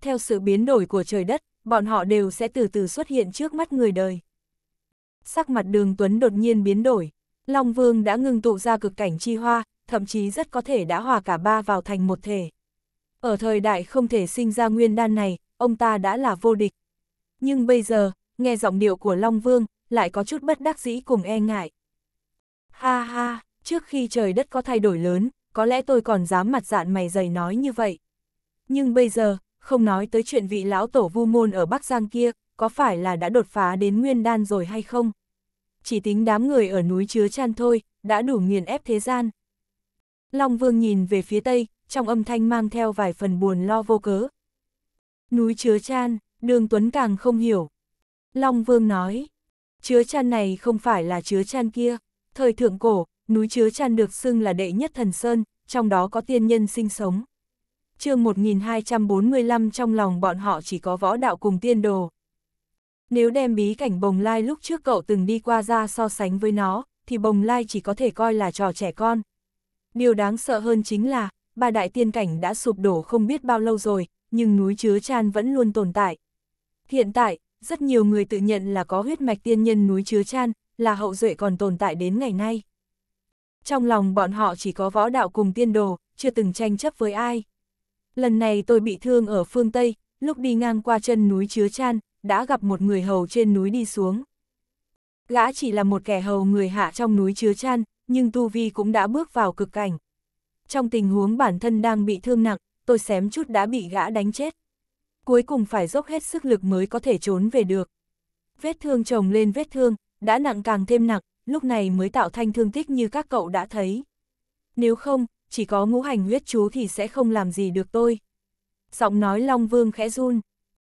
Theo sự biến đổi của trời đất, bọn họ đều sẽ từ từ xuất hiện trước mắt người đời. Sắc mặt đường Tuấn đột nhiên biến đổi, Long Vương đã ngưng tụ ra cực cảnh chi hoa, thậm chí rất có thể đã hòa cả ba vào thành một thể. Ở thời đại không thể sinh ra nguyên đan này, ông ta đã là vô địch. Nhưng bây giờ, nghe giọng điệu của Long Vương, lại có chút bất đắc dĩ cùng e ngại. Ha ha, trước khi trời đất có thay đổi lớn, có lẽ tôi còn dám mặt dạn mày dày nói như vậy. Nhưng bây giờ, không nói tới chuyện vị lão tổ vu môn ở Bắc Giang kia, có phải là đã đột phá đến nguyên đan rồi hay không? Chỉ tính đám người ở núi chứa chan thôi, đã đủ nghiền ép thế gian. Long Vương nhìn về phía tây, trong âm thanh mang theo vài phần buồn lo vô cớ. Núi chứa chan, đường Tuấn càng không hiểu. Long Vương nói, chứa chan này không phải là chứa chan kia. Thời thượng cổ, núi chứa chan được xưng là đệ nhất thần sơn, trong đó có tiên nhân sinh sống chương 1245 trong lòng bọn họ chỉ có võ đạo cùng tiên đồ. Nếu đem bí cảnh bồng lai lúc trước cậu từng đi qua ra so sánh với nó, thì bồng lai chỉ có thể coi là trò trẻ con. Điều đáng sợ hơn chính là, ba đại tiên cảnh đã sụp đổ không biết bao lâu rồi, nhưng núi chứa chan vẫn luôn tồn tại. Hiện tại, rất nhiều người tự nhận là có huyết mạch tiên nhân núi chứa chan, là hậu duệ còn tồn tại đến ngày nay. Trong lòng bọn họ chỉ có võ đạo cùng tiên đồ, chưa từng tranh chấp với ai. Lần này tôi bị thương ở phương Tây, lúc đi ngang qua chân núi chứa chan, đã gặp một người hầu trên núi đi xuống. Gã chỉ là một kẻ hầu người hạ trong núi chứa chan, nhưng Tu Vi cũng đã bước vào cực cảnh. Trong tình huống bản thân đang bị thương nặng, tôi xém chút đã bị gã đánh chết. Cuối cùng phải dốc hết sức lực mới có thể trốn về được. Vết thương chồng lên vết thương, đã nặng càng thêm nặng, lúc này mới tạo thành thương tích như các cậu đã thấy. Nếu không, chỉ có ngũ hành huyết chú thì sẽ không làm gì được tôi. Giọng nói Long Vương khẽ run.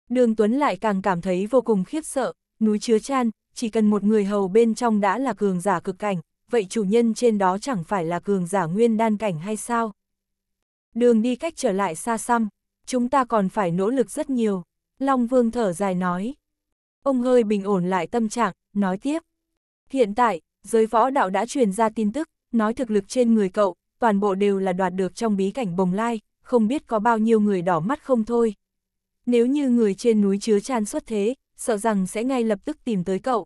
Đường Tuấn lại càng cảm thấy vô cùng khiếp sợ, núi chứa chan, chỉ cần một người hầu bên trong đã là cường giả cực cảnh, vậy chủ nhân trên đó chẳng phải là cường giả nguyên đan cảnh hay sao? Đường đi cách trở lại xa xăm, chúng ta còn phải nỗ lực rất nhiều. Long Vương thở dài nói. Ông hơi bình ổn lại tâm trạng, nói tiếp. Hiện tại, giới võ đạo đã truyền ra tin tức, nói thực lực trên người cậu, toàn bộ đều là đoạt được trong bí cảnh bồng lai, không biết có bao nhiêu người đỏ mắt không thôi. Nếu như người trên núi chứa chan xuất thế, sợ rằng sẽ ngay lập tức tìm tới cậu.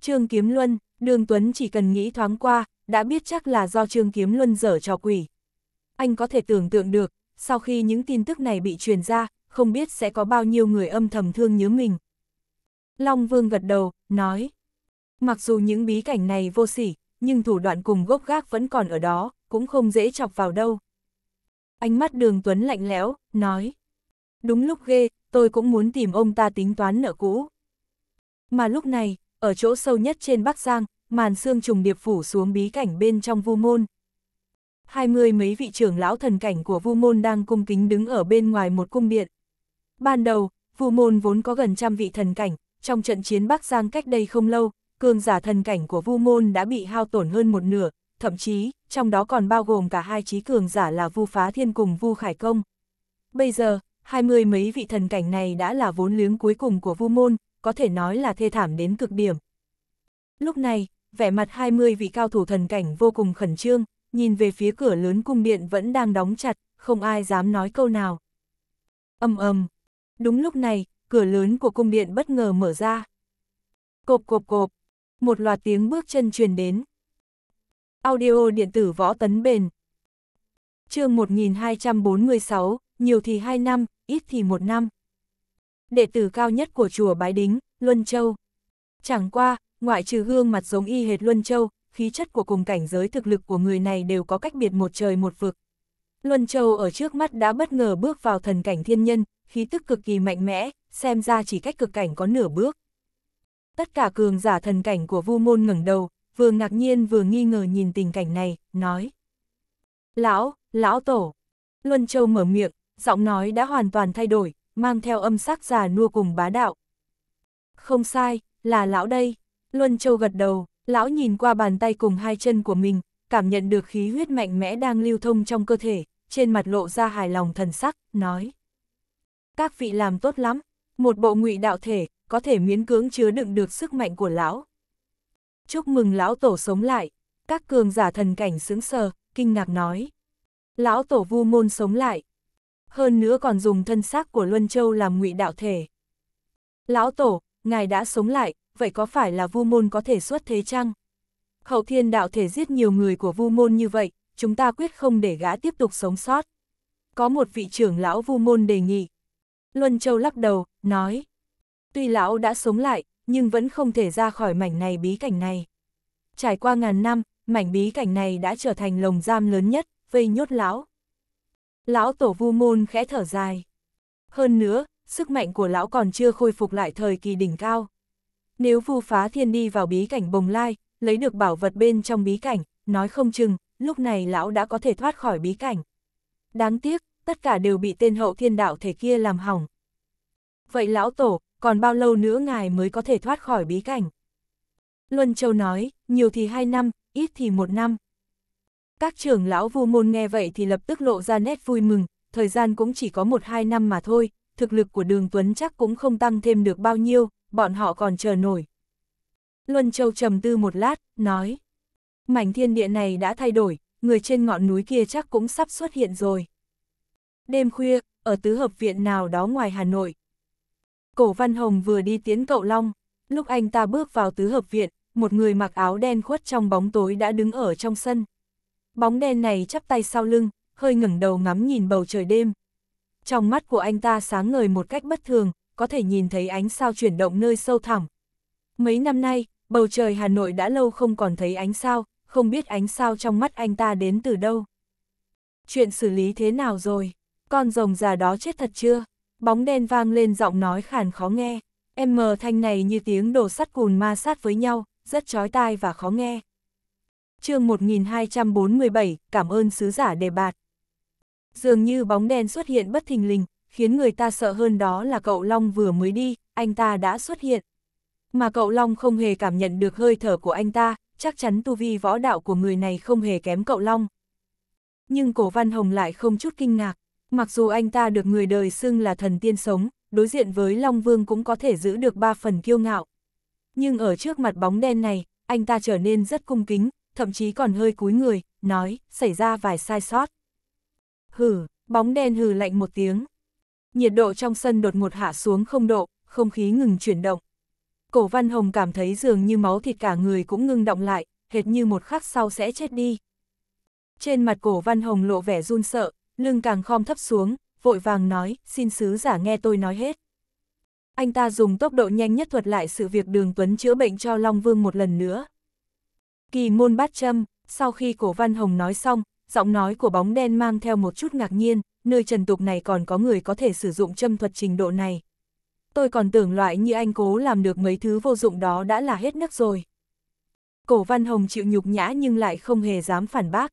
Trương Kiếm Luân, Đường Tuấn chỉ cần nghĩ thoáng qua, đã biết chắc là do Trương Kiếm Luân dở trò quỷ. Anh có thể tưởng tượng được, sau khi những tin tức này bị truyền ra, không biết sẽ có bao nhiêu người âm thầm thương nhớ mình. Long Vương gật đầu, nói. Mặc dù những bí cảnh này vô sỉ, nhưng thủ đoạn cùng gốc gác vẫn còn ở đó, cũng không dễ chọc vào đâu. Ánh mắt đường Tuấn lạnh lẽo, nói. Đúng lúc ghê, tôi cũng muốn tìm ông ta tính toán nợ cũ. Mà lúc này, ở chỗ sâu nhất trên Bắc Giang, màn xương trùng điệp phủ xuống bí cảnh bên trong vu môn. Hai mươi mấy vị trưởng lão thần cảnh của vu môn đang cung kính đứng ở bên ngoài một cung điện. Ban đầu, vu môn vốn có gần trăm vị thần cảnh, trong trận chiến Bắc Giang cách đây không lâu, cường giả thần cảnh của vu môn đã bị hao tổn hơn một nửa, thậm chí, trong đó còn bao gồm cả hai trí cường giả là Vu Phá Thiên cùng Vu Khải Công. Bây giờ, hai mươi mấy vị thần cảnh này đã là vốn liếng cuối cùng của Vu Môn, có thể nói là thê thảm đến cực điểm. Lúc này, vẻ mặt hai mươi vị cao thủ thần cảnh vô cùng khẩn trương, nhìn về phía cửa lớn cung điện vẫn đang đóng chặt, không ai dám nói câu nào. Âm ầm. Đúng lúc này, cửa lớn của cung điện bất ngờ mở ra. Cộp cộp cộp, một loạt tiếng bước chân truyền đến, Audio điện tử võ tấn bền. chương 1246, nhiều thì 2 năm, ít thì 1 năm. Đệ tử cao nhất của chùa Bái Đính, Luân Châu. Chẳng qua, ngoại trừ gương mặt giống y hệt Luân Châu, khí chất của cùng cảnh giới thực lực của người này đều có cách biệt một trời một vực. Luân Châu ở trước mắt đã bất ngờ bước vào thần cảnh thiên nhân, khí tức cực kỳ mạnh mẽ, xem ra chỉ cách cực cảnh có nửa bước. Tất cả cường giả thần cảnh của vu môn ngẩng đầu, vừa ngạc nhiên vừa nghi ngờ nhìn tình cảnh này, nói. Lão, lão tổ. Luân Châu mở miệng, giọng nói đã hoàn toàn thay đổi, mang theo âm sắc già nua cùng bá đạo. Không sai, là lão đây. Luân Châu gật đầu, lão nhìn qua bàn tay cùng hai chân của mình, cảm nhận được khí huyết mạnh mẽ đang lưu thông trong cơ thể, trên mặt lộ ra hài lòng thần sắc, nói. Các vị làm tốt lắm, một bộ ngụy đạo thể, có thể miễn cưỡng chứa đựng được sức mạnh của lão, chúc mừng lão tổ sống lại. Các cường giả thần cảnh sững sờ, kinh ngạc nói. Lão tổ vu môn sống lại. Hơn nữa còn dùng thân xác của Luân Châu làm ngụy đạo thể. Lão tổ, ngài đã sống lại, vậy có phải là vu môn có thể xuất thế chăng? Hậu thiên đạo thể giết nhiều người của vu môn như vậy, chúng ta quyết không để gã tiếp tục sống sót. Có một vị trưởng lão vu môn đề nghị. Luân Châu lắc đầu, nói. Tuy lão đã sống lại, nhưng vẫn không thể ra khỏi mảnh này bí cảnh này. Trải qua ngàn năm, mảnh bí cảnh này đã trở thành lồng giam lớn nhất, vây nhốt lão. Lão tổ vu môn khẽ thở dài. Hơn nữa, sức mạnh của lão còn chưa khôi phục lại thời kỳ đỉnh cao. Nếu vu phá thiên đi vào bí cảnh bồng lai, lấy được bảo vật bên trong bí cảnh, nói không chừng, lúc này lão đã có thể thoát khỏi bí cảnh. Đáng tiếc, tất cả đều bị tên hậu thiên đạo thể kia làm hỏng. Vậy lão tổ, còn bao lâu nữa ngài mới có thể thoát khỏi bí cảnh? Luân Châu nói, nhiều thì hai năm, ít thì một năm. Các trưởng lão vu môn nghe vậy thì lập tức lộ ra nét vui mừng, thời gian cũng chỉ có một hai năm mà thôi, thực lực của đường Tuấn chắc cũng không tăng thêm được bao nhiêu, bọn họ còn chờ nổi. Luân Châu trầm tư một lát, nói. Mảnh thiên địa này đã thay đổi, người trên ngọn núi kia chắc cũng sắp xuất hiện rồi. Đêm khuya, ở tứ hợp viện nào đó ngoài Hà Nội, Cổ Văn Hồng vừa đi tiến cậu Long, lúc anh ta bước vào tứ hợp viện, một người mặc áo đen khuất trong bóng tối đã đứng ở trong sân. Bóng đen này chắp tay sau lưng, hơi ngẩng đầu ngắm nhìn bầu trời đêm. Trong mắt của anh ta sáng ngời một cách bất thường, có thể nhìn thấy ánh sao chuyển động nơi sâu thẳm. Mấy năm nay, bầu trời Hà Nội đã lâu không còn thấy ánh sao, không biết ánh sao trong mắt anh ta đến từ đâu. Chuyện xử lý thế nào rồi? Con rồng già đó chết thật chưa? Bóng đen vang lên giọng nói khàn khó nghe, em mờ thanh này như tiếng đổ sắt cùn ma sát với nhau, rất chói tai và khó nghe. chương 1247, cảm ơn sứ giả đề bạt. Dường như bóng đen xuất hiện bất thình lình, khiến người ta sợ hơn đó là cậu Long vừa mới đi, anh ta đã xuất hiện. Mà cậu Long không hề cảm nhận được hơi thở của anh ta, chắc chắn tu vi võ đạo của người này không hề kém cậu Long. Nhưng cổ Văn Hồng lại không chút kinh ngạc, Mặc dù anh ta được người đời xưng là thần tiên sống, đối diện với Long Vương cũng có thể giữ được ba phần kiêu ngạo. Nhưng ở trước mặt bóng đen này, anh ta trở nên rất cung kính, thậm chí còn hơi cúi người, nói, xảy ra vài sai sót. Hử, bóng đen hừ lạnh một tiếng. Nhiệt độ trong sân đột ngột hạ xuống không độ, không khí ngừng chuyển động. Cổ Văn Hồng cảm thấy dường như máu thịt cả người cũng ngưng động lại, hệt như một khắc sau sẽ chết đi. Trên mặt cổ Văn Hồng lộ vẻ run sợ, lưng càng khom thấp xuống, vội vàng nói, xin sứ giả nghe tôi nói hết. Anh ta dùng tốc độ nhanh nhất thuật lại sự việc đường Tuấn chữa bệnh cho Long Vương một lần nữa. Kỳ môn bát châm, sau khi cổ văn hồng nói xong, giọng nói của bóng đen mang theo một chút ngạc nhiên, nơi trần tục này còn có người có thể sử dụng châm thuật trình độ này. Tôi còn tưởng loại như anh cố làm được mấy thứ vô dụng đó đã là hết nấc rồi. Cổ văn hồng chịu nhục nhã nhưng lại không hề dám phản bác.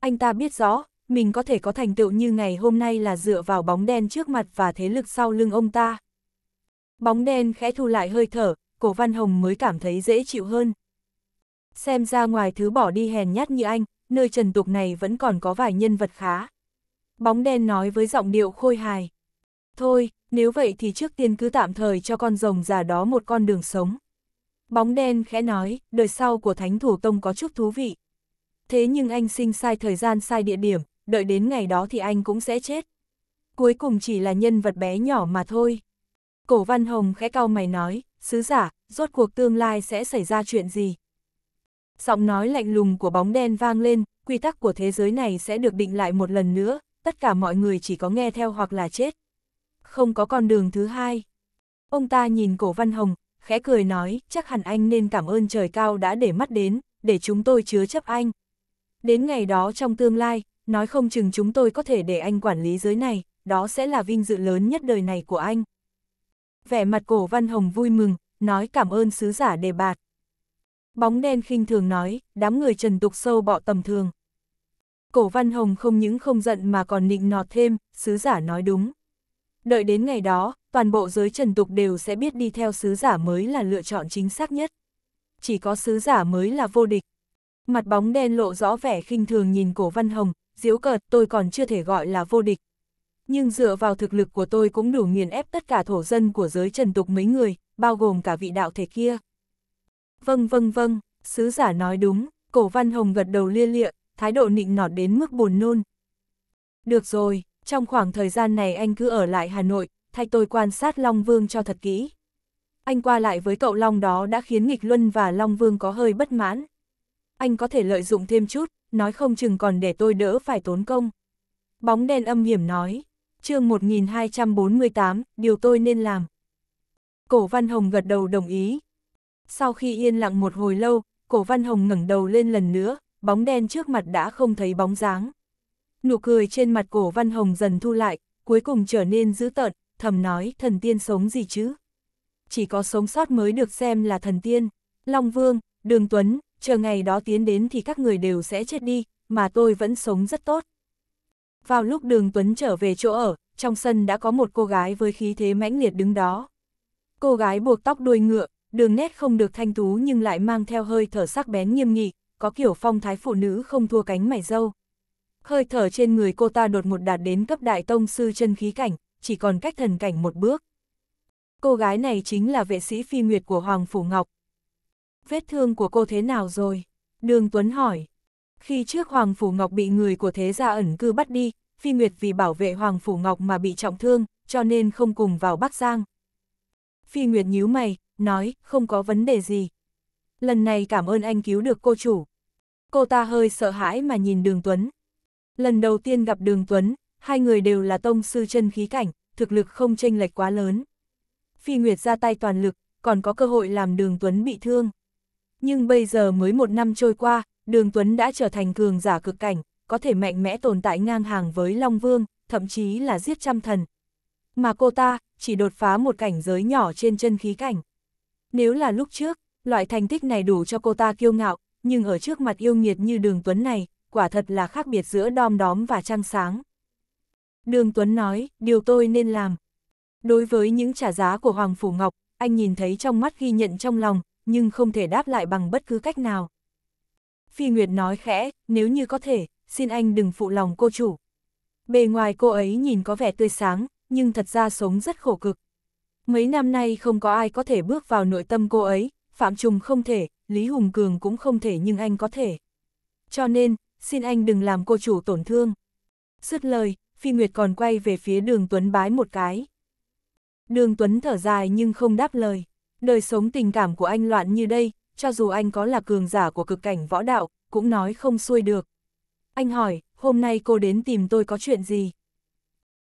Anh ta biết rõ, mình có thể có thành tựu như ngày hôm nay là dựa vào bóng đen trước mặt và thế lực sau lưng ông ta. Bóng đen khẽ thu lại hơi thở, cổ văn hồng mới cảm thấy dễ chịu hơn. Xem ra ngoài thứ bỏ đi hèn nhát như anh, nơi trần tục này vẫn còn có vài nhân vật khá. Bóng đen nói với giọng điệu khôi hài. Thôi, nếu vậy thì trước tiên cứ tạm thời cho con rồng già đó một con đường sống. Bóng đen khẽ nói, đời sau của thánh thủ tông có chút thú vị. Thế nhưng anh sinh sai thời gian sai địa điểm, đợi đến ngày đó thì anh cũng sẽ chết. Cuối cùng chỉ là nhân vật bé nhỏ mà thôi. Cổ Văn Hồng khẽ cau mày nói, sứ giả, rốt cuộc tương lai sẽ xảy ra chuyện gì? Giọng nói lạnh lùng của bóng đen vang lên, quy tắc của thế giới này sẽ được định lại một lần nữa, tất cả mọi người chỉ có nghe theo hoặc là chết. Không có con đường thứ hai. Ông ta nhìn cổ Văn Hồng, khẽ cười nói, chắc hẳn anh nên cảm ơn trời cao đã để mắt đến, để chúng tôi chứa chấp anh. Đến ngày đó trong tương lai, nói không chừng chúng tôi có thể để anh quản lý giới này, đó sẽ là vinh dự lớn nhất đời này của anh. Vẻ mặt cổ văn hồng vui mừng, nói cảm ơn sứ giả đề bạt. Bóng đen khinh thường nói, đám người trần tục sâu bọ tầm thường. Cổ văn hồng không những không giận mà còn nịnh nọt thêm, sứ giả nói đúng. Đợi đến ngày đó, toàn bộ giới trần tục đều sẽ biết đi theo sứ giả mới là lựa chọn chính xác nhất. Chỉ có sứ giả mới là vô địch. Mặt bóng đen lộ rõ vẻ khinh thường nhìn cổ văn hồng, diếu cợt tôi còn chưa thể gọi là vô địch. Nhưng dựa vào thực lực của tôi cũng đủ nghiền ép tất cả thổ dân của giới trần tục mấy người, bao gồm cả vị đạo thể kia. Vâng vâng vâng, sứ giả nói đúng, cổ văn hồng gật đầu lia lịa, thái độ nịnh nọt đến mức buồn nôn. Được rồi, trong khoảng thời gian này anh cứ ở lại Hà Nội, thay tôi quan sát Long Vương cho thật kỹ. Anh qua lại với cậu Long đó đã khiến Nghịch Luân và Long Vương có hơi bất mãn anh có thể lợi dụng thêm chút, nói không chừng còn để tôi đỡ phải tốn công. Bóng đen âm hiểm nói, chương 1248, điều tôi nên làm. Cổ Văn Hồng gật đầu đồng ý. Sau khi yên lặng một hồi lâu, Cổ Văn Hồng ngẩng đầu lên lần nữa, bóng đen trước mặt đã không thấy bóng dáng. Nụ cười trên mặt Cổ Văn Hồng dần thu lại, cuối cùng trở nên dữ tợn, thầm nói thần tiên sống gì chứ. Chỉ có sống sót mới được xem là thần tiên. Long Vương, Đường Tuấn, chờ ngày đó tiến đến thì các người đều sẽ chết đi, mà tôi vẫn sống rất tốt. Vào lúc đường Tuấn trở về chỗ ở, trong sân đã có một cô gái với khí thế mãnh liệt đứng đó. Cô gái buộc tóc đuôi ngựa, đường nét không được thanh tú nhưng lại mang theo hơi thở sắc bén nghiêm nghị, có kiểu phong thái phụ nữ không thua cánh mày dâu. Hơi thở trên người cô ta đột một đạt đến cấp đại tông sư chân khí cảnh, chỉ còn cách thần cảnh một bước. Cô gái này chính là vệ sĩ phi nguyệt của Hoàng Phủ Ngọc, Vết thương của cô thế nào rồi? Đường Tuấn hỏi. Khi trước Hoàng Phủ Ngọc bị người của thế gia ẩn cư bắt đi, Phi Nguyệt vì bảo vệ Hoàng Phủ Ngọc mà bị trọng thương, cho nên không cùng vào Bắc Giang. Phi Nguyệt nhíu mày, nói, không có vấn đề gì. Lần này cảm ơn anh cứu được cô chủ. Cô ta hơi sợ hãi mà nhìn Đường Tuấn. Lần đầu tiên gặp Đường Tuấn, hai người đều là tông sư chân khí cảnh, thực lực không chênh lệch quá lớn. Phi Nguyệt ra tay toàn lực, còn có cơ hội làm Đường Tuấn bị thương nhưng bây giờ mới một năm trôi qua, Đường Tuấn đã trở thành cường giả cực cảnh, có thể mạnh mẽ tồn tại ngang hàng với Long Vương, thậm chí là giết trăm thần. Mà cô ta, chỉ đột phá một cảnh giới nhỏ trên chân khí cảnh. Nếu là lúc trước, loại thành tích này đủ cho cô ta kiêu ngạo, nhưng ở trước mặt yêu nghiệt như Đường Tuấn này, quả thật là khác biệt giữa đom đóm và trăng sáng. Đường Tuấn nói, điều tôi nên làm. Đối với những trả giá của Hoàng Phủ Ngọc, anh nhìn thấy trong mắt ghi nhận trong lòng, nhưng không thể đáp lại bằng bất cứ cách nào. Phi Nguyệt nói khẽ, nếu như có thể, xin anh đừng phụ lòng cô chủ. Bề ngoài cô ấy nhìn có vẻ tươi sáng, nhưng thật ra sống rất khổ cực. Mấy năm nay không có ai có thể bước vào nội tâm cô ấy, Phạm Trùng không thể, Lý Hùng Cường cũng không thể nhưng anh có thể. Cho nên, xin anh đừng làm cô chủ tổn thương. Dứt lời, Phi Nguyệt còn quay về phía đường Tuấn bái một cái. Đường Tuấn thở dài nhưng không đáp lời. Đời sống tình cảm của anh loạn như đây, cho dù anh có là cường giả của cực cảnh võ đạo, cũng nói không xuôi được. Anh hỏi, hôm nay cô đến tìm tôi có chuyện gì?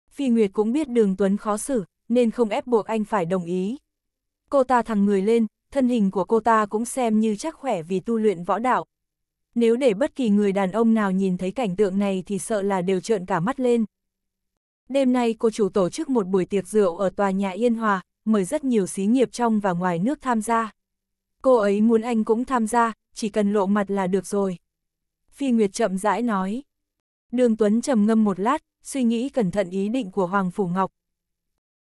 Phi Nguyệt cũng biết đường Tuấn khó xử, nên không ép buộc anh phải đồng ý. Cô ta thằng người lên, thân hình của cô ta cũng xem như chắc khỏe vì tu luyện võ đạo. Nếu để bất kỳ người đàn ông nào nhìn thấy cảnh tượng này thì sợ là đều trợn cả mắt lên. Đêm nay cô chủ tổ chức một buổi tiệc rượu ở tòa nhà Yên Hòa, mời rất nhiều xí nghiệp trong và ngoài nước tham gia. Cô ấy muốn anh cũng tham gia, chỉ cần lộ mặt là được rồi. Phi Nguyệt chậm rãi nói. Đường Tuấn trầm ngâm một lát, suy nghĩ cẩn thận ý định của Hoàng Phủ Ngọc.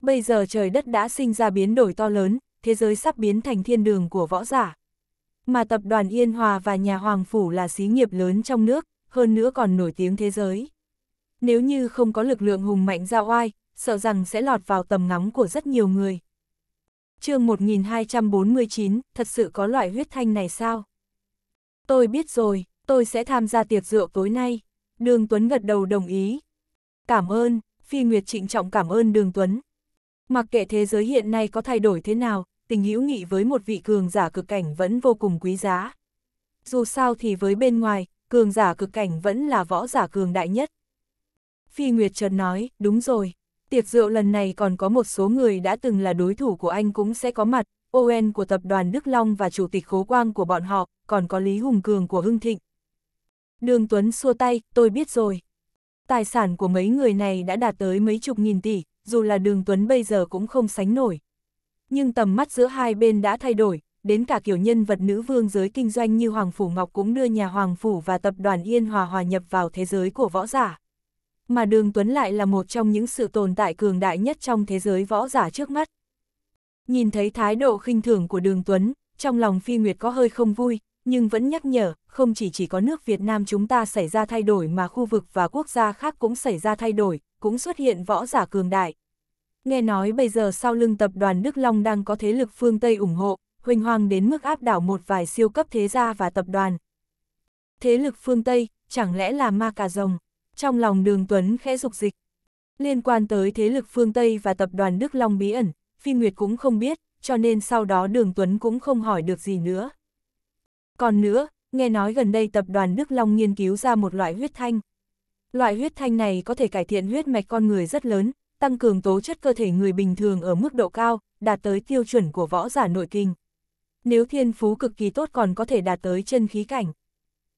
Bây giờ trời đất đã sinh ra biến đổi to lớn, thế giới sắp biến thành thiên đường của võ giả. Mà tập đoàn Yên Hòa và nhà Hoàng Phủ là xí nghiệp lớn trong nước, hơn nữa còn nổi tiếng thế giới. Nếu như không có lực lượng hùng mạnh ra oai, sợ rằng sẽ lọt vào tầm ngắm của rất nhiều người chương 1249, thật sự có loại huyết thanh này sao? Tôi biết rồi, tôi sẽ tham gia tiệc rượu tối nay. Đường Tuấn gật đầu đồng ý. Cảm ơn, Phi Nguyệt trịnh trọng cảm ơn Đường Tuấn. Mặc kệ thế giới hiện nay có thay đổi thế nào, tình hữu nghị với một vị cường giả cực cảnh vẫn vô cùng quý giá. Dù sao thì với bên ngoài, cường giả cực cảnh vẫn là võ giả cường đại nhất. Phi Nguyệt chợt nói, đúng rồi, Tiệc rượu lần này còn có một số người đã từng là đối thủ của anh cũng sẽ có mặt, Owen của tập đoàn Đức Long và chủ tịch khố quang của bọn họ, còn có Lý Hùng Cường của Hưng Thịnh. Đường Tuấn xua tay, tôi biết rồi. Tài sản của mấy người này đã đạt tới mấy chục nghìn tỷ, dù là đường Tuấn bây giờ cũng không sánh nổi. Nhưng tầm mắt giữa hai bên đã thay đổi, đến cả kiểu nhân vật nữ vương giới kinh doanh như Hoàng Phủ Ngọc cũng đưa nhà Hoàng Phủ và tập đoàn Yên Hòa hòa nhập vào thế giới của võ giả mà Đường Tuấn lại là một trong những sự tồn tại cường đại nhất trong thế giới võ giả trước mắt. Nhìn thấy thái độ khinh thường của Đường Tuấn, trong lòng Phi Nguyệt có hơi không vui, nhưng vẫn nhắc nhở, không chỉ chỉ có nước Việt Nam chúng ta xảy ra thay đổi mà khu vực và quốc gia khác cũng xảy ra thay đổi, cũng xuất hiện võ giả cường đại. Nghe nói bây giờ sau lưng tập đoàn Đức Long đang có thế lực phương Tây ủng hộ, huỳnh hoang đến mức áp đảo một vài siêu cấp thế gia và tập đoàn. Thế lực phương Tây, chẳng lẽ là ma cà rồng? trong lòng đường Tuấn khẽ dục dịch. Liên quan tới thế lực phương Tây và tập đoàn Đức Long bí ẩn, Phi Nguyệt cũng không biết, cho nên sau đó đường Tuấn cũng không hỏi được gì nữa. Còn nữa, nghe nói gần đây tập đoàn Đức Long nghiên cứu ra một loại huyết thanh. Loại huyết thanh này có thể cải thiện huyết mạch con người rất lớn, tăng cường tố chất cơ thể người bình thường ở mức độ cao, đạt tới tiêu chuẩn của võ giả nội kinh. Nếu thiên phú cực kỳ tốt còn có thể đạt tới chân khí cảnh.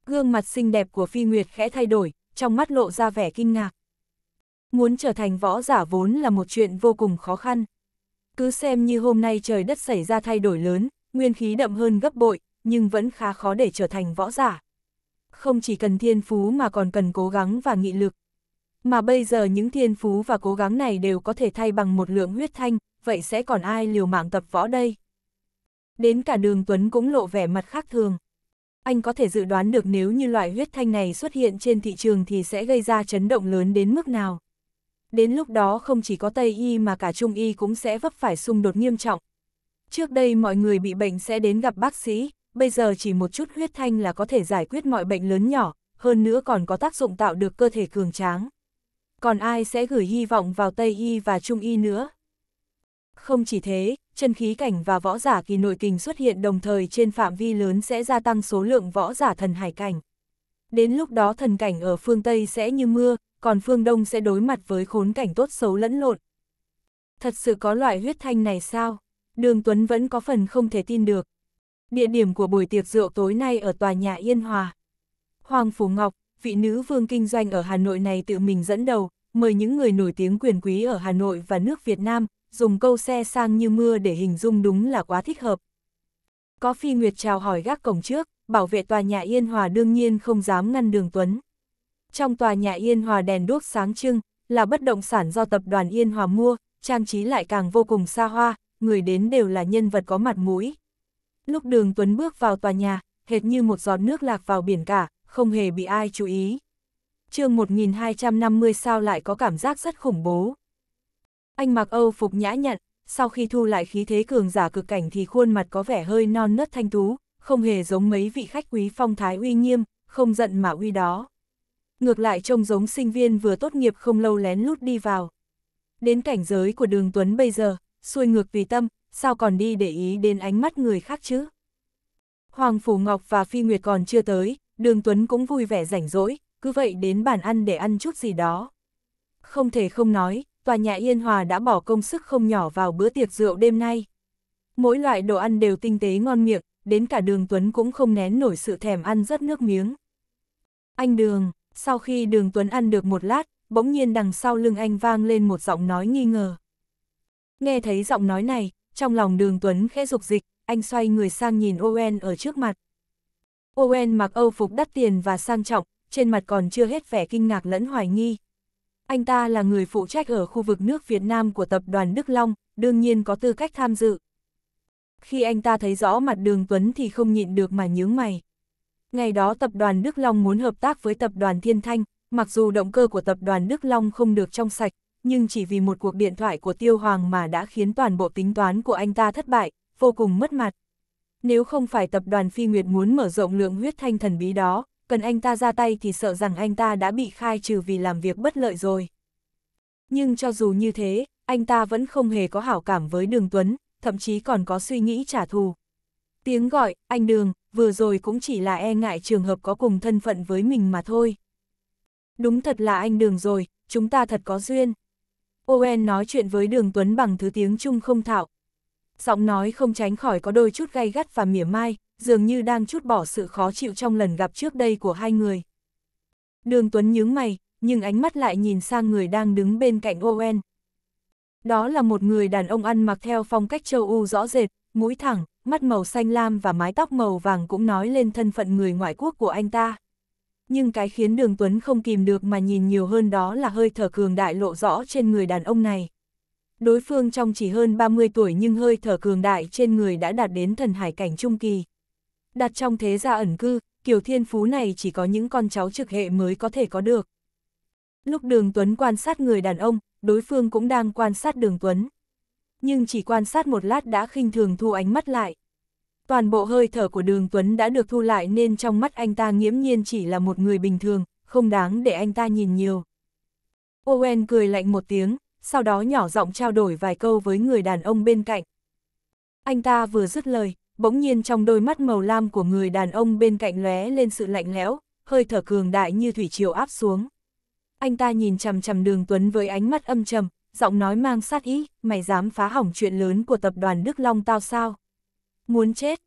Gương mặt xinh đẹp của Phi Nguyệt khẽ thay đổi, trong mắt lộ ra vẻ kinh ngạc. Muốn trở thành võ giả vốn là một chuyện vô cùng khó khăn. Cứ xem như hôm nay trời đất xảy ra thay đổi lớn, nguyên khí đậm hơn gấp bội, nhưng vẫn khá khó để trở thành võ giả. Không chỉ cần thiên phú mà còn cần cố gắng và nghị lực. Mà bây giờ những thiên phú và cố gắng này đều có thể thay bằng một lượng huyết thanh, vậy sẽ còn ai liều mạng tập võ đây? Đến cả đường Tuấn cũng lộ vẻ mặt khác thường anh có thể dự đoán được nếu như loại huyết thanh này xuất hiện trên thị trường thì sẽ gây ra chấn động lớn đến mức nào. Đến lúc đó không chỉ có Tây Y mà cả Trung Y cũng sẽ vấp phải xung đột nghiêm trọng. Trước đây mọi người bị bệnh sẽ đến gặp bác sĩ, bây giờ chỉ một chút huyết thanh là có thể giải quyết mọi bệnh lớn nhỏ, hơn nữa còn có tác dụng tạo được cơ thể cường tráng. Còn ai sẽ gửi hy vọng vào Tây Y và Trung Y nữa? Không chỉ thế, chân khí cảnh và võ giả kỳ nội kình xuất hiện đồng thời trên phạm vi lớn sẽ gia tăng số lượng võ giả thần hải cảnh. Đến lúc đó thần cảnh ở phương Tây sẽ như mưa, còn phương Đông sẽ đối mặt với khốn cảnh tốt xấu lẫn lộn. Thật sự có loại huyết thanh này sao? Đường Tuấn vẫn có phần không thể tin được. Địa điểm của buổi tiệc rượu tối nay ở tòa nhà Yên Hòa. Hoàng Phủ Ngọc, vị nữ vương kinh doanh ở Hà Nội này tự mình dẫn đầu, mời những người nổi tiếng quyền quý ở Hà Nội và nước Việt Nam, dùng câu xe sang như mưa để hình dung đúng là quá thích hợp. Có phi Nguyệt chào hỏi gác cổng trước, bảo vệ tòa nhà Yên Hòa đương nhiên không dám ngăn đường Tuấn. Trong tòa nhà Yên Hòa đèn đuốc sáng trưng, là bất động sản do tập đoàn Yên Hòa mua, trang trí lại càng vô cùng xa hoa, người đến đều là nhân vật có mặt mũi. Lúc đường Tuấn bước vào tòa nhà, hệt như một giọt nước lạc vào biển cả, không hề bị ai chú ý. chương 1250 sao lại có cảm giác rất khủng bố anh mặc âu phục nhã nhặn, sau khi thu lại khí thế cường giả cực cảnh thì khuôn mặt có vẻ hơi non nớt thanh tú, không hề giống mấy vị khách quý phong thái uy nghiêm, không giận mà uy đó. Ngược lại trông giống sinh viên vừa tốt nghiệp không lâu lén lút đi vào. Đến cảnh giới của đường Tuấn bây giờ, xuôi ngược vì tâm, sao còn đi để ý đến ánh mắt người khác chứ? Hoàng Phủ Ngọc và Phi Nguyệt còn chưa tới, đường Tuấn cũng vui vẻ rảnh rỗi, cứ vậy đến bàn ăn để ăn chút gì đó. Không thể không nói, tòa nhà Yên Hòa đã bỏ công sức không nhỏ vào bữa tiệc rượu đêm nay. Mỗi loại đồ ăn đều tinh tế ngon miệng, đến cả đường Tuấn cũng không nén nổi sự thèm ăn rất nước miếng. Anh Đường, sau khi đường Tuấn ăn được một lát, bỗng nhiên đằng sau lưng anh vang lên một giọng nói nghi ngờ. Nghe thấy giọng nói này, trong lòng đường Tuấn khẽ dục dịch, anh xoay người sang nhìn Owen ở trước mặt. Owen mặc âu phục đắt tiền và sang trọng, trên mặt còn chưa hết vẻ kinh ngạc lẫn hoài nghi, anh ta là người phụ trách ở khu vực nước Việt Nam của tập đoàn Đức Long, đương nhiên có tư cách tham dự. Khi anh ta thấy rõ mặt đường Tuấn thì không nhịn được mà nhướng mày. Ngày đó tập đoàn Đức Long muốn hợp tác với tập đoàn Thiên Thanh, mặc dù động cơ của tập đoàn Đức Long không được trong sạch, nhưng chỉ vì một cuộc điện thoại của Tiêu Hoàng mà đã khiến toàn bộ tính toán của anh ta thất bại, vô cùng mất mặt. Nếu không phải tập đoàn Phi Nguyệt muốn mở rộng lượng huyết thanh thần bí đó, cần anh ta ra tay thì sợ rằng anh ta đã bị khai trừ vì làm việc bất lợi rồi. Nhưng cho dù như thế, anh ta vẫn không hề có hảo cảm với Đường Tuấn, thậm chí còn có suy nghĩ trả thù. Tiếng gọi, anh Đường, vừa rồi cũng chỉ là e ngại trường hợp có cùng thân phận với mình mà thôi. Đúng thật là anh Đường rồi, chúng ta thật có duyên. Owen nói chuyện với Đường Tuấn bằng thứ tiếng Trung không thạo. Giọng nói không tránh khỏi có đôi chút gay gắt và mỉa mai, dường như đang chút bỏ sự khó chịu trong lần gặp trước đây của hai người. Đường Tuấn nhướng mày, nhưng ánh mắt lại nhìn sang người đang đứng bên cạnh Owen. Đó là một người đàn ông ăn mặc theo phong cách châu U rõ rệt, mũi thẳng, mắt màu xanh lam và mái tóc màu vàng cũng nói lên thân phận người ngoại quốc của anh ta. Nhưng cái khiến Đường Tuấn không kìm được mà nhìn nhiều hơn đó là hơi thở cường đại lộ rõ trên người đàn ông này. Đối phương trong chỉ hơn 30 tuổi nhưng hơi thở cường đại trên người đã đạt đến thần hải cảnh trung kỳ. Đặt trong thế gia ẩn cư, kiểu thiên phú này chỉ có những con cháu trực hệ mới có thể có được. Lúc Đường Tuấn quan sát người đàn ông, đối phương cũng đang quan sát Đường Tuấn. Nhưng chỉ quan sát một lát đã khinh thường thu ánh mắt lại. Toàn bộ hơi thở của Đường Tuấn đã được thu lại nên trong mắt anh ta nghiễm nhiên chỉ là một người bình thường, không đáng để anh ta nhìn nhiều. Owen cười lạnh một tiếng, sau đó nhỏ giọng trao đổi vài câu với người đàn ông bên cạnh. Anh ta vừa dứt lời, bỗng nhiên trong đôi mắt màu lam của người đàn ông bên cạnh lóe lên sự lạnh lẽo, hơi thở cường đại như thủy triều áp xuống. Anh ta nhìn chằm chằm đường Tuấn với ánh mắt âm trầm, giọng nói mang sát ý, mày dám phá hỏng chuyện lớn của tập đoàn Đức Long tao sao? Muốn chết!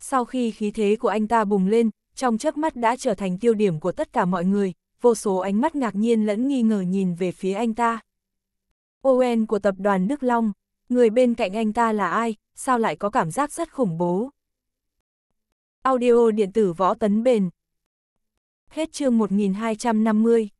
Sau khi khí thế của anh ta bùng lên, trong chớp mắt đã trở thành tiêu điểm của tất cả mọi người, vô số ánh mắt ngạc nhiên lẫn nghi ngờ nhìn về phía anh ta. Owen của tập đoàn Đức Long người bên cạnh anh ta là ai, sao lại có cảm giác rất khủng bố. Audio điện tử võ tấn bền. Hết chương 1250.